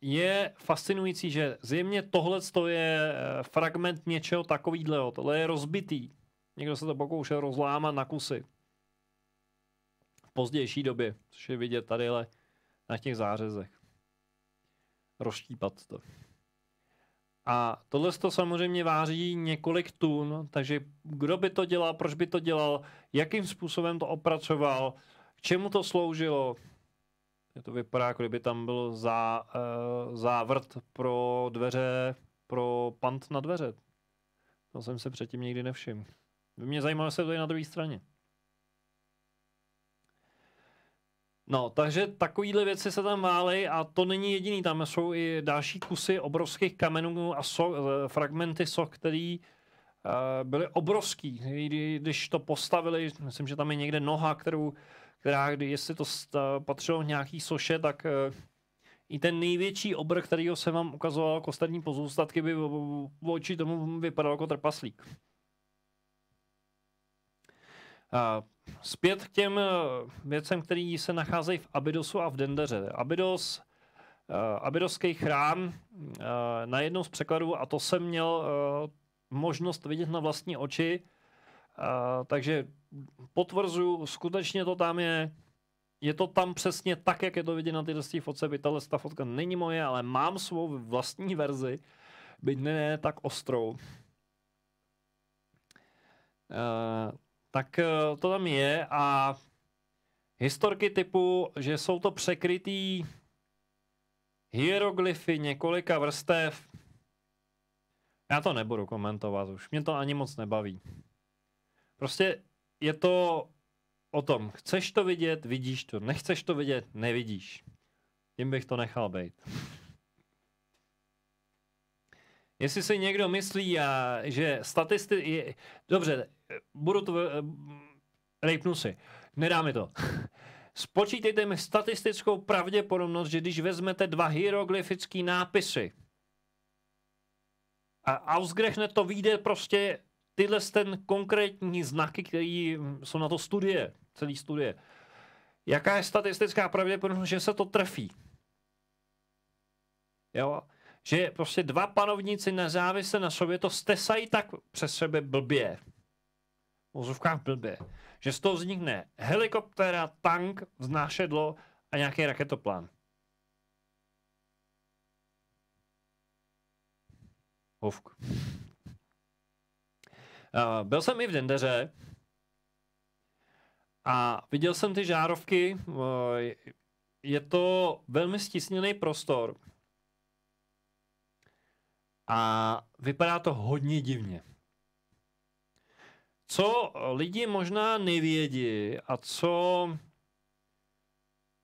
A: Je fascinující, že zjemně tohle je e, fragment něčeho takového. Tohle je rozbitý. Někdo se to pokoušel rozlámat na kusy. V pozdější době, což je vidět tadyhle na těch zářezech. Rozštípat to. A tohle to samozřejmě váří několik tun, takže kdo by to dělal, proč by to dělal, jakým způsobem to opracoval, k čemu to sloužilo. Je to vypadá, jako kdyby tam byl zá, uh, závrt pro dveře, pro pant na dveře. To jsem se předtím nikdy nevšiml. By mě zajímalo, jestli to je na druhé straně. No, takže takovýhle věci se tam válej a to není jediný, tam jsou i další kusy obrovských kamenů a so, eh, fragmenty sok, který uh, byly obrovský, když to postavili, myslím, že tam je někde noha, kterou, která, jestli to eh, patřilo nějaký soše, tak uh, i ten největší obr, kterýho jsem vám ukazoval jako ostatní pozůstatky, by vůči tomu vypadal jako trpaslík. Uh, Zpět k těm eh, věcem, které se nacházejí v Abidosu a v Dendeře. Abidos, eh, Abidoský chrám eh, na jednom z překladů, a to jsem měl možnost vidět na vlastní oči, takže potvrzuju, skutečně to tam je, je to tam přesně tak, jak je to vidět na této fotce, by tahle ta fotka není moje, ale mám svou vlastní verzi, byť ne, ne tak ostrou. Uh, tak eh, to tam je a historky typu, že jsou to překrytý hieroglyfy několika vrstev, já to nebudu komentovat už, mě to ani moc nebaví. Prostě je to o tom, chceš to vidět, vidíš to, nechceš to vidět, nevidíš. Tím bych to nechal být. Jestli si někdo myslí, že statistiky... Dobře, budu to, eh, rejpnu si, nedá mi to. Spočítejte mi statistickou pravděpodobnost, že když vezmete dva hieroglyfické nápisy a ausgrechne to vyjde prostě tyhle ten konkrétní znaky, které jsou na to studie, celý studie. Jaká je statistická pravděpodobnost, že se to trefí? Jo? Že prostě dva panovníci nezávisle na sobě to stesají tak přes sebe blbě, vozovkách blbě, že z toho vznikne helikoptéra, tank, vznášedlo a nějaký raketoplán. Hovk. Uh, byl jsem i v Dendeře a viděl jsem ty žárovky. Uh, je to velmi stisněný prostor a vypadá to hodně divně co lidi možná nevědí a co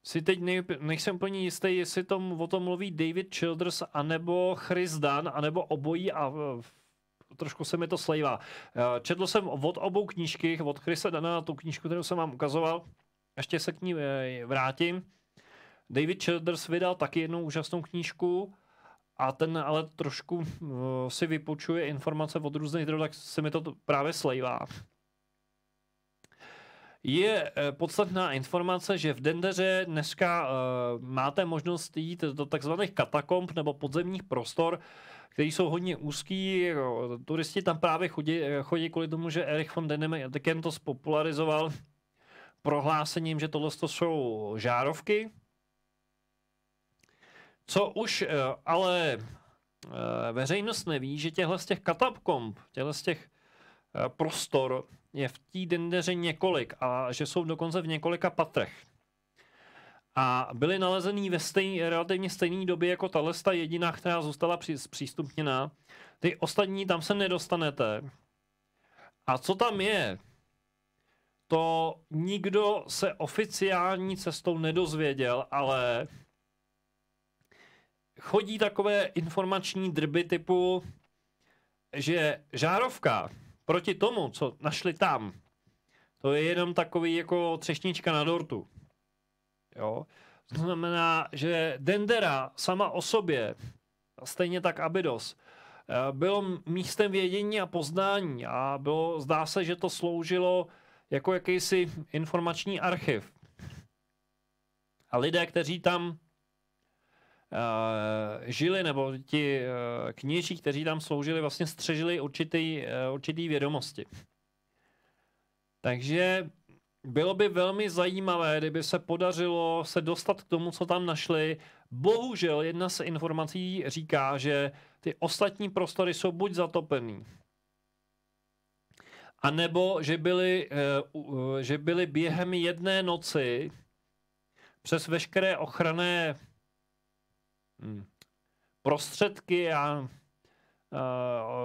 A: si teď nej, nejsem úplně jistý, jestli tom, o tom mluví David Childers, anebo Chris Dunn, anebo obojí a trošku se mi to slejvá. Eh, četl jsem od obou knížky, od Chrisa Dana, tu knížku, kterou jsem vám ukazoval, ještě se k ní eh, vrátím. David Childers vydal taky jednu úžasnou knížku, a ten ale trošku uh, si vypočuje informace od různých drog, tak se mi to právě slejvá. Je uh, podstatná informace, že v Dendeře dneska uh, máte možnost jít do takzvaných katakomb nebo podzemních prostor, které jsou hodně úzký. Jako, turisti tam právě chodí, chodí kvůli tomu, že Erich von Denem to spopularizoval prohlásením, že tohle jsou žárovky, co už eh, ale eh, veřejnost neví, že těhle z těch katapkomb, těhle z těch eh, prostor je v té dendeře několik a že jsou dokonce v několika patrech. A byly nalezený ve stejný, relativně stejné době jako ta lesta jediná, která zůstala zpřístupněná. Ty ostatní tam se nedostanete. A co tam je? To nikdo se oficiální cestou nedozvěděl, ale chodí takové informační drby typu, že žárovka proti tomu, co našli tam, to je jenom takový jako třešnička na dortu. Jo? To znamená, že Dendera sama o sobě, stejně tak Abydos, eh, bylo místem vědění a poznání a bylo, zdá se, že to sloužilo jako jakýsi informační archiv. A lidé, kteří tam Eh, žili, nebo ti eh, kněží, kteří tam sloužili, vlastně střežili určitý, eh, určitý vědomosti. Takže bylo by velmi zajímavé, kdyby se podařilo se dostat k tomu, co tam našli. Bohužel jedna z informací říká, že ty ostatní prostory jsou buď zatopený, anebo že byly, že byly během jedné noci přes veškeré ochranné Hmm. prostředky a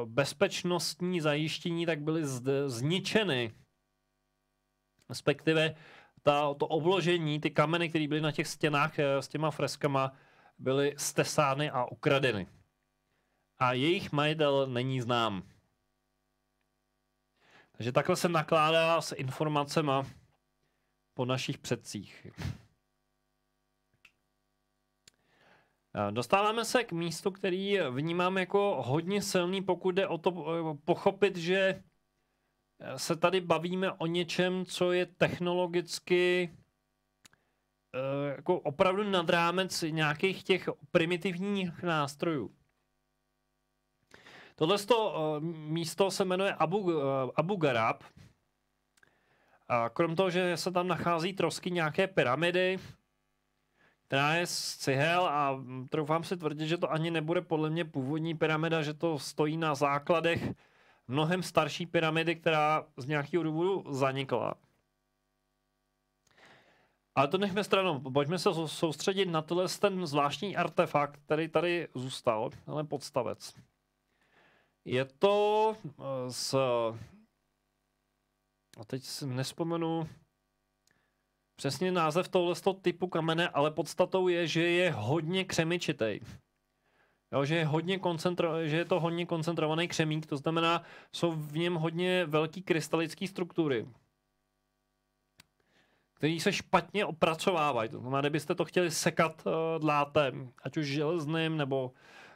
A: bezpečnostní zajištění tak byly zničeny. Respektive ta, to obložení, ty kameny, které byly na těch stěnách eh, s těma freskama, byly stesány a ukradeny. A jejich majitel není znám. Takže takhle se nakládá s informacema po našich předcích. Eh, dostáváme se k místu, který vnímám jako hodně silný, pokud jde o to eh, pochopit, že eh, se tady bavíme o něčem, co je technologicky jako opravdu nad rámec nějakých těch primitivních nástrojů. Tohle to místo se jmenuje Abu, Abu Garab. A krom toho, že se tam nachází trosky nějaké pyramidy, která je z cihel a troufám se tvrdit, že to ani nebude podle mě původní pyramida, že to stojí na základech mnohem starší pyramidy, která z nějakého důvodu zanikla. Ale to nechme stranou, pojďme se soustředit na tohle ten zvláštní artefakt, který tady zůstal, ale podstavec. Je to eh, z... A teď si nespomenu, Přesně název tohle typu kamene, ale podstatou je, že je hodně křemičitej. Jo, že, je hodně koncentro, že je to hodně koncentrovaný křemík, to znamená, jsou v něm hodně velký krystalické struktury, které se špatně opracovávají. To znamená, kdybyste to chtěli sekat uh, dlátem, ať už železným, nebo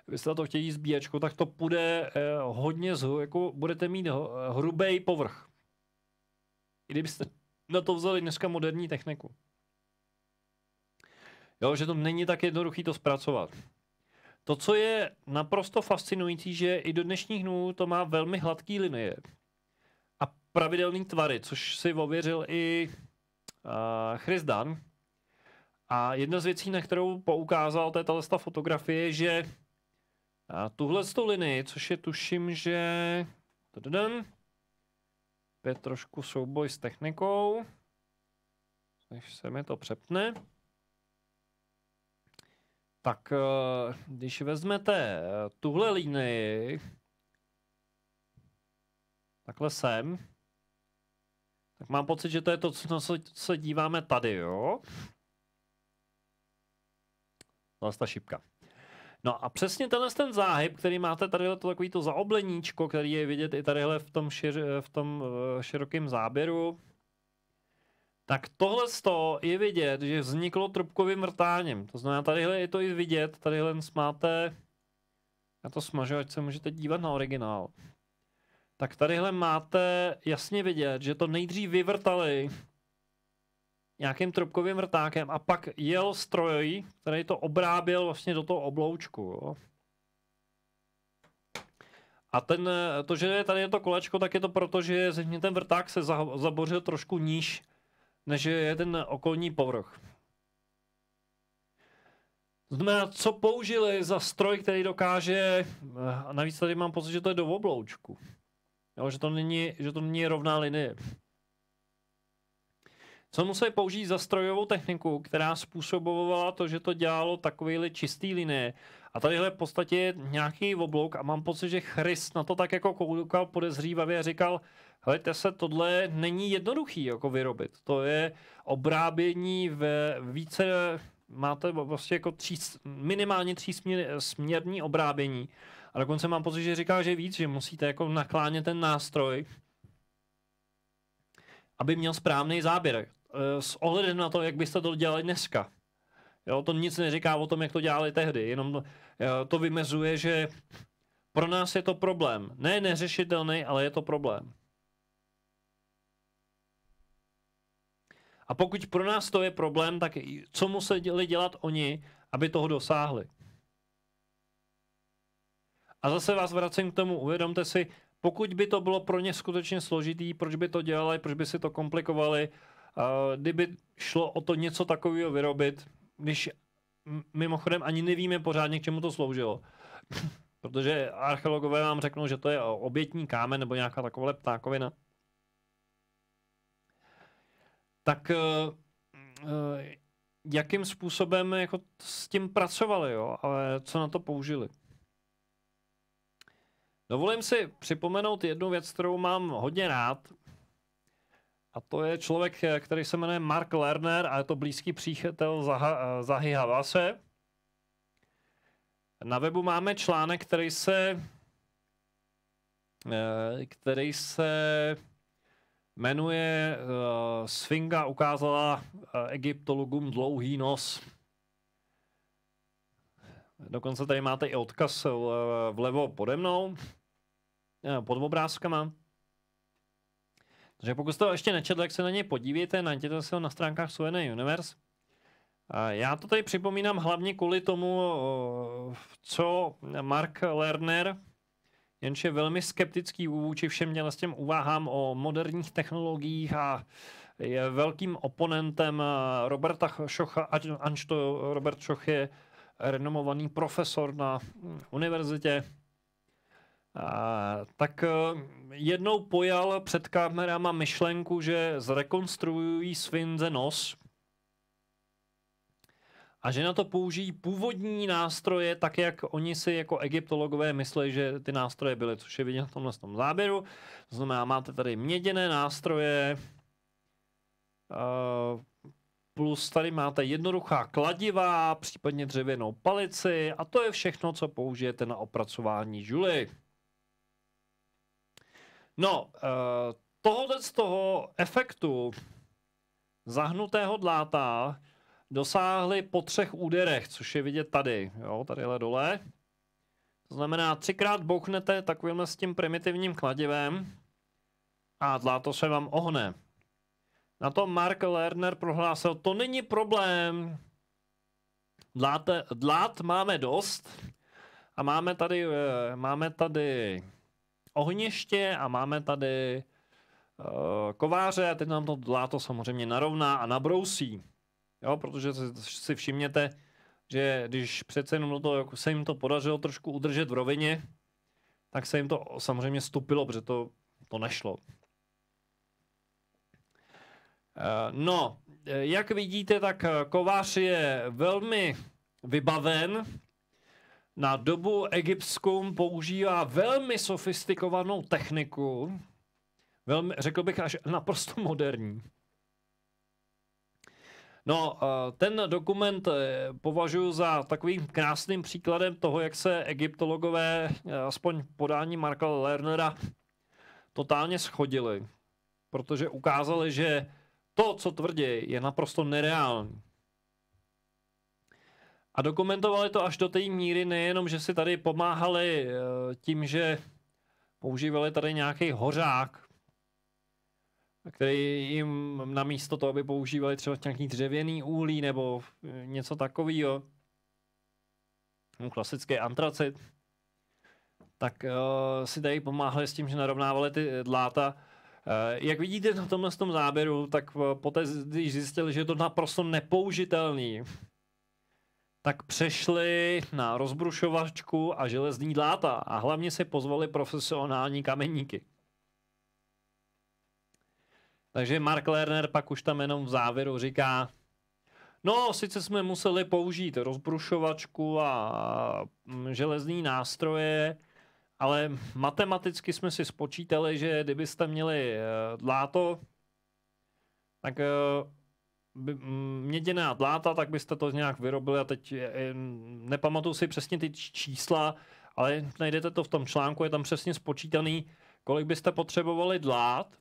A: kdybyste to chtěli zbíjačku, tak to bude uh, eh, hodně, zhu, jako budete mít uh, hrubý povrch. I kdybyste na no to vzali dneska moderní techniku. Jo, že to není tak jednoduchý to zpracovat. To, co je naprosto fascinující, že i do dnešních dnů to má velmi hladký linie a pravidelné tvary, což si ověřil i uh, Chris Dan. A jedna z věcí, na kterou poukázal této fotografie, je, že uh, tuhle linii, což je tuším, že opět trošku souboj s technikou, než se mi to přepne. Tak eh, když vezmete eh, tuhle linii, takhle sem, tak mám pocit, že to je to, co se díváme tady, jo? Zase ta šipka. No a přesně tenhle ten záhyb, který máte tady to takový to zaobleníčko, který je vidět i tadyhle v tom, šir, v tom eh, širokém záběru, tak tohle je vidět, že vzniklo trubkovým vrtáním. To znamená, tadyhle je to i vidět, tadyhle máte, já to smažu, ať se můžete dívat na originál. Tak tadyhle máte jasně vidět, že to nejdřív vyvrtali nějakým trubkovým vrtákem a pak jel stroj, který to obrábil vlastně do toho obloučku. Jo. A ten, to, že je tady je to kolečko, tak je to proto, že ten vrták se za, zabořil trošku níž, než je ten okolní povrch. To znamená, co použili za stroj, který dokáže, eh, a navíc tady mám pocit, že to je do obloučku. Jo, že, to není, že to není rovná linie co museli použít za strojovou techniku, která způsobovala to, že to dělalo takovýhle čistý linie. A tadyhle v podstatě je nějaký oblouk a mám pocit, že Chris na to tak jako koukal podezřívavě a říkal, hledajte se, tohle není jednoduchý jako vyrobit. To je obrábění ve více, máte vlastně jako tří, minimálně směrní obrábění. A dokonce mám pocit, že říkal, že víc, že musíte jako naklánět ten nástroj, aby měl správný záběr. Eh, s ohledem na to, jak byste to dělali dneska. Jo, to nic neříká o tom, jak to dělali tehdy, jenom to, eh, to vymezuje, že pro nás je to problém. Ne neřešitelný, ale je to problém. A pokud pro nás to je problém, tak co museli dělat oni, aby toho dosáhli? A zase vás vracím k tomu, uvědomte si, pokud by to bylo pro ně skutečně složitý, proč by to dělali, proč by si to komplikovali, Eh, kdyby šlo o to něco takového vyrobit, když mimochodem ani nevíme pořádně, k čemu to sloužilo. Protože archeologové vám řeknou, že to je obětní kámen nebo nějaká taková ptákovina. Tak eh, eh, jakým způsobem jako s tím pracovali, jo? ale co na to použili. Dovolím si připomenout jednu věc, kterou mám hodně rád, a to je člověk, eh, který se jmenuje Mark Lerner a je to blízký přítel eh, Zahy Havase. Na webu máme článek, který se eh, který se jmenuje Sfinga ukázala egyptologům dlouhý nos. Dokonce tady máte i odkaz vlevo pode mnou, pod obrázkama. Takže pokud jste to ještě nečetl, tak se na něj podívejte, najděte se ho na stránkách Suene Universe. Já to tady připomínám hlavně kvůli tomu, co Mark Lerner, jenž je velmi skeptický vůči všem s těm úvahám o moderních technologiích a je velkým oponentem Roberta Šocha, Anč to Robert Šoch je renomovaný profesor na univerzitě tak eh, jednou pojal před kamerama myšlenku, že zrekonstruují svinze nos a že na to použijí původní nástroje, tak jak oni si jako egyptologové myslí, že ty nástroje byly, což je vidět v tomhle tom záběru. To znamená, máte tady měděné nástroje, eh, plus tady máte jednoduchá kladiva, případně dřevěnou palici a to je všechno, co použijete na opracování žuly. No, eh, tohle z toho efektu zahnutého dláta dosáhli po třech úderech, což je vidět tady, jo, tadyhle dole. To znamená, třikrát bouchnete takovým s tím primitivním kladivem a dláto se vám ohne. Na to Mark Lerner prohlásil, to není problém, dláte, dlát máme dost a máme tady, eh, máme tady ohniště a máme tady uh, kováře a teď nám to dláto samozřejmě narovná a nabrousí. Jo, protože si všimněte, že když přece jenom to jako se jim to podařilo trošku udržet v rovině, tak se jim to samozřejmě stupilo, protože to, to nešlo. Eh, no, eh, jak vidíte, tak kovář je velmi vybaven na dobu egyptskou používá velmi sofistikovanou techniku, velmi, řekl bych až naprosto moderní. No, ten dokument eh, považuji za takovým krásným příkladem toho, jak se egyptologové, eh, aspoň podání Marka Lernera, totálně schodili, protože ukázali, že to, co tvrdí, je naprosto nereální. A dokumentovali to až do té míry nejenom, že si tady pomáhali eh, tím, že používali tady nějaký hořák, který jim na místo toho, aby používali třeba nějaký dřevěný úlí nebo něco takového, no, klasický antracit, tak uh, si tady pomáhali s tím, že narovnávali ty dláta. Uh, jak vidíte na tomhle tom záběru, tak uh, poté, když zjistili, že je to naprosto nepoužitelný, tak přešli na rozbrušovačku a železní dláta a hlavně si pozvali profesionální kamenníky. Takže Mark Lerner pak už tam jenom v závěru říká, no sice jsme museli použít rozbrušovačku a mm, železní nástroje, ale matematicky jsme si spočítali, že kdybyste měli eh, dláto, tak eh, měděná dláta, tak byste to nějak vyrobili a teď nepamatuju si přesně ty čísla, ale najdete to v tom článku, je tam přesně spočítaný, kolik byste potřebovali dlát,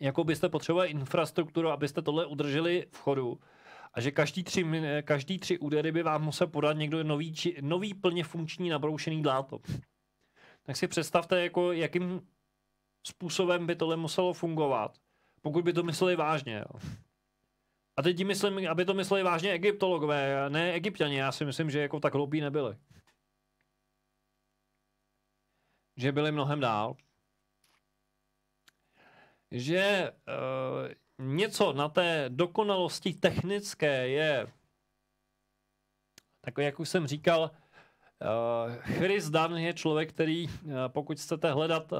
A: jakou byste potřebovali infrastrukturu, abyste tohle udrželi v chodu a že každý tři, každý tři údery by vám musel podat někdo nový, či, nový plně funkční nabroušený dláto. Tak si představte, jako, jakým způsobem by tohle muselo fungovat, pokud by to mysleli vážně. Jo. A teď myslím, aby to mysleli vážně egyptologové, ne egyptěni. Já si myslím, že jako tak hloupí nebyli. Že byli mnohem dál. Že e, něco na té dokonalosti technické je, tak jak už jsem říkal, e, Chris Dunn je člověk, který, e, pokud chcete hledat e,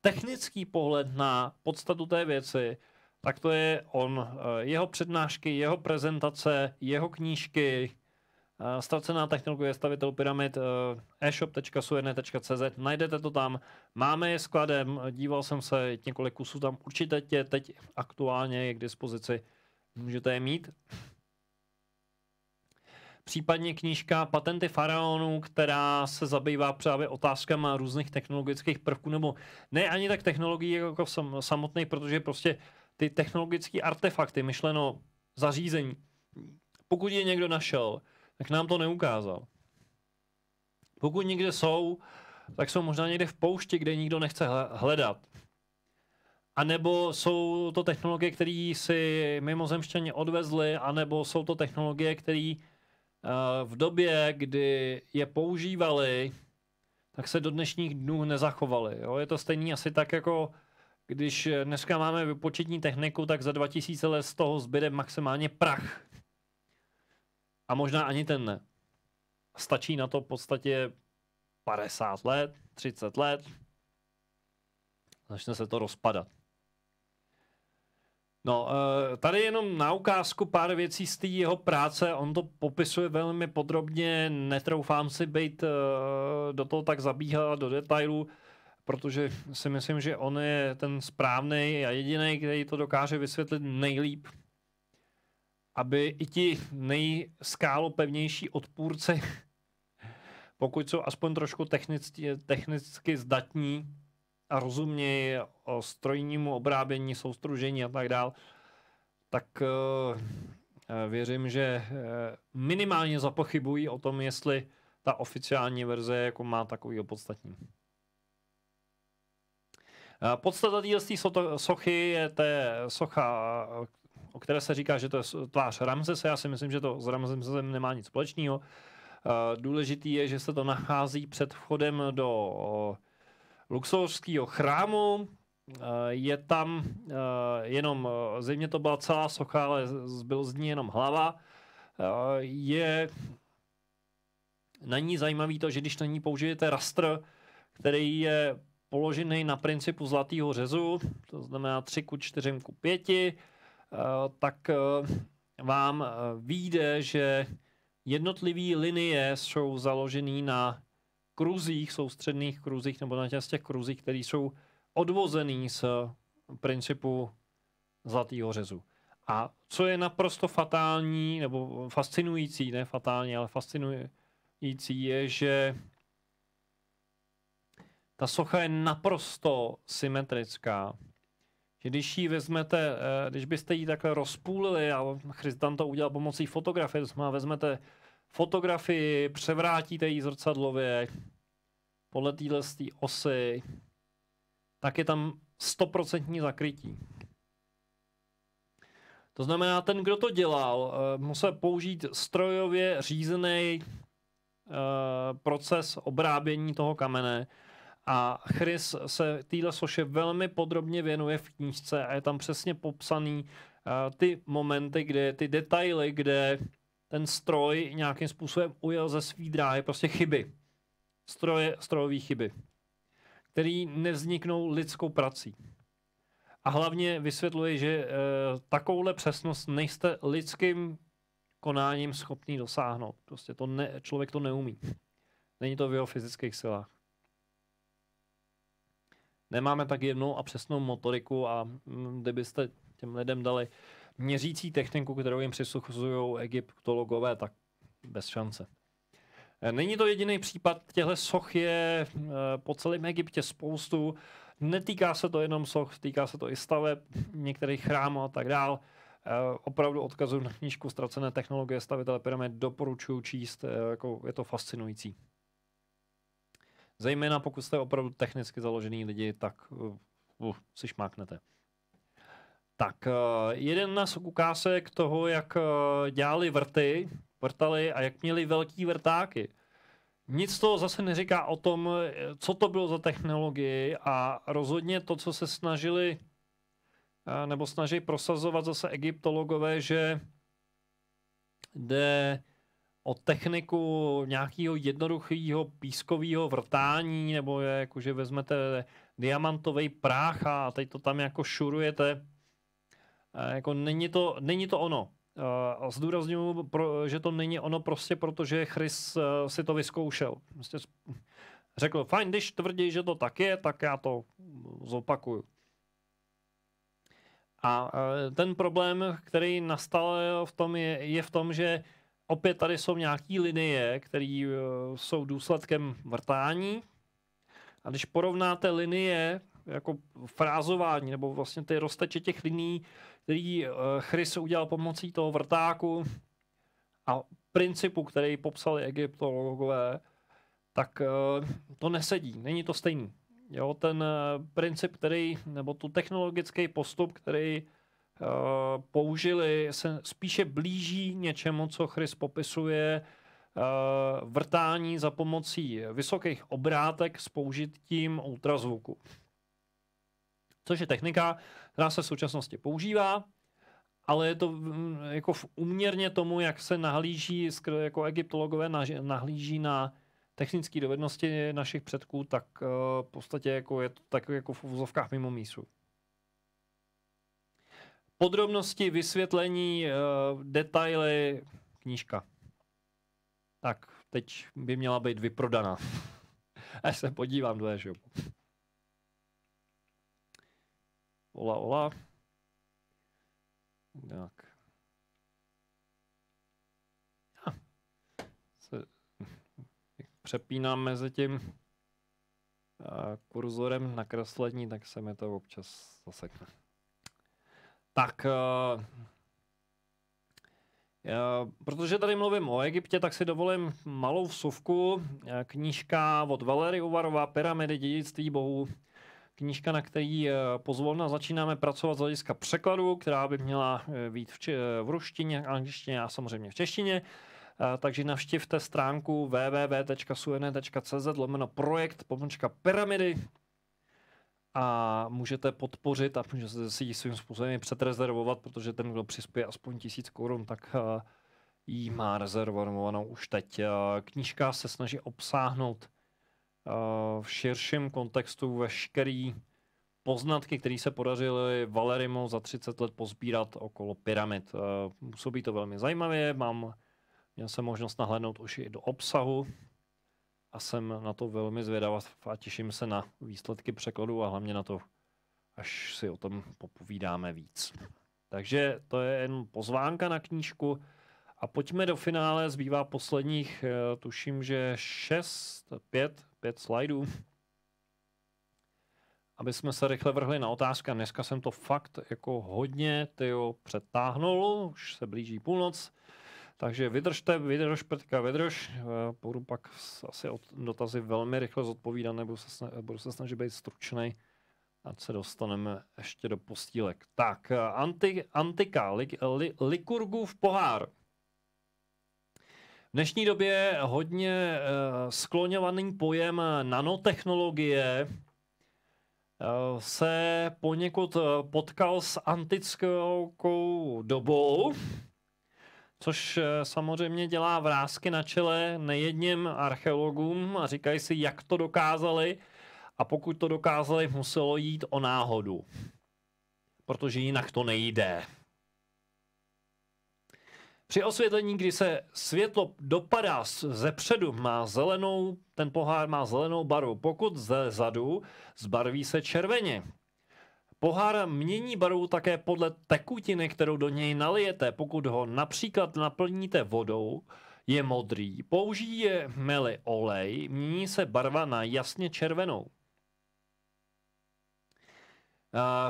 A: technický pohled na podstatu té věci, tak to je on. Eh, jeho přednášky, jeho prezentace, jeho knížky, eh, Ztracená technologie stavitel pyramid eh, e-shop.suene.cz najdete to tam. Máme je skladem, díval jsem se, několik kusů tam určitě tě teď aktuálně je k dispozici. Můžete je mít. Případně knížka Patenty faraonů, která se zabývá právě otázkama různých technologických prvků, nebo ne ani tak technologií jako sam, samotných, protože prostě uh, ty technologické artefakty, myšleno zařízení, pokud je někdo našel, tak nám to neukázal. Pokud někde jsou, tak jsou možná někde v poušti, kde nikdo nechce hledat. A nebo jsou to technologie, které si mimozemšťané odvezli, anebo jsou to technologie, které eh, v době, kdy je používali, tak se do dnešních dnů nezachovaly. Je to stejný asi tak jako když eh, dneska máme vypočetní techniku, tak za 2000 let z toho zbyde maximálně prach. A možná ani ten ne. Stačí na to v podstatě 50 let, 30 let. Začne se to rozpadat. No, eh, tady jenom na ukázku pár věcí z té jeho práce. On to popisuje velmi podrobně, netroufám si být eh, do toho tak zabíhat do detailů protože si myslím, že on je ten správný a jediný, který to dokáže vysvětlit nejlíp, aby i ti nejskálopevnější odpůrci, pokud jsou aspoň trošku technicky, technicky zdatní a rozumějí o strojnímu obrábění, soustružení a tak dál, tak eh, eh, věřím, že eh, minimálně zapochybují o tom, jestli ta oficiální verze jako má takový opodstatnění. Eh, podstata té sochy je té socha, o které se říká, že to je tvář Ramzese. Já si myslím, že to s Ramzesem nemá nic společného. Eh, důležitý je, že se to nachází před vchodem do eh, luxorského chrámu. Je tam jenom, zřejmě to byla celá socha, ale zbyl z ní jenom hlava. Je na ní zajímavý to, že když na ní použijete rastr, který je položený na principu zlatého řezu, to znamená 3 ku 4 ku 5, eh, tak eh, vám eh, vyjde, že jednotlivé linie jsou založené na kruzích, soustředných kruzích nebo na těch kruzích, které jsou odvozený z principu zlatého řezu. A co je naprosto fatální, nebo fascinující, ne fatální, ale fascinující je, že ta socha je naprosto symetrická. když ji vezmete, eh, když byste ji takhle rozpůlili, a Christan to udělal pomocí fotografie, to znamená, vezmete fotografii, převrátíte ji zrcadlově podle téhle osy, tak je tam stoprocentní zakrytí. To znamená, ten, kdo to dělal, eh, musel použít strojově řízený eh, proces obrábění toho kamene, a Chris se téhle soše velmi podrobně věnuje v knížce a je tam přesně popsaný uh, ty momenty, kde ty detaily, kde ten stroj nějakým způsobem ujel ze svý dráhy, prostě chyby. Stroje, strojové chyby, které nevzniknou lidskou prací. A hlavně vysvětluje, že uh, takovouhle přesnost nejste lidským konáním schopný dosáhnout. Prostě to ne, člověk to neumí. Není to v jeho fyzických silách nemáme tak jednu a přesnou motoriku a mm, kdybyste těm lidem dali měřící techniku, kterou jim přisuzují egyptologové, tak bez šance. E, není to jediný případ, těchto soch je e, po celém Egyptě spoustu. Netýká se to jenom soch, týká se to i staveb, některých chrámů a tak dál. E, opravdu odkazu na knížku Ztracené technologie stavitele pyramid doporučuji číst, jako je to fascinující. Zejména pokud jste opravdu technicky založený lidi, tak uh, uh, si šmáknete. Tak, uh, jeden z ukázek toho, jak uh, dělali vrty, vrtali a jak měli velký vrtáky. Nic to zase neříká o tom, co to bylo za technologii a rozhodně to, co se snažili nebo snaží prosazovat zase egyptologové, že jde o techniku nějakého jednoduchého pískového vrtání, nebo je jako, že vezmete diamantový práh a teď to tam jako šurujete. E, jako není to, není to ono. E, zdůraznuju, že to není ono prostě, proto, že Chris e, si to vyzkoušel. Prostě řekl, fajn, když tvrdí, že to tak je, tak já to zopakuju. A eh, ten problém, který nastal v tom, je, je v tom, že opět tady jsou nějaké linie, které uh, jsou důsledkem vrtání. A když porovnáte linie, jako frázování, nebo vlastně ty rozteče těch liní, který uh, Chris udělal pomocí toho vrtáku a principu, který popsali egyptologové, tak uh, to nesedí, není to stejný. Jo, ten uh, princip, který, nebo tu technologický postup, který Eh, použili, se spíše blíží něčemu, co Chris popisuje, eh, vrtání za pomocí vysokých obrátek s použitím ultrazvuku. Což je technika, která se v současnosti používá, ale je to jako v uměrně tomu, jak se nahlíží, jako egyptologové nahlíží na technické dovednosti našich předků, tak eh, v podstatě jako je to tak jako v úzovkách mimo mísu. Podrobnosti, vysvětlení, eh, detaily, knížka. Tak, teď by měla být vyprodaná. Já se podívám do e-shopu. Ola, ola. Tak. Se přepínám mezi tím eh, kurzorem na kreslení, tak se mi to občas zasekne. Tak, uh, uh, protože tady mluvím o Egyptě, tak si dovolím malou vsuvku. Eh, knížka od Valery Uvarova, Pyramidy dědictví bohů. Knížka, na který pozvolna začínáme pracovat z hlediska překladu, která by měla být v, v ruštině, angličtině a samozřejmě v češtině. Takže navštivte stránku www.suene.cz lomeno projekt pomočka pyramidy a můžete podpořit a můžete si ji svým způsobem předrezervovat, protože ten, kdo přispěje aspoň tisíc korun, tak eh, ji má rezervovanou už teď. Eh, knížka se snaží obsáhnout eh, v širším kontextu veškerý poznatky, které se podařily Valerimu za 30 let pozbírat okolo pyramid. Působí to velmi zajímavě, mám, měl jsem možnost nahlédnout už i do obsahu, a jsem na to velmi zvědavá a těším se na výsledky překladu a hlavně na to, až si o tom popovídáme víc. Takže to je jen pozvánka na knížku a pojďme do finále, zbývá posledních, eh, tuším, že 6, 5, 5 slajdů. Aby jsme se rychle vrhli na otázka, dneska jsem to fakt jako hodně tyjo, přetáhnul, už se blíží půlnoc. Takže vydržte, vydrž, Petka, vydrž. Eh, Půjdu pak asi od dotazy velmi rychle zodpovídat, nebo se snažit, budu se snažit být stručný, ať se dostaneme ještě do postílek. Tak, eh, anti, antika, li, li, v pohár. V dnešní době hodně uh, eh, skloňovaný pojem nanotechnologie uh, se poněkud potkal s antickou dobou. Což eh, samozřejmě dělá vrázky na čele nejedním archeologům a říkají si, jak to dokázali. A pokud to dokázali, muselo jít o náhodu. Protože jinak to nejde. Při osvětlení, kdy se světlo dopadá ze předu, má zelenou, ten pohár má zelenou barvu. Pokud ze zadu, zbarví se červeně. Pohár mění barvu také podle tekutiny, kterou do něj nalijete. Pokud ho například naplníte vodou, je modrý. Použijeme-li olej, mění se barva na jasně červenou.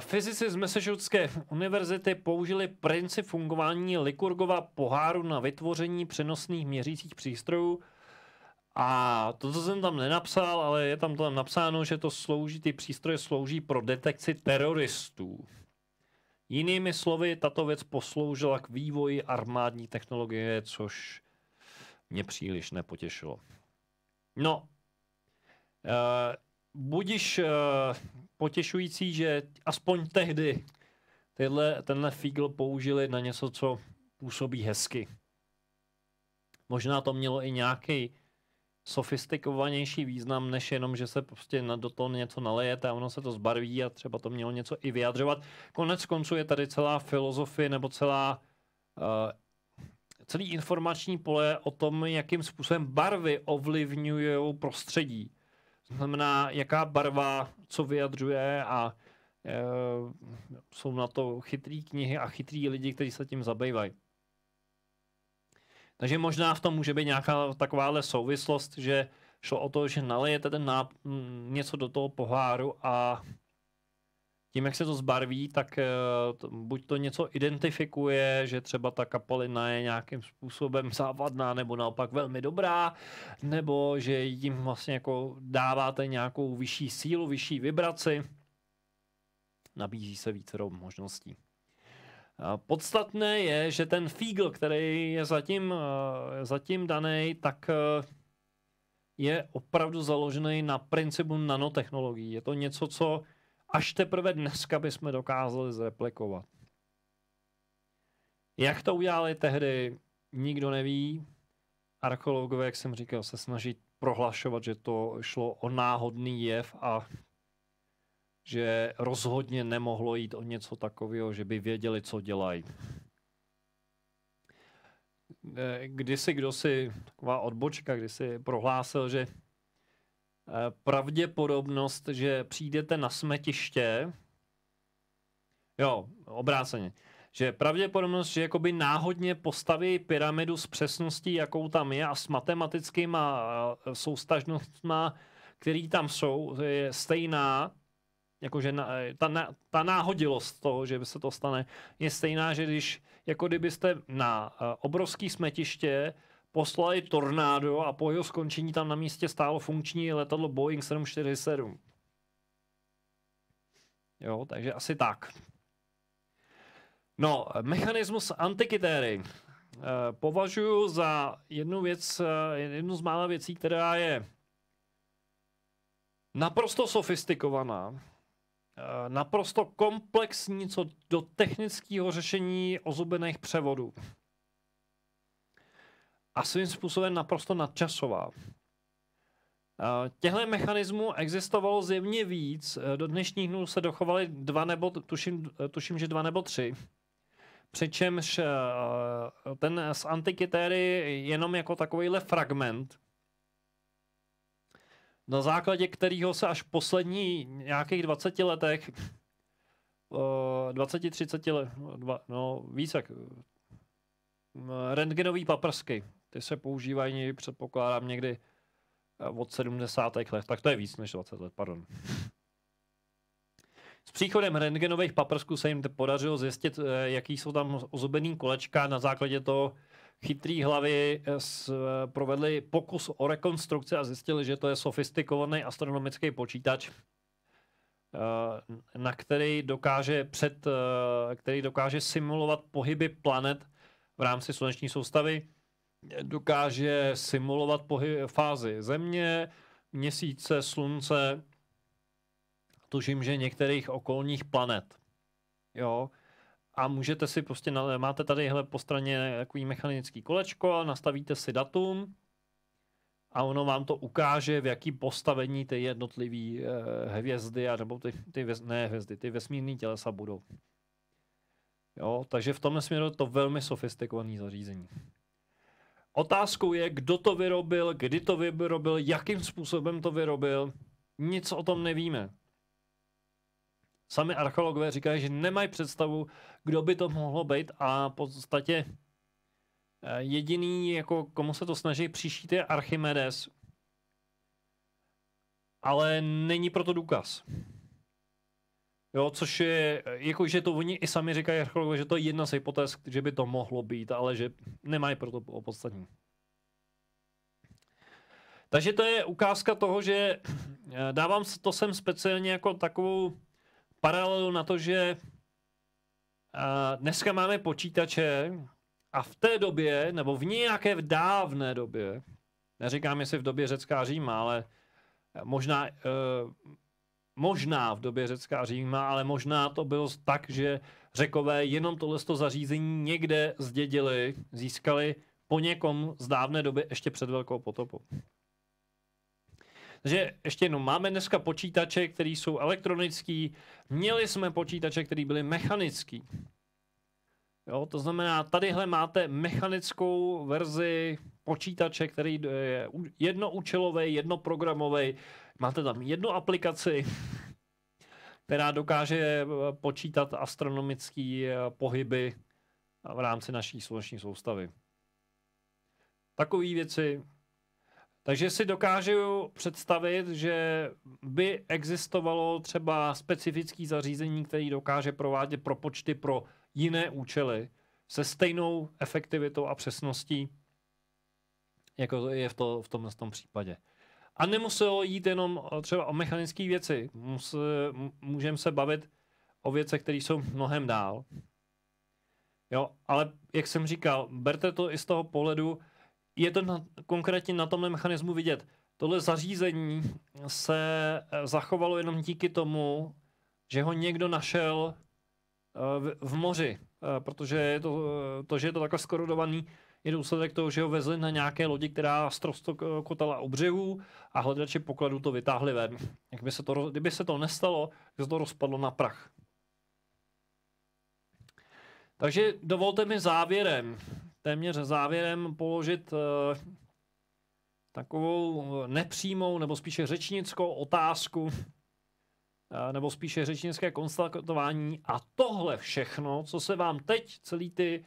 A: Fyzici z Massachusettské univerzity použili princip fungování Likurgova poháru na vytvoření přenosných měřících přístrojů, a to, co jsem tam nenapsal, ale je tam tam napsáno, že to slouží, ty přístroje slouží pro detekci teroristů. Jinými slovy, tato věc posloužila k vývoji armádní technologie, což mě příliš nepotěšilo. No, uh, budiš uh, potěšující, že aspoň tehdy tyhle, tenhle fígl použili na něco, co působí hezky. Možná to mělo i nějaký sofistikovanější význam, než jenom, že se prostě na, do toho něco nalejete a ono se to zbarví a třeba to mělo něco i vyjadřovat. Konec konců je tady celá filozofie nebo celá uh, celý informační pole o tom, jakým způsobem barvy ovlivňují prostředí. To znamená, jaká barva co vyjadřuje a uh, jsou na to chytrý knihy a chytrý lidi, kteří se tím zabývají. Takže možná v tom může být nějaká takováhle souvislost, že šlo o to, že nalijete ten náp- něco do toho poháru a tím, jak se to zbarví, tak eh, buď to něco identifikuje, že třeba ta kapalina je nějakým způsobem závadná nebo naopak velmi dobrá, nebo že jim vlastně jako dáváte nějakou vyšší sílu, vyšší vibraci. Nabízí se více možností. Podstatné je, že ten fígl, který je zatím, eh, zatím daný, tak eh, je opravdu založený na principu nanotechnologií. Je to něco, co až teprve dneska bychom dokázali zreplikovat. Jak to udělali tehdy, nikdo neví. Archeologové, jak jsem říkal, se snaží prohlašovat, že to šlo o náhodný jev a že rozhodně nemohlo jít o něco takového, že by věděli, co dělají. Eh, Kdysi kdo si, taková odbočka, kdy si prohlásil, že eh, pravděpodobnost, že přijdete na smetiště, jo, obráceně, že pravděpodobnost, že jakoby náhodně postaví pyramidu s přesností, jakou tam je a s matematickýma eh, soustažnostma, který tam jsou, je stejná, jakože na, eh, ta, na, ta náhodilost toho, že se to stane, je stejná, že když, jako kdybyste na eh, obrovský smetiště poslali tornádo a po jeho skončení tam na místě stálo funkční letadlo Boeing 747. Jo, takže asi tak. No, mechanismus antikytéry eh, považuji za jednu věc, jednu z mála věcí, která je naprosto sofistikovaná Eh, naprosto komplexní co do technického řešení ozubených převodů. A svým způsobem naprosto nadčasová. Eh, těchto mechanismů existovalo zjevně víc. Eh, do dnešních dnů se dochovaly dva nebo, tuším, tuším, že dva nebo tři. Přičemž ten z Antikytéry jenom jako takovýhle fragment, na základě kterého se až v poslední nějakých 20 letech, 20-30 eh, let, no, no víc jak, mm, rentgenový paprsky, ty se používají, předpokládám, někdy eh, od 70. let, tak to je víc než 20 let, pardon. S příchodem rentgenových paprsků se jim podařilo zjistit, eh, jaký jsou tam ozobený kolečka na základě toho, chytrý hlavy eh, eh, provedli pokus o rekonstrukci a zjistili, že to je sofistikovaný astronomický počítač, eh, na který dokáže, před, který dokáže simulovat pohyby planet v rámci sluneční soustavy, dokáže simulovat pohyb, fázy Země, měsíce, slunce, Tužím, že některých okolních planet. Jo, uh, a můžete si prostě, máte tady hele, po straně takový mechanický kolečko, nastavíte si datum a ono vám to ukáže, v jaký postavení ty jednotlivé eh, hvězdy, a nebo ty, ty věz, ne hvězdy, ty vesmírné tělesa budou. Jo, takže v tomhle směru to velmi sofistikovaný zařízení. Otázkou je, kdo to vyrobil, kdy to vyrobil, jakým způsobem to vyrobil. Nic o tom nevíme. Sami archeologové říkají, že nemají představu, kdo by to mohlo být a v podstatě eh, jediný, jako komu se to snaží přišít, je Archimedes. Ale není proto důkaz. Jo, což je, eh, jakože to oni i sami říkají archeologové, že to je jedna z hypotéz, že by to mohlo být, ale že nemají proto opodstatní. Takže to je ukázka toho, že eh, dávám to sem speciálně jako takovou paralelu na to, že dneska máme počítače a v té době, nebo v nějaké v dávné době, neříkám jestli v době řecká Říma, ale možná, e, možná v době řecká Říma, ale možná to bylo tak, že Řekové jenom tohle zařízení někde zdědili, získali po někom z dávné doby ještě před velkou potopou. Takže ještě jednou, máme dneska počítače, které jsou elektronický, měli jsme počítače, které byly mechanický. Jo, to znamená, tadyhle máte mechanickou verzi počítače, který je jednoučelový, jednoprogramový. Máte tam jednu aplikaci, která dokáže eh, počítat astronomické eh, pohyby v rámci naší sluneční soustavy. Takové věci takže si dokážu představit, že by existovalo třeba specifické zařízení, které dokáže provádět propočty pro jiné účely se stejnou efektivitou a přesností, jako je v, to, v tomhle tom případě. A nemuselo jít jenom eh, třeba o mechanické věci. Můžeme se bavit o věcech, které jsou mnohem dál. Jo, ale jak jsem říkal, berte to i z toho pohledu, je to na, konkrétně na tomhle mechanismu vidět. Tohle zařízení se eh, zachovalo jenom díky tomu, že ho někdo našel eh, v, v moři, eh, protože je to, to, že je to takhle skorodovaný, je důsledek toho, že ho vezli na nějaké lodi, která strosto kotala u břehu a hledači pokladu to vytáhli ven. Jak by se to, kdyby se to nestalo, by se to rozpadlo na prach. Takže dovolte mi závěrem téměř závěrem položit eh, takovou eh, nepřímou nebo spíše řečnickou otázku eh, nebo spíše řečnické konstatování a tohle všechno, co se vám teď celý ty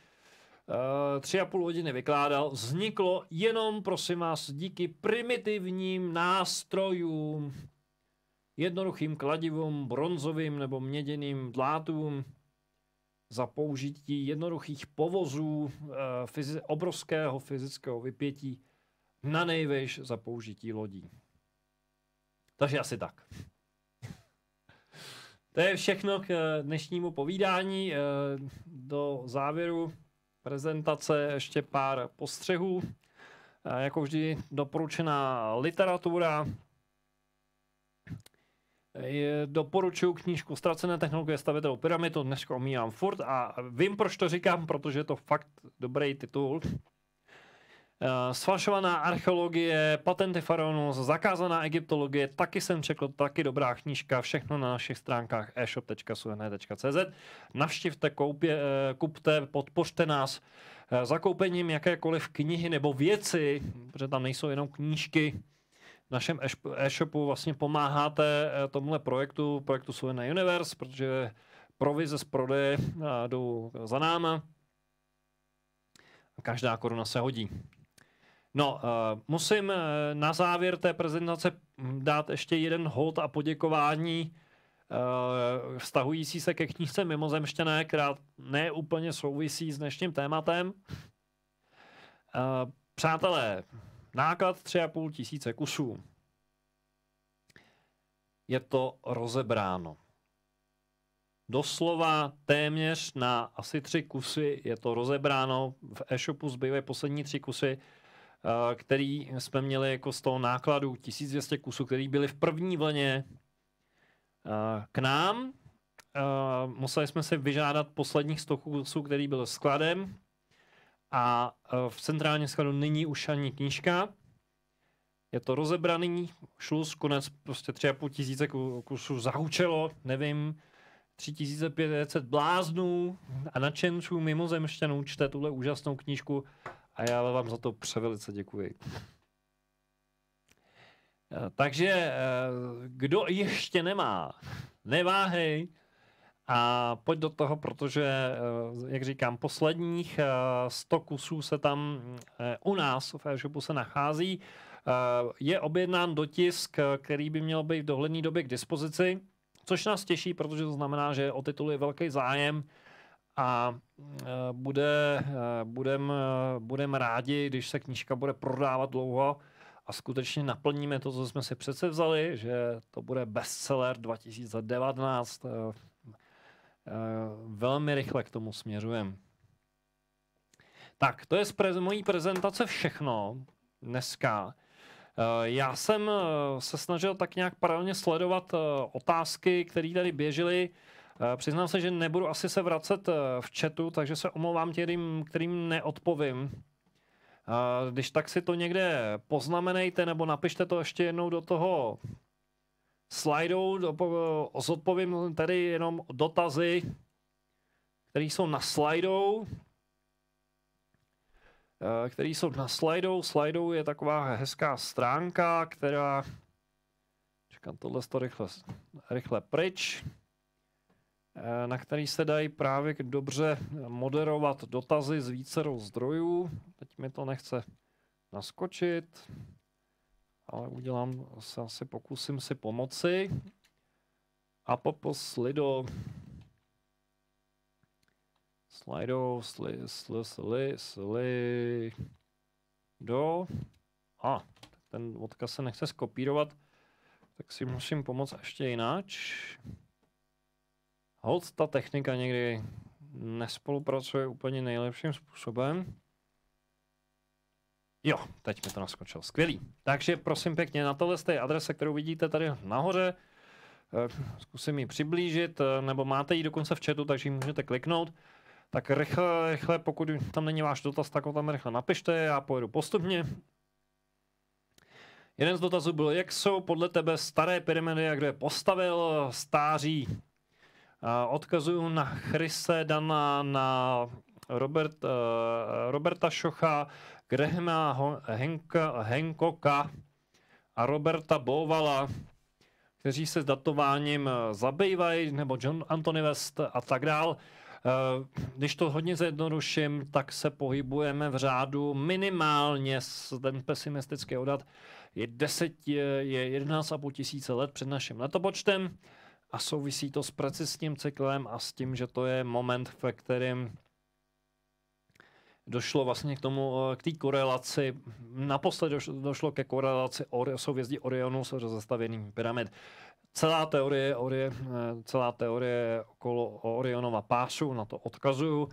A: tři a půl hodiny vykládal, vzniklo jenom, prosím vás, díky primitivním nástrojům, jednoduchým kladivům, bronzovým nebo měděným dlátům, za použití jednoduchých povozů, eh, obrovského fyzického vypětí, na nejvyš za použití lodí. Takže asi tak. To je všechno k eh, dnešnímu povídání. Eh, do závěru prezentace ještě pár postřehů. Jako vždy doporučená literatura, je, doporučuju knížku Ztracené technologie stavitelů pyramid, to dneska omíjám furt a vím, proč to říkám, protože je to fakt dobrý titul. Uh, archeologie, patenty faraonů, zakázaná egyptologie, taky jsem řekl, taky dobrá knížka, všechno na našich stránkách e-shop.suené.cz. Navštivte, koupě, eh, kupte, podpořte nás eh, zakoupením jakékoliv knihy nebo věci, protože tam nejsou jenom knížky, v našem e-shopu vlastně pomáháte eh, tomuhle projektu, projektu Slovena Universe, protože provize z prodeje eh, jdou za náma. Každá koruna se hodí. No, eh, musím na závěr té prezentace dát ještě jeden hold a poděkování vztahující se ke knížce Mimozemštěné, která neúplně souvisí s dnešním tématem. Přátelé, Náklad 3,5 tisíce kusů. Je to rozebráno. Doslova téměř na asi tři kusy je to rozebráno. V e-shopu zbývají poslední tři kusy, eh, který jsme měli jako z toho nákladu 1200 kusů, který byly v první vlně eh, k nám. Eh, museli jsme si vyžádat posledních 100 kusů, který byl skladem a eh, v centrálním skladu není už ani knížka, je to rozebraný, šluz, konec prostě tři a půl tisíce kusů zahučelo, nevím, 3500 bláznů a nadšenců mimozemšťanů čte tuhle úžasnou knížku a já vám za to převelice děkuji. Eh, takže eh, kdo ještě nemá, neváhej, a pojď do toho, protože, eh, jak říkám, posledních 100 eh, kusů se tam eh, u nás v e-shopu se nachází. Je objednán dotisk, který by měl být v dohledné době k dispozici, což nás těší, protože to znamená, že o titul je velký zájem a bude, budem, budem rádi, když se knížka bude prodávat dlouho a skutečně naplníme to, co jsme si přece vzali, že to bude bestseller 2019 Eh, velmi rychle k tomu směřujeme. Tak, to je z mojí prezentace všechno dneska. Eh, já jsem eh, se snažil tak nějak paralelně sledovat otázky, které tady běžely. Přiznám se, že nebudu asi se vracet v chatu, takže se omlouvám těm, kterým neodpovím. Když tak si to někde poznamenejte nebo napište to ještě jednou do toho slajdou zodpovím tady jenom dotazy, které jsou na slajdou. Eh, který jsou na slajdou. Slajdou je taková hezká stránka, která... Čekám, tohle to rychle, rychle pryč eh, na který se dají právě dobře moderovat dotazy z vícerou zdrojů. Teď mi to nechce naskočit ale udělám, se asi pokusím si pomoci. A popo slido. Slido, sli, sli, sli, sli. Do. A, ah, ten odkaz se nechce skopírovat, tak si musím pomoct ještě jináč. Hold, ta technika někdy nespolupracuje úplně nejlepším způsobem. Jo, teď mi to naskočilo. Skvělý. Takže prosím pěkně, na tohle té adrese, kterou vidíte tady nahoře, eh, zkusím ji přiblížit, eh, nebo máte ji dokonce v chatu, takže ji můžete kliknout. Tak rychle, rychle, pokud tam není váš dotaz, tak ho tam rychle napište, já pojedu postupně. Jeden z dotazů byl, jak jsou podle tebe staré pyramidy a kdo je postavil stáří. Odkazuju na Chrise Dana, na Robert, eh, Roberta Šocha, Grehna, Henka, Hankoka a Roberta Bovala, kteří se datováním zabývají, nebo John Anthony West a tak dál. Eh, když to hodně zjednoduším, tak se pohybujeme v řádu minimálně, ten pesimistický odat je, 10, je 11,5 tisíce let před naším letopočtem a souvisí to s precisním cyklem a s tím, že to je moment, ve kterém došlo vlastně k tomu, eh, k té korelaci, naposledy došlo ke korelaci or, souvězdí Orionu s zastavěným pyramid. Celá teorie, orie, eh, celá teorie okolo Orionova pásu, na to odkazuju.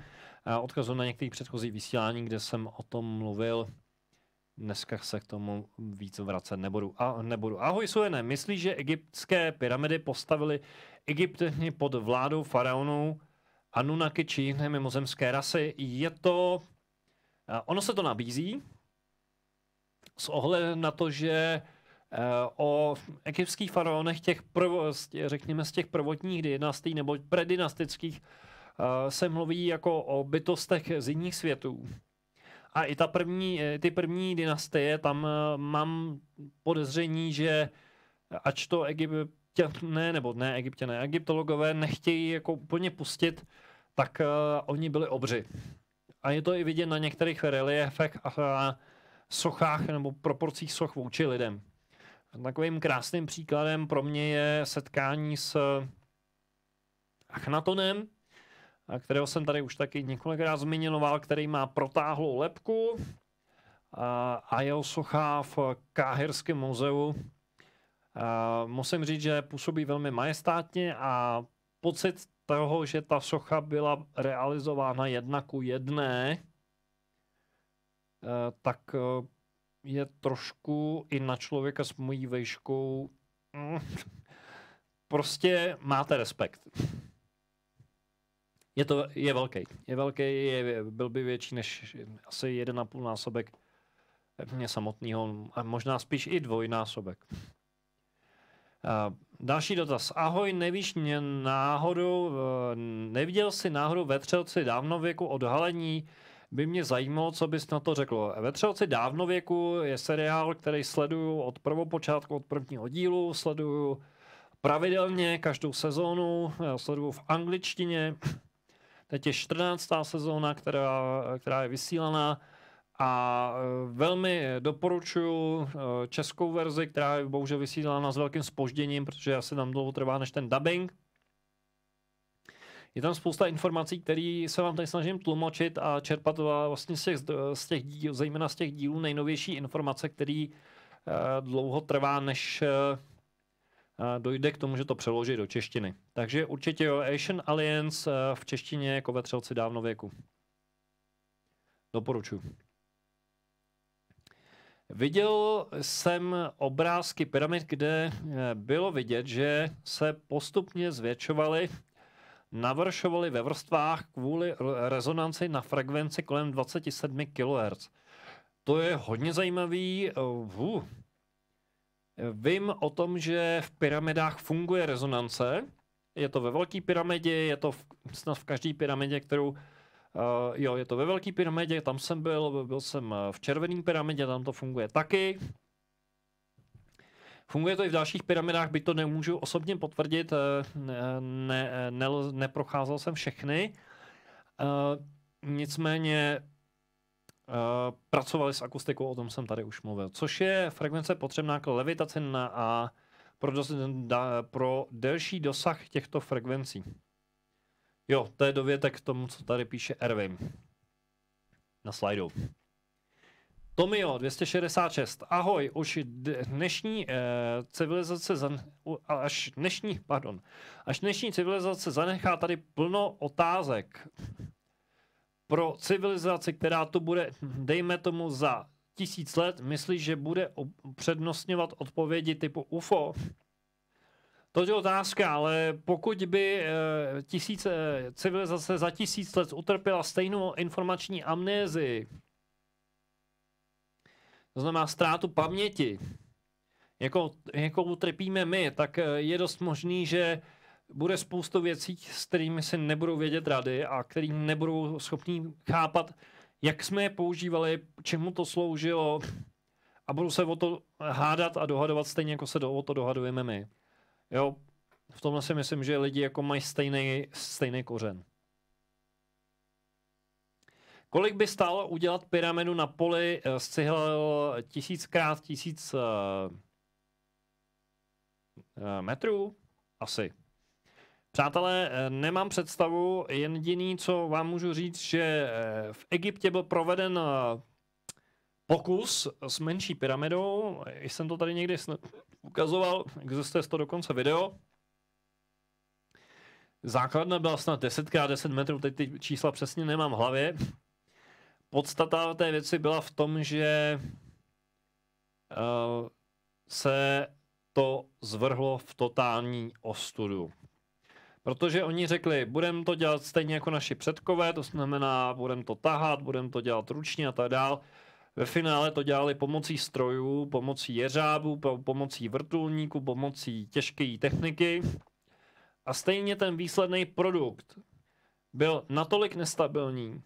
A: Odkazuju na některých předchozí vysílání, kde jsem o tom mluvil. Dneska se k tomu víc vracet nebudu. A, nebudu. Ahoj Sujene, myslíš, že egyptské pyramidy postavili Egyptěni pod vládou faraonů Anunnaki či jiné mimozemské rasy? Je to Eh, ono se to nabízí s ohledem na to, že eh, o egyptských faraonech těch prv, řekněme z těch prvotních dynastí nebo predynastických eh, se mluví jako o bytostech z jiných světů. A i ta první, ty první dynastie, tam mám podezření, že ač to egyptěné, nebo ne egyptěné, egyptologové nechtějí jako úplně pustit, tak oni byli obři. A je to i vidět na některých reliefech a sochách nebo proporcích soch vůči lidem. Takovým krásným příkladem pro mě je setkání s Achnatonem, kterého jsem tady už taky několikrát zmiňoval, který má protáhlou lepku a, jeho socha v Káherském muzeu. musím říct, že působí velmi majestátně a pocit toho, že ta socha byla realizována jedna ku jedné, eh, tak eh, je trošku i na člověka s mojí vejškou mm, prostě máte respekt. Je to, je velký. Je velký, je, byl by větší než asi jeden a půl násobek eh, mě samotného, a možná spíš i dvojnásobek. Eh, další dotaz. Ahoj, nevíš mě náhodou, eh, neviděl jsi náhodou ve Třelci dávno věku odhalení, by mě zajímalo, co bys na to řekl. Ve Třelci dávno věku je seriál, který sleduju od prvopočátku, od prvního dílu, sleduju pravidelně každou sezónu, sleduju v angličtině. Teď je 14. sezóna, která, která je vysílaná. A eh, velmi eh, doporučuji eh, českou verzi, která je bohužel vysílána s velkým spožděním, protože asi tam dlouho trvá než ten dubbing. Je tam spousta informací, které se vám tady snažím tlumočit a čerpat vlastně z těch, z těch díl, zejména z těch dílů nejnovější informace, který dlouho trvá, než dojde k tomu, že to přeloží do češtiny. Takže určitě jo, Asian Alliance v češtině jako vetřelci dávno věku. Doporučuji. Viděl jsem obrázky pyramid, kde eh, bylo vidět, že se postupně zvětšovaly, navršovaly ve vrstvách kvůli rezonanci na frekvenci kolem 27 kHz. To je hodně zajímavý. Uh. Vím o tom, že v pyramidách funguje rezonance. Je to ve velké pyramidě, je to v, snad v každé pyramidě, kterou Uh, jo, je to ve Velké pyramidě, tam jsem byl, byl jsem eh, v Červené pyramidě, tam to funguje taky. Funguje to i v dalších pyramidách, by to nemůžu osobně potvrdit, eh, ne, ne, ne, neprocházel jsem všechny. Uh, nicméně uh, pracovali s akustikou, o tom jsem tady už mluvil, což je frekvence potřebná k levitaci na a pro, dos, da, pro delší dosah těchto frekvencí. Jo, to je dovětek k tomu, co tady píše Erwin. Na slajdu. Tomio 266. Ahoj, už dnešní eh, civilizace zan, až dnešní, pardon, až dnešní civilizace zanechá tady plno otázek pro civilizaci, která to bude, dejme tomu za tisíc let, myslíš, že bude upřednostňovat odpovědi typu UFO? To je otázka, ale pokud by eh, tisíce, eh, civilizace za tisíc let utrpěla stejnou informační amnézii, to znamená ztrátu paměti, jako, jako utrpíme my, tak eh, je dost možný, že bude spoustu věcí, s kterými se nebudou vědět rady a kterým nebudou schopní chápat, jak jsme je používali, čemu to sloužilo a budou se o to hádat a dohadovat stejně, jako se do, o to dohadujeme my. Jo, v tomhle si myslím, že lidi jako mají stejný, stejný kořen. Kolik by stálo udělat pyramidu na poli eh, z cihl tisíckrát tisíc uh, metrů? Asi. Přátelé, nemám představu, jen jediný, co vám můžu říct, že v Egyptě byl proveden pokus s menší pyramidou, jsem to tady někdy ukazoval, existuje to dokonce video. Základna byla snad 10x10 metrů, teď ty čísla přesně nemám v hlavě. Podstata té věci byla v tom, že uh, se to zvrhlo v totální ostudu. Protože oni řekli, budeme to dělat stejně jako naši předkové, to znamená, budeme to tahat, budeme to dělat ručně a tak dál. Ve finále to dělali pomocí strojů, pomocí jeřábu, pomocí vrtulníku, pomocí těžké techniky. A stejně ten výsledný produkt byl natolik nestabilní,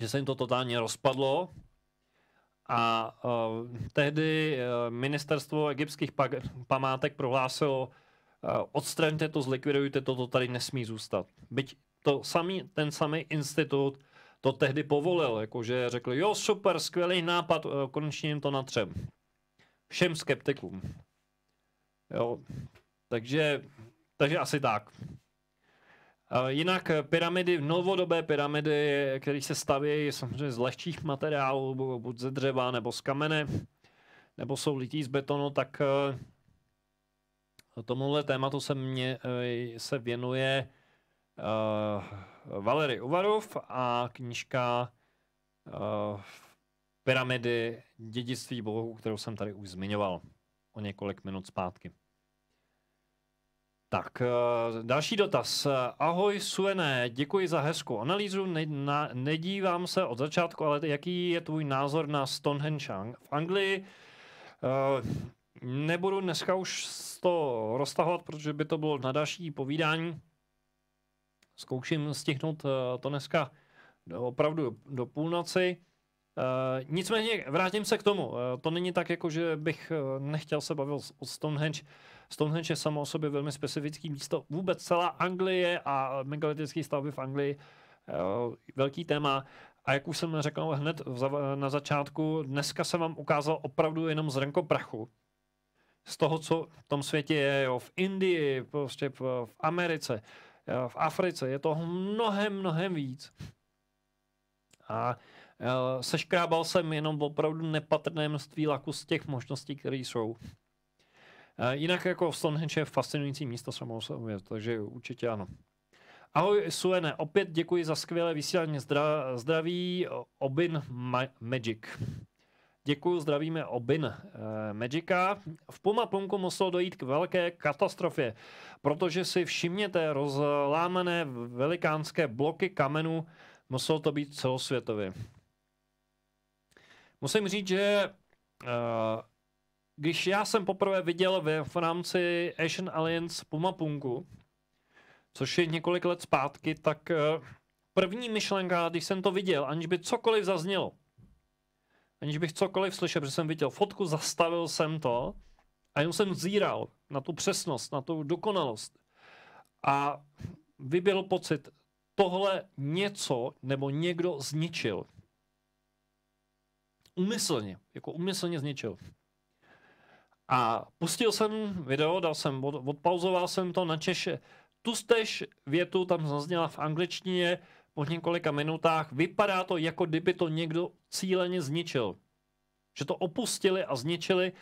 A: že se jim to totálně rozpadlo a uh, tehdy uh, ministerstvo egyptských památek prohlásilo, uh, odstraňte to, zlikvidujte to, to tady nesmí zůstat. Byť to samý, ten samý institut to tehdy povolil, jakože řekl, jo, super, skvělý nápad, eh, konečně jim to natřem. Všem skeptikům. Jo, takže, takže asi tak. Eh, jinak pyramidy, novodobé pyramidy, které se stavějí samozřejmě z lehčích materiálů, buď ze dřeva nebo z kamene, nebo jsou lití z betonu, tak eh, tomuhle tématu se, mě, se věnuje uh, Valery Uvarov a knížka uh, Pyramidy dědictví bohů, kterou jsem tady už zmiňoval o několik minut zpátky. Tak, eh, další dotaz. Ahoj, Suené, děkuji za hezkou analýzu. Ne, na, nedívám se od začátku, ale jaký je tvůj názor na Stonehenge v Anglii? Uh, nebudu dneska už to roztahovat, protože by to bylo na další povídání. Zkouším stihnout eh, to dneska opravdu do půlnoci. Eh, nicméně vrátím se k tomu. Eh, to není tak, jako že bych nechtěl se bavit o Stonehenge. Stonehenge je samo o sobě velmi specifický místo. Vůbec celá Anglie a megalitické stavby v Anglii velký téma. A jak už jsem řekl hned na začátku, dneska jsem vám ukázal opravdu jenom zrnko prachu. Z toho, co v tom světě je, jo, v Indii, prostě v, v Americe v Africe je toho mnohem, mnohem víc. A seškrábal jsem jenom opravdu nepatrné množství laku z těch možností, které jsou. Jinak jako Stonehenge je fascinující místo samou sobě, takže určitě ano. Ahoj Suene, opět děkuji za skvělé vysílání zdra, zdraví Obin Ma- Magic. Děkuji, zdravíme Obin eh, Magica. V Puma Plunku muselo dojít k velké katastrofě, protože si všimněte rozlámané velikánské bloky kamenů, muselo to být celosvětově. Musím říct, že eh, když já jsem poprvé viděl ve rámci Asian Alliance Puma Plunku, což je několik let zpátky, tak eh, první myšlenka, když jsem to viděl, aniž by cokoliv zaznělo, aniž bych cokoliv slyšel, protože jsem viděl fotku, zastavil jsem to a jenom jsem zíral na tu přesnost, na tu dokonalost. A vyběhl pocit, tohle něco nebo někdo zničil. Umyslně, jako umyslně zničil. A pustil jsem video, dal jsem, od, odpauzoval jsem to na Češe. Tu stež větu tam zazněla v angličtině, po několika minutách vypadá to, jako kdyby to někdo cíleně zničil. Že to opustili a zničili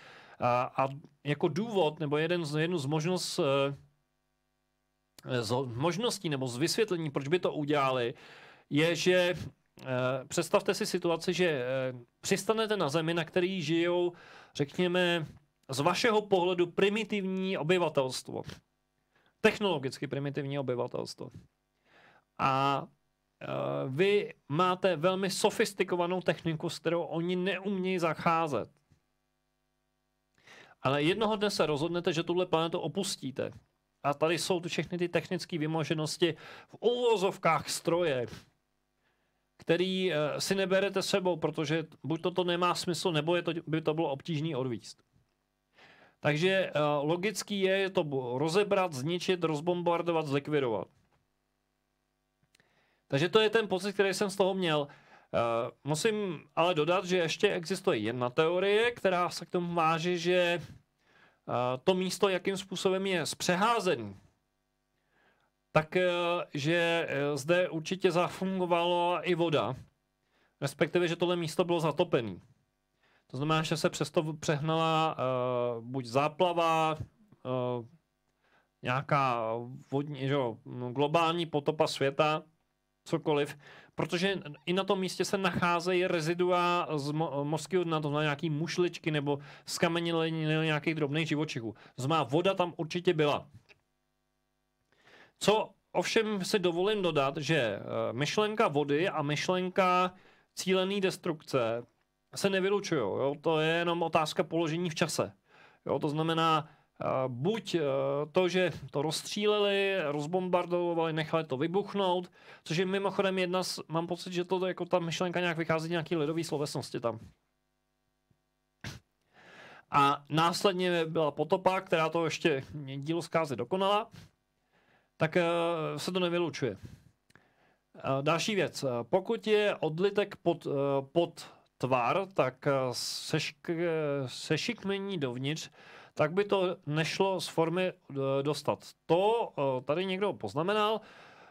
A: a, a jako důvod, nebo jeden z, jednu z možnost, eh, z možností nebo z vysvětlení, proč by to udělali, je, že eh, představte si situaci, že eh, přistanete na zemi, na který žijou, řekněme, z vašeho pohledu primitivní obyvatelstvo. Technologicky primitivní obyvatelstvo. A Eh, vy máte velmi sofistikovanou techniku, s kterou oni neumějí zacházet. Ale jednoho dne se rozhodnete, že tuhle planetu opustíte. A tady jsou tu všechny ty technické vymoženosti v uvozovkách stroje, který eh, si neberete sebou, protože buď to nemá smysl, nebo je to, by to bylo obtížné odvíst. Takže eh, logický je to rozebrat, zničit, rozbombardovat, zlikvidovat. Takže to je ten pocit, který jsem z toho měl. Uh, musím ale dodat, že ještě existuje jedna teorie, která se k tomu váží, že uh, to místo, jakým způsobem je zpřeházený, tak uh, že zde určitě zafungovala i voda, respektive, že tohle místo bylo zatopené. To znamená, že se přesto přehnala uh, buď záplava, uh, nějaká vodní, že, globální potopa světa, cokoliv, protože i na tom místě se nacházejí rezidua z mo- mozky dna, to znamená nějaký mušličky nebo skamenělení nějakých drobných živočichů. Zmá voda tam určitě byla. Co ovšem si dovolím dodat, že eh, myšlenka vody a myšlenka cílený destrukce se nevylučují. To je jenom otázka položení v čase. Jo, to znamená, Eh, buď eh, to, že to rozstříleli, rozbombardovali, nechali to vybuchnout, což je mimochodem jedna z, mám pocit, že to jako ta myšlenka nějak vychází nějaký lidový slovesnosti tam. A následně byla potopa, která to ještě dílo zkázy dokonala, tak eh, se to nevylučuje. Další věc. Pokud je odlitek pod, pod tvar, tak se šikmení dovnitř tak by to nešlo z formy eh, dostat. To eh, tady někdo poznamenal.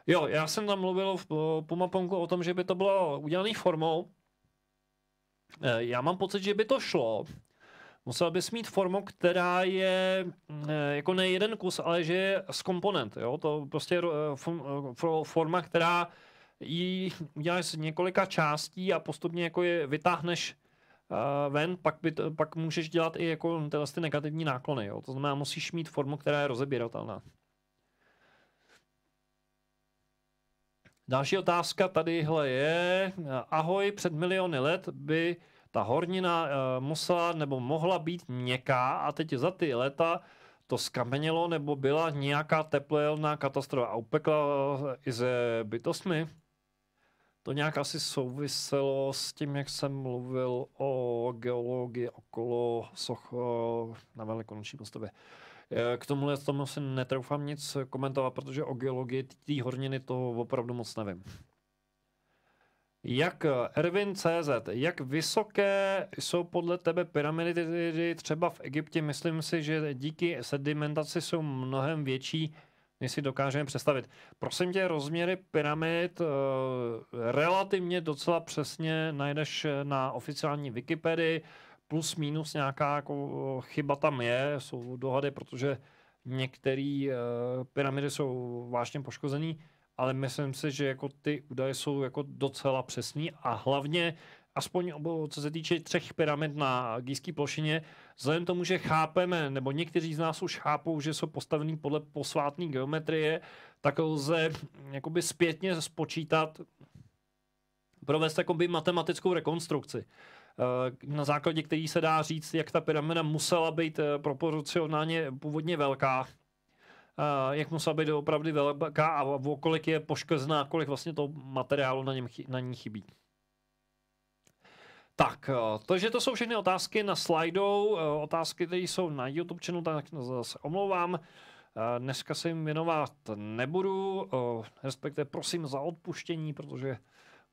A: Jo, já jsem tam mluvil v eh, Pumaponku o tom, že by to bylo udělané formou. Já mám pocit, že by to šlo. Musel bys mít formu, která je jako ne jeden kus, ale že je z komponent. Jo? To prostě forma, která ji uděláš z několika částí a postupně jako je vytáhneš ven, pak, by to, pak můžeš dělat i jako ty negativní náklony. Jo? To znamená, musíš mít formu, která je rozebíratelná. Další otázka tadyhle je. Ahoj, před miliony let by ta hornina eh, musela nebo mohla být měkká a teď za ty leta to skamenělo nebo byla nějaká teplná katastrofa a upekla eh, i se bytostmi. To nějak asi souviselo s tím, jak jsem mluvil o geologii okolo soch eh, na velikonoční postavě. Eh, k tomu tomu si netroufám nic komentovat, protože o geologii té horniny to opravdu moc nevím. Jak eh, Erwin CZ, jak vysoké jsou podle tebe pyramidy třeba v Egyptě? Myslím si, že díky sedimentaci jsou mnohem větší než si dokážeme představit. Prosím tě, rozměry pyramid eh, relativně docela přesně najdeš na oficiální Wikipedii, plus minus nějaká jako, eh, chyba tam je, jsou dohady, protože některé eh, pyramidy jsou vážně poškozené, ale myslím si, že jako ty údaje jsou jako docela přesný a hlavně aspoň co se týče třech pyramid na gýský plošině, Vzhledem tomu, že chápeme, nebo někteří z nás už chápou, že jsou postavený podle posvátné geometrie, tak lze jakoby zpětně spočítat, provést jakoby matematickou rekonstrukci eh, na základě který se dá říct, jak ta pyramida musela být eh, proporcionálně původně velká, eh, jak musela být opravdu velká a o kolik je poškozená, kolik vlastně toho materiálu na, něm, na ní chybí. Tak, eh, takže to jsou všechny otázky na slajdou. Eh, otázky, které jsou na YouTube channel, tak zase omlouvám. Eh, dneska se jim věnovat nebudu, respektive prosím za odpuštění, protože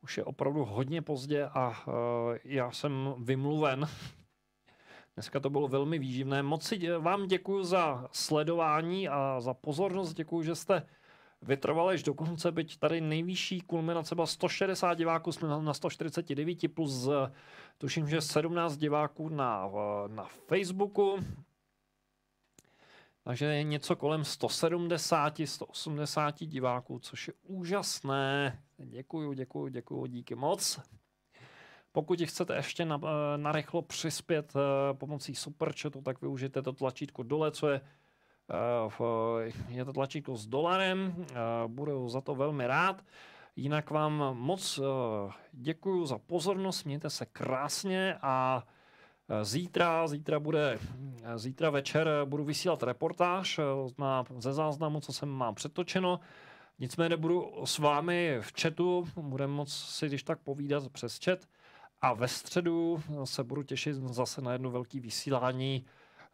A: už je opravdu hodně pozdě a já jsem vymluven. Dneska to bylo velmi výživné. Moc vám děkuji za sledování a za pozornost. Děkuji, že jste vytrvale až do konce, byť tady nejvyšší kulminace byla 160 diváků, jsme na 149 plus tuším, že 17 diváků na, na Facebooku. Takže je něco kolem 170, 180 diváků, což je úžasné. Děkuju, děkuju, děkuju, díky moc. Pokud chcete ještě narychlo na přispět eh, pomocí superchatu, tak využijte to tlačítko dole, co je Eh, eh, je to tlačítko s dolarem, eh, budu za to velmi rád. Jinak vám moc děkuji za pozornost, mějte se krásně a Zítra, zítra bude, zítra večer budu vysílat reportáž na, ze záznamu, co jsem mám přetočeno. Nicméně budu s vámi v chatu, budeme moc si když tak povídat přes chat. A ve středu se budu těšit zase na jedno velké vysílání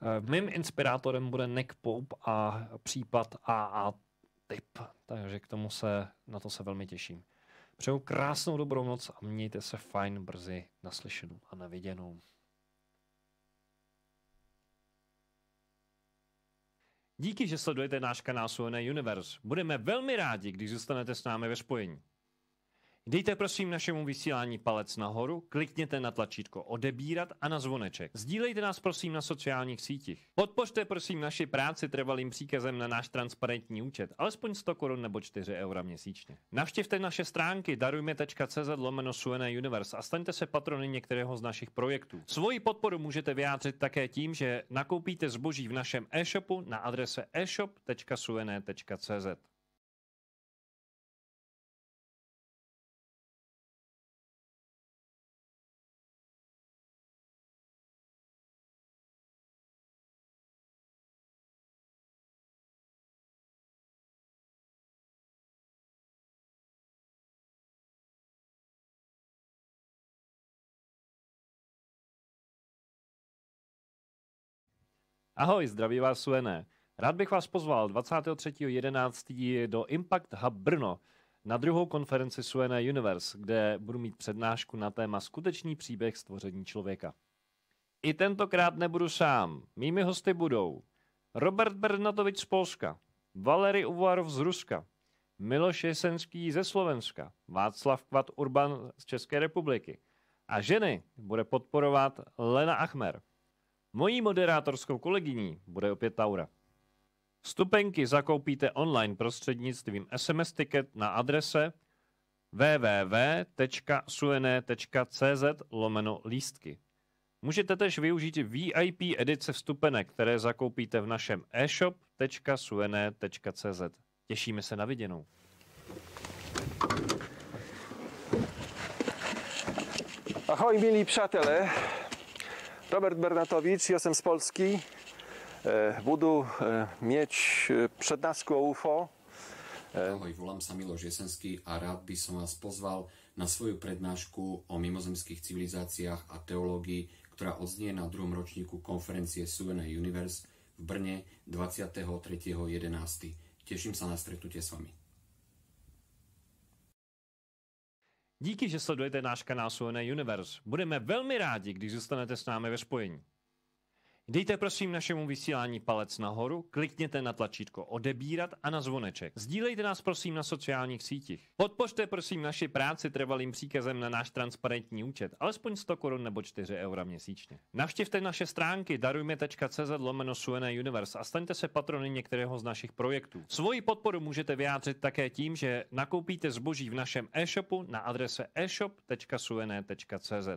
A: Eh, mým inspirátorem bude Nick Pope a případ AA typ, takže k tomu se, na to se velmi těším. Přeju krásnou dobrou noc a mějte se fajn brzy naslyšenou a naviděnou. Díky, že sledujete náš kanál Suené Universe. Budeme velmi rádi, když zůstanete s námi ve spojení. Dejte prosím našemu vysílání palec nahoru, klikněte na tlačítko odebírat a na zvoneček. Sdílejte nás prosím na sociálních sítích. Podpořte prosím naši práci trvalým příkazem na náš transparentní účet, alespoň 100 korun nebo 4 eura měsíčně. Navštivte naše stránky darujme.cz lomeno Suena Universe a staňte se patrony některého z našich projektů. Svoji podporu můžete vyjádřit také tím, že nakoupíte zboží v našem e-shopu na adrese e-shop.suene.cz. Ahoj, zdraví vás Suene. Rád bych vás pozval 23.11. do Impact Hub Brno na druhou konferenci Suene Universe, kde budu mít přednášku na téma Skutečný příběh stvoření člověka. I tentokrát nebudu sám. Mými hosty budou Robert Bernatovič z Polska, Valery Uvarov z Ruska, Miloš Jesenský ze Slovenska, Václav Kvat Urban z České republiky. A ženy bude podporovat Lena Achmer. Mojí moderátorskou kolegyní bude opět Taura. Stupenky zakoupíte online prostřednictvím SMS ticket na adrese www.suene.cz lomeno lístky. Můžete tež využít VIP edice vstupenek, které zakoupíte v našem e-shop.suene.cz. Těšíme se na viděnou. Ahoj milí přátelé, Robert Bernatowicz, jestem z Polski. E, budu e, mieć e, přednášku UFO. Ahoj, volám sa Miloš Jesenský a rád by som vás pozval na svoju prednášku o mimozemských civilizáciách a teológii, ktorá odznie na druhom ročníku konferencie Suvena Universe v Brne 23.11. Teším sa na stretnutie s vami. Díky, že sledujete náš kanál Suené Universe. Budeme velmi rádi, když zůstanete s námi ve spojení. Dejte prosím našemu vysílání palec nahoru, klikněte na tlačítko odebírat a na zvoneček. Sdílejte nás prosím na sociálních sítích. Podpořte prosím naši práci trvalým příkazem na náš transparentní účet, alespoň 100 korun nebo 4 eura měsíčně. Navštivte naše stránky darujme.cz lomeno Universe a staňte se patrony některého z našich projektů. Svoji podporu můžete vyjádřit také tím, že nakoupíte zboží v našem e-shopu na adrese e-shop.suene.cz.